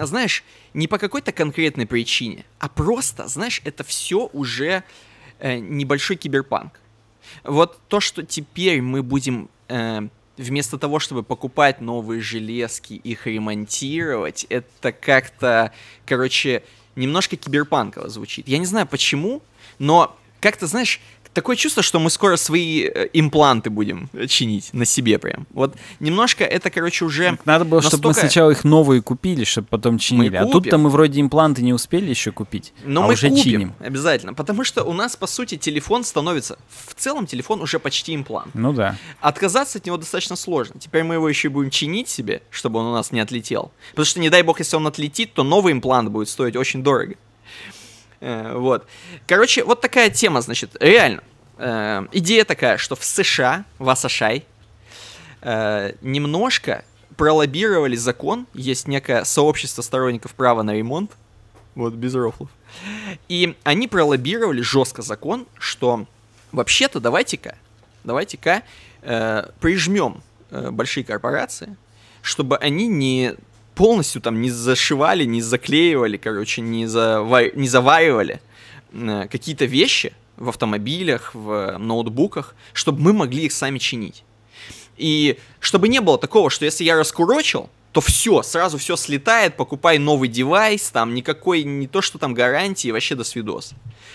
Speaker 2: знаешь, не по какой-то конкретной причине, а просто, знаешь, это все уже Э, небольшой киберпанк. Вот то, что теперь мы будем э, вместо того, чтобы покупать новые железки, их ремонтировать, это как-то, короче, немножко киберпанково звучит. Я не знаю почему, но как-то, знаешь, такое чувство, что мы скоро свои э, импланты будем э, чинить на себе прям. Вот немножко это, короче, уже Надо было, настолько... чтобы мы сначала
Speaker 1: их новые купили, чтобы потом чинили. А тут-то мы вроде
Speaker 2: импланты не успели еще
Speaker 1: купить, Но а мы уже купим, чиним.
Speaker 2: обязательно, потому что у нас, по сути, телефон становится... В целом телефон уже почти имплант. Ну да. Отказаться от него достаточно сложно. Теперь мы его еще и будем чинить себе, чтобы он у нас не отлетел. Потому что, не дай бог, если он отлетит, то новый имплант будет стоить очень дорого. Э, вот. Короче, вот такая тема, значит, реально. Э, идея такая, что в США, в Асашай, э, немножко пролоббировали закон, есть некое сообщество сторонников права на ремонт, вот, без рофлов. И они пролоббировали жестко закон, что вообще-то давайте-ка, давайте-ка э, прижмем э, большие корпорации, чтобы они не полностью там не зашивали, не заклеивали, короче, не, зава... не заваивали э, какие-то вещи в автомобилях, в ноутбуках, чтобы мы могли их сами чинить. И чтобы не было такого, что если я раскурочил, то все, сразу все слетает, покупай новый девайс, там никакой, не то что там гарантии, вообще до свидос.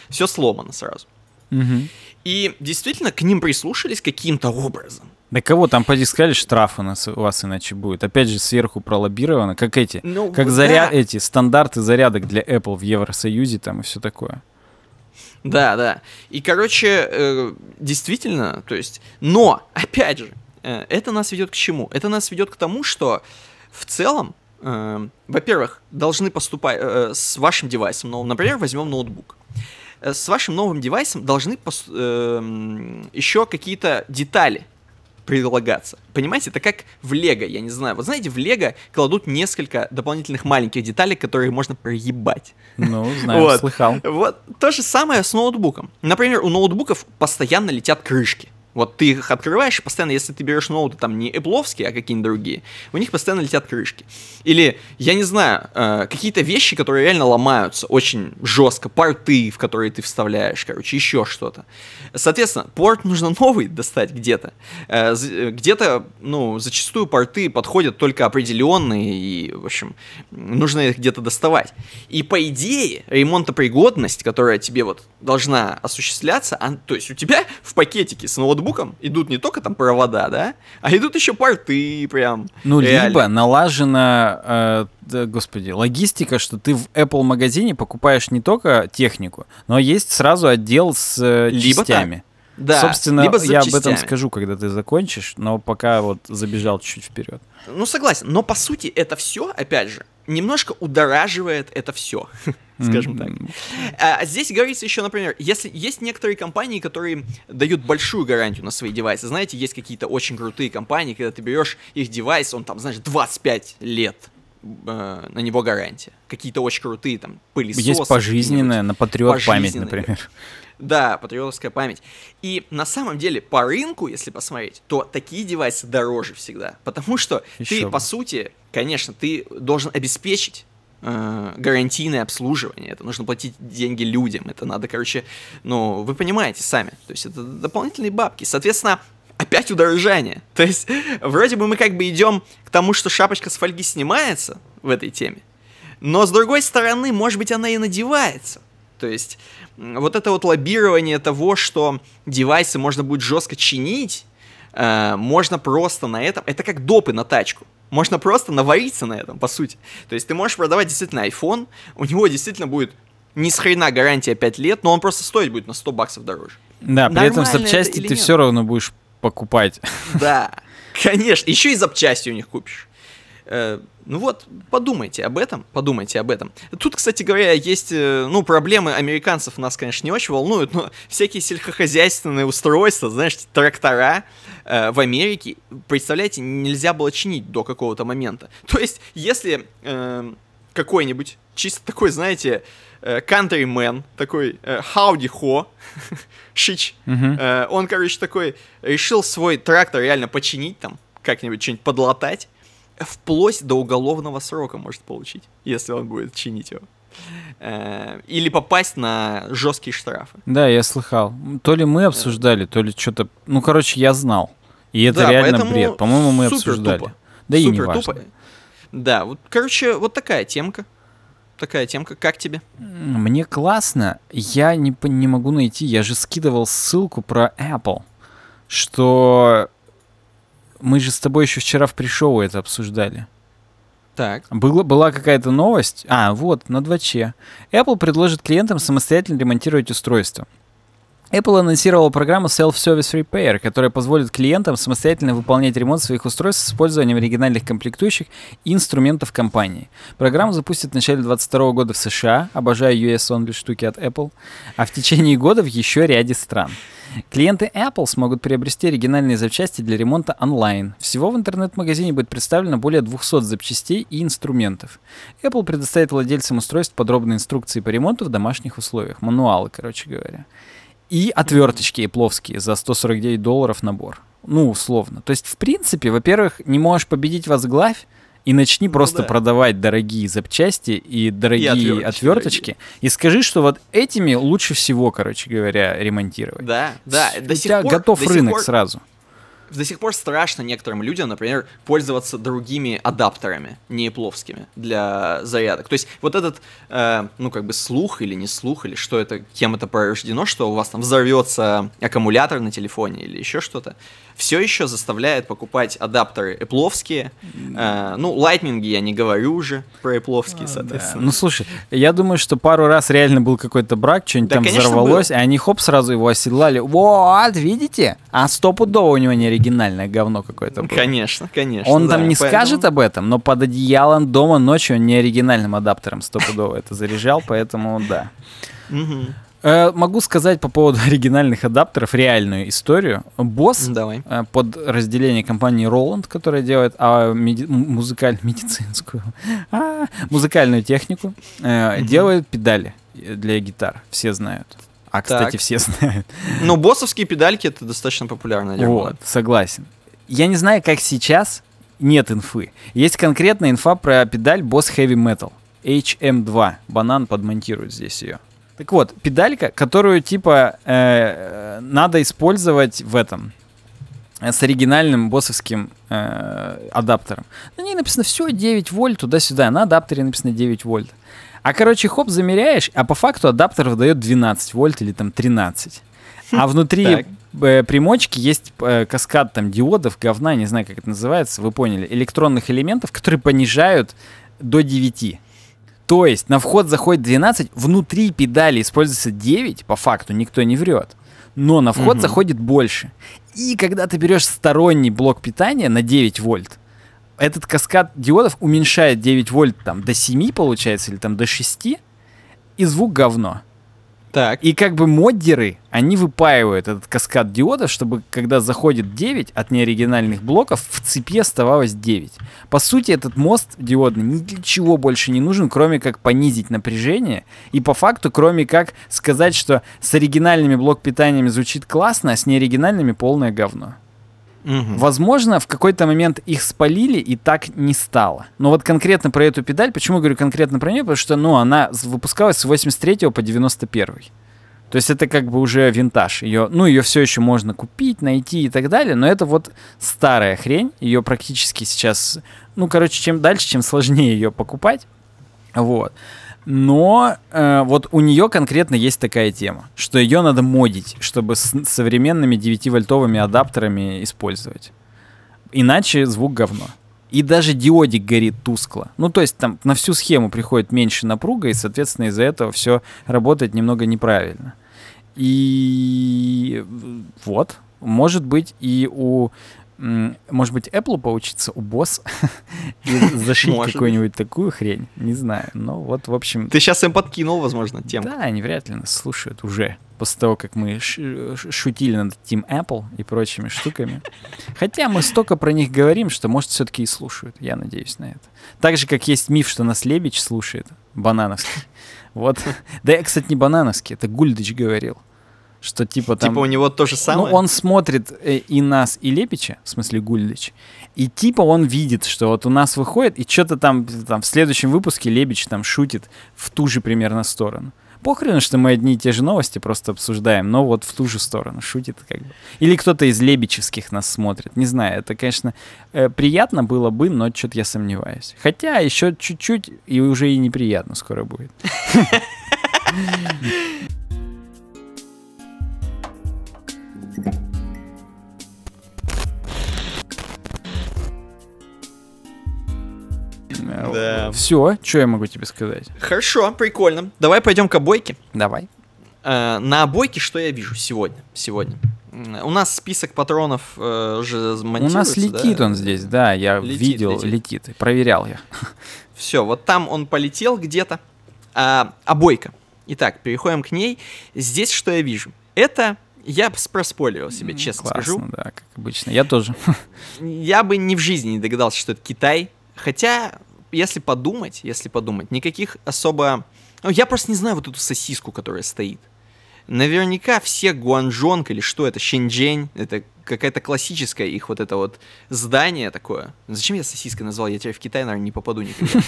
Speaker 2: Все сломано сразу. Угу. И действительно к ним прислушались каким-то образом.
Speaker 1: Да кого там, поди сказали, штраф у нас у вас иначе будет. Опять же, сверху пролоббировано, как эти, ну, как да. заря... эти стандарты зарядок для Apple в Евросоюзе там и все такое.
Speaker 2: Да, да. И, короче, э, действительно, то есть, но, опять же, э, это нас ведет к чему? Это нас ведет к тому, что в целом, э, во-первых, должны поступать э, с вашим девайсом, но, ну, например, возьмем ноутбук э, с вашим новым девайсом должны пос- э- еще какие-то детали прилагаться. Понимаете, это как в Лего, я не знаю. Вот знаете, в Лего кладут несколько дополнительных маленьких деталей, которые можно проебать. Ну, знаю, вот. слыхал. Вот то же самое с ноутбуком. Например, у ноутбуков постоянно летят крышки. Вот ты их открываешь, постоянно, если ты берешь ноуты там не эпловские, а какие-нибудь другие, у них постоянно летят крышки. Или, я не знаю, э, какие-то вещи, которые реально ломаются очень жестко, порты, в которые ты вставляешь, короче, еще что-то. Соответственно, порт нужно новый достать где-то. Э, э, где-то, ну, зачастую порты подходят только определенные, и, в общем, нужно их где-то доставать. И по идее, ремонтопригодность, которая тебе вот должна осуществляться, а, то есть у тебя в пакетике с ноутбуком ноутбукам идут не только там провода, да, а идут еще порты прям. Ну, реально. либо
Speaker 1: налажена, э, господи, логистика, что ты в Apple магазине покупаешь не только технику, но есть сразу отдел с э, либо частями. Так. Да, Собственно, либо я об этом скажу, когда ты закончишь, но пока вот забежал чуть-чуть вперед.
Speaker 2: Ну, согласен, но по сути это все, опять же, немножко удораживает это все. скажем так. А, а здесь говорится еще, например, если есть некоторые компании, которые дают большую гарантию на свои девайсы. Знаете, есть какие-то очень крутые компании, когда ты берешь их девайс, он там, знаешь, 25 лет э, на него гарантия. Какие-то очень крутые там пылесосы. Есть пожизненная, на патриот память, например. Да, патриотовская память. И на самом деле по рынку, если посмотреть, то такие девайсы дороже всегда. Потому что Еще ты, бы. по сути, конечно, ты должен обеспечить э, гарантийное обслуживание, это нужно платить деньги людям, это надо, короче, ну, вы понимаете сами, то есть это дополнительные бабки. Соответственно, опять удорожание. То есть, вроде бы мы как бы идем к тому, что шапочка с фольги снимается в этой теме, но с другой стороны, может быть, она и надевается. То есть, вот это вот лоббирование того, что девайсы можно будет жестко чинить, э, можно просто на этом... Это как допы на тачку. Можно просто навариться на этом, по сути. То есть ты можешь продавать действительно iPhone, у него действительно будет ни с хрена гарантия 5 лет, но он просто стоить будет на 100 баксов дороже. Да, при этом запчасти это ты нет? все
Speaker 1: равно будешь покупать.
Speaker 2: Да, конечно. Еще и запчасти у них купишь. Э, ну вот, подумайте об этом, подумайте об этом. Тут, кстати говоря, есть, э, ну, проблемы американцев нас, конечно, не очень волнуют, но всякие сельскохозяйственные устройства, знаешь, трактора э, в Америке, представляете, нельзя было чинить до какого-то момента. То есть, если э, какой-нибудь, чисто такой, знаете, кантримен, э, такой хауди хо, шич, он, короче, такой, решил свой трактор реально починить там, как-нибудь что-нибудь подлатать, вплоть до уголовного срока может получить, если он будет чинить его. Э, или попасть на жесткие штрафы.
Speaker 1: Да, я слыхал. То ли мы э. обсуждали, то ли что-то. Ну, короче, я знал. И это да, реально бред. По-моему, мы обсуждали. Тупо. Да супер и не важно.
Speaker 2: Тупо. Да, вот, короче, вот такая темка. Такая темка. Как тебе?
Speaker 1: Мне классно. Я не, не могу найти. Я же скидывал ссылку про Apple, что мы же с тобой еще вчера в пришоу это обсуждали. Так. Была, была какая-то новость. А, вот, на 2Ч. Apple предложит клиентам самостоятельно ремонтировать устройство. Apple анонсировала программу Self-Service Repair, которая позволит клиентам самостоятельно выполнять ремонт своих устройств с использованием оригинальных комплектующих и инструментов компании. Программу запустят в начале 2022 года в США, обожаю US Only штуки от Apple, а в течение года в еще ряде стран. Клиенты Apple смогут приобрести оригинальные запчасти для ремонта онлайн. Всего в интернет-магазине будет представлено более 200 запчастей и инструментов. Apple предоставит владельцам устройств подробные инструкции по ремонту в домашних условиях. Мануалы, короче говоря. И отверточки эпловские за 149 долларов набор. Ну, условно. То есть, в принципе, во-первых, не можешь победить возглавь, и начни ну просто да. продавать дорогие запчасти и дорогие и отверточки, отверточки дорогие. и скажи, что вот этими лучше всего, короче говоря, ремонтировать. Да, да. До У сих тебя пор, готов до рынок сих пор, сразу.
Speaker 2: До сих пор страшно некоторым людям, например, пользоваться другими адаптерами, не пловскими, для зарядок. То есть вот этот, э, ну как бы слух или не слух, или что это, кем это порождено, что у вас там взорвется аккумулятор на телефоне или еще что-то. Э, все еще заставляет покупать адаптеры эпловские. Э, ну, лайтнинги я не говорю уже про эпловские, а, соответственно. Да.
Speaker 1: Ну, слушай, я думаю, что пару раз реально был какой-то брак, что-нибудь да, там конечно, взорвалось, был. и они хоп, сразу его оседлали. Вот, видите? А стопудово у него не оригинальное говно какое-то было.
Speaker 2: Конечно, конечно. Он да, там не поэтому... скажет
Speaker 1: об этом, но под одеялом дома ночью он не оригинальным адаптером стопудово это заряжал, поэтому да. Угу. Э, могу сказать по поводу оригинальных адаптеров реальную историю. Босс Давай. Э, под разделение компании Roland, которая делает а, меди- музыкаль- медицинскую а, музыкальную технику, э, делает педали для гитар. Все знают. А, кстати, так. все знают.
Speaker 2: Ну боссовские педальки это достаточно популярная тема. Вот,
Speaker 1: согласен. Я не знаю, как сейчас, нет инфы. Есть конкретная инфа про педаль Boss Heavy Metal. HM2. Банан подмонтирует здесь ее. Так вот, педалька, которую типа э, надо использовать в этом э, с оригинальным боссовским э, адаптером. На ней написано все 9 вольт туда-сюда, на адаптере написано 9 вольт. А короче, хоп, замеряешь, а по факту адаптер выдает 12 вольт или там 13. А внутри э, примочки есть э, каскад там диодов, говна, не знаю, как это называется, вы поняли, электронных элементов, которые понижают до 9. То есть на вход заходит 12, внутри педали используется 9, по факту никто не врет, но на вход угу. заходит больше. И когда ты берешь сторонний блок питания на 9 вольт, этот каскад диодов уменьшает 9 вольт там до 7, получается, или там до 6, и звук говно. Так. И как бы моддеры, они выпаивают этот каскад диодов, чтобы когда заходит 9 от неоригинальных блоков, в цепи оставалось 9. По сути, этот мост диодный ни для чего больше не нужен, кроме как понизить напряжение. И по факту, кроме как сказать, что с оригинальными блок питаниями звучит классно, а с неоригинальными полное говно. Угу. Возможно, в какой-то момент их спалили и так не стало. Но вот конкретно про эту педаль, почему я говорю конкретно про нее, потому что ну, она выпускалась с 83 по 91. То есть это как бы уже винтаж. Ее, ну, ее все еще можно купить, найти и так далее, но это вот старая хрень. Ее практически сейчас... Ну, короче, чем дальше, чем сложнее ее покупать. Вот. Но э, вот у нее конкретно есть такая тема, что ее надо модить, чтобы с современными 9-вольтовыми адаптерами использовать. Иначе звук говно. И даже диодик горит тускло. Ну, то есть там на всю схему приходит меньше напруга, и, соответственно, из-за этого все работает немного неправильно. И э, вот, может быть, и у может быть, Apple поучиться у босс и зашить какую-нибудь такую хрень, не знаю. Но ну, вот, в общем... Ты
Speaker 2: сейчас им подкинул, возможно,
Speaker 1: тем. Да, они вряд ли нас слушают уже, после того, как мы шутили над Team Apple и прочими штуками. Хотя мы столько про них говорим, что, может, все-таки и слушают. Я надеюсь на это. Так же, как есть миф, что нас Лебедь слушает, Банановский. Вот. Да я, кстати, не Банановский, это Гульдич говорил. Что типа там... Типа у него то же ну, самое? Ну, он смотрит э, и нас, и Лепича, в смысле Гульдич, и типа он видит, что вот у нас выходит, и что-то там, там в следующем выпуске Лебич там шутит в ту же примерно сторону. Похрен, что мы одни и те же новости просто обсуждаем, но вот в ту же сторону шутит как бы. Или кто-то из лебичевских нас смотрит, не знаю. Это, конечно, э, приятно было бы, но что-то я сомневаюсь. Хотя еще чуть-чуть и уже и неприятно скоро будет. Э, да. Все, что я могу тебе сказать?
Speaker 2: Хорошо, прикольно. Давай пойдем к обойке. Давай. Э, на обойке что я вижу сегодня? Сегодня. У нас список патронов э, уже У нас летит да? он
Speaker 1: здесь, да, я летит, видел, летит. летит,
Speaker 2: проверял я. Все, вот там он полетел где-то. А, обойка. Итак, переходим к ней. Здесь что я вижу? Это я проспойлерил себе, честно Классно, скажу. да, как обычно. Я тоже. Я бы ни в жизни не догадался, что это Китай. Хотя если подумать, если подумать, никаких особо... Ну, я просто не знаю вот эту сосиску, которая стоит. Наверняка все гуанжонг или что это, Шэньчжэнь, это какая-то классическая их вот это вот здание такое. Зачем я сосиской назвал? Я теперь в Китай, наверное, не попаду никогда.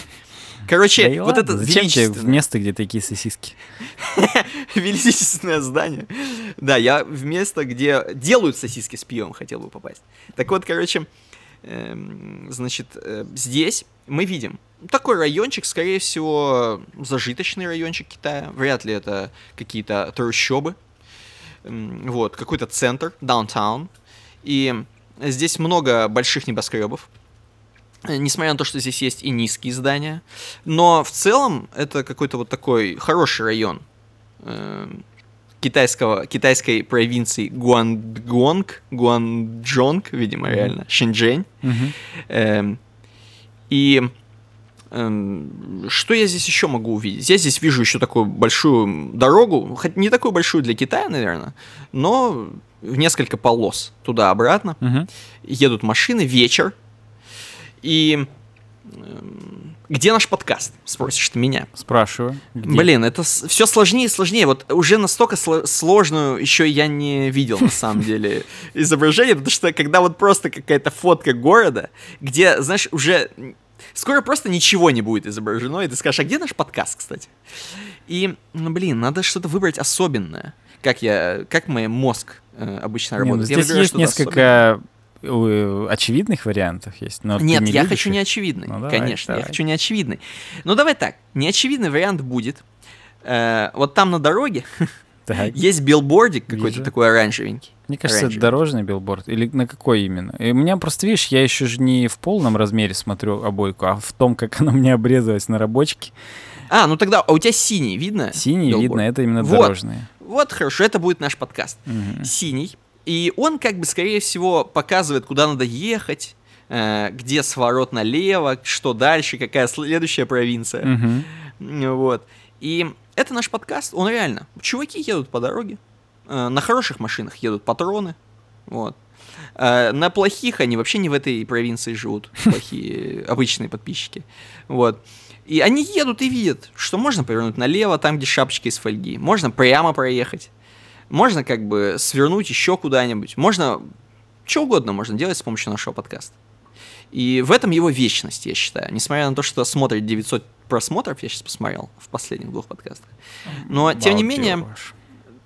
Speaker 2: Короче, да вот это зачем тебе
Speaker 1: в место, где такие сосиски?
Speaker 2: Величественное здание. Да, я в место, где делают сосиски с пивом, хотел бы попасть. Так вот, короче, Эм, значит, э, здесь мы видим такой райончик, скорее всего, зажиточный райончик Китая. Вряд ли это какие-то трущобы. Эм, вот, какой-то центр, даунтаун. И здесь много больших небоскребов. Э, несмотря на то, что здесь есть и низкие здания. Но в целом это какой-то вот такой хороший район эм, китайского, китайской провинции Гуангонг, Гуанчжонг, видимо, mm-hmm. реально, Шэньчжэнь. Mm-hmm. и эм, что я здесь еще могу увидеть? Я здесь вижу еще такую большую дорогу, хоть не такую большую для Китая, наверное, но в несколько полос туда-обратно. Mm-hmm. Едут машины, вечер. И эм, где наш подкаст? Спросишь ты меня. Спрашиваю. Где? Блин, это все сложнее и сложнее. Вот уже настолько сло сложную еще я не видел, на самом деле, изображение. Потому что когда вот просто какая-то фотка города, где, знаешь, уже скоро просто ничего не будет изображено, и ты скажешь, а где наш подкаст, кстати? И, ну, блин, надо что-то выбрать особенное. Как я, как мой мозг э, обычно не, ну, работает. Ну, здесь есть несколько особенное Э, очевидных
Speaker 1: вариантов есть.
Speaker 2: Но Нет, не я хочу их. не очевидный, ну, давай, конечно, давай. я хочу не очевидный. Ну давай так, неочевидный вариант будет. Э, вот там на дороге так. есть билбордик какой-то такой оранжевенький. Мне кажется, оранжевенький. это дорожный
Speaker 1: билборд. Или на какой именно? И у меня просто, видишь, я еще же не в полном размере смотрю обойку, а в том, как она мне обрезалась на рабочке. А, ну тогда, а у тебя синий, видно? Синий билборд? видно, это именно вот. дорожные.
Speaker 2: Вот, хорошо, это будет наш подкаст. Угу. Синий и он как бы, скорее всего, показывает, куда надо ехать, э, где сворот налево, что дальше, какая следующая провинция. Угу. Вот. И это наш подкаст, он реально. Чуваки едут по дороге, э, на хороших машинах едут патроны, вот. Э, на плохих они вообще не в этой провинции живут, плохие обычные подписчики. Вот. И они едут и видят, что можно повернуть налево, там, где шапочка из фольги. Можно прямо проехать. Можно как бы свернуть еще куда-нибудь. Можно... Что угодно можно делать с помощью нашего подкаста. И в этом его вечность, я считаю. Несмотря на то, что смотрит 900 просмотров, я сейчас посмотрел в последних двух подкастах. Но, Балдеж. тем не менее...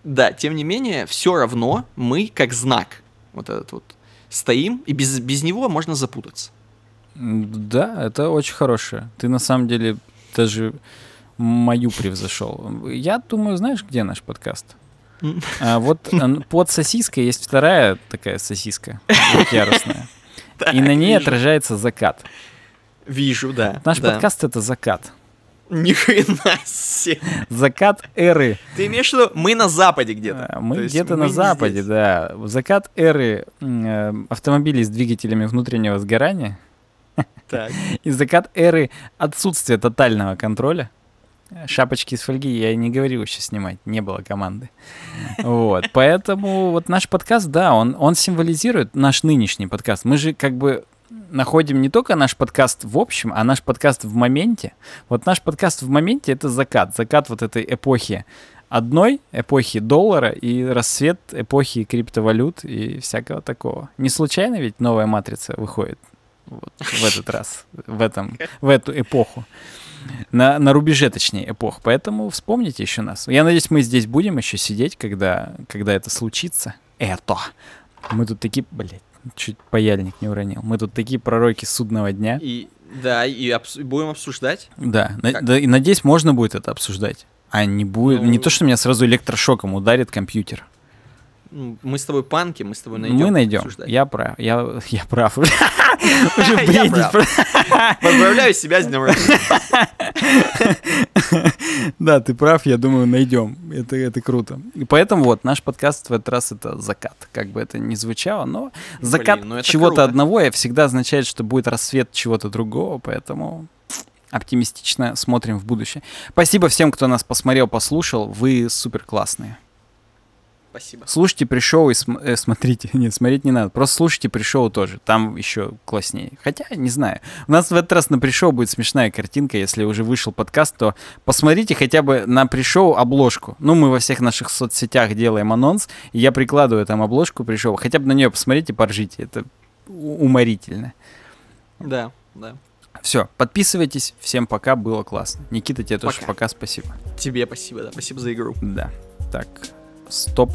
Speaker 2: Да, тем не менее, все равно мы как знак вот этот вот стоим, и без, без него можно запутаться. Да, это
Speaker 1: очень хорошее. Ты на самом деле даже мою превзошел. Я думаю, знаешь, где наш подкаст? А вот э, под сосиской есть вторая такая сосиска яростная. И на ней отражается закат. Вижу, да. Наш подкаст — это закат.
Speaker 2: Ни хрена себе.
Speaker 1: Закат эры.
Speaker 2: Ты имеешь в виду, мы на западе где-то. Мы где-то на западе,
Speaker 1: да. Закат эры э, автомобилей с двигателями внутреннего сгорания. Так. И закат эры отсутствия тотального контроля. Шапочки из фольги я не говорил еще снимать, не было команды. Вот, поэтому вот наш подкаст, да, он, он символизирует наш нынешний подкаст. Мы же как бы находим не только наш подкаст в общем, а наш подкаст в моменте. Вот наш подкаст в моменте — это закат, закат вот этой эпохи одной эпохи доллара и рассвет эпохи криптовалют и всякого такого. Не случайно ведь новая матрица выходит вот в этот раз, в, этом, в эту эпоху на, на рубеже, точнее, эпох. Поэтому вспомните еще нас. Я надеюсь, мы здесь будем еще сидеть, когда, когда это случится. Это. Мы тут такие, блядь, чуть паяльник не уронил. Мы тут такие пророки судного дня.
Speaker 2: И, да, и обс- будем обсуждать. Да, на, да,
Speaker 1: и надеюсь, можно будет это обсуждать. А не будет, ну... не то, что меня сразу электрошоком ударит компьютер.
Speaker 2: Мы с тобой панки, мы с тобой найдем. Мы найдем. Обсуждать. Я
Speaker 1: прав. Я, я прав. Уже бредить. Типа. Поздравляю себя с днем рождения. Да, ты прав, я думаю, найдем. Это, это круто. И поэтому вот наш подкаст в этот раз это закат. Как бы это ни звучало, но закат ну чего-то одного я всегда означает, что будет рассвет чего-то другого, поэтому оптимистично смотрим в будущее. Спасибо всем, кто нас посмотрел, послушал. Вы супер классные. Спасибо. Слушайте пришел и см- э, смотрите. Нет, смотреть не надо. Просто слушайте пришел тоже. Там еще класснее. Хотя, не знаю. У нас в этот раз на пришел будет смешная картинка. Если уже вышел подкаст, то посмотрите хотя бы на пришел обложку. Ну, мы во всех наших соцсетях делаем анонс. И я прикладываю там обложку пришел. Хотя бы на нее посмотрите, поржите. Это уморительно.
Speaker 2: Да, да.
Speaker 1: Все, подписывайтесь. Всем пока, было классно. Никита, тебе пока. тоже пока, спасибо.
Speaker 2: Тебе спасибо, да. Спасибо за игру.
Speaker 1: Да. Так. Стоп.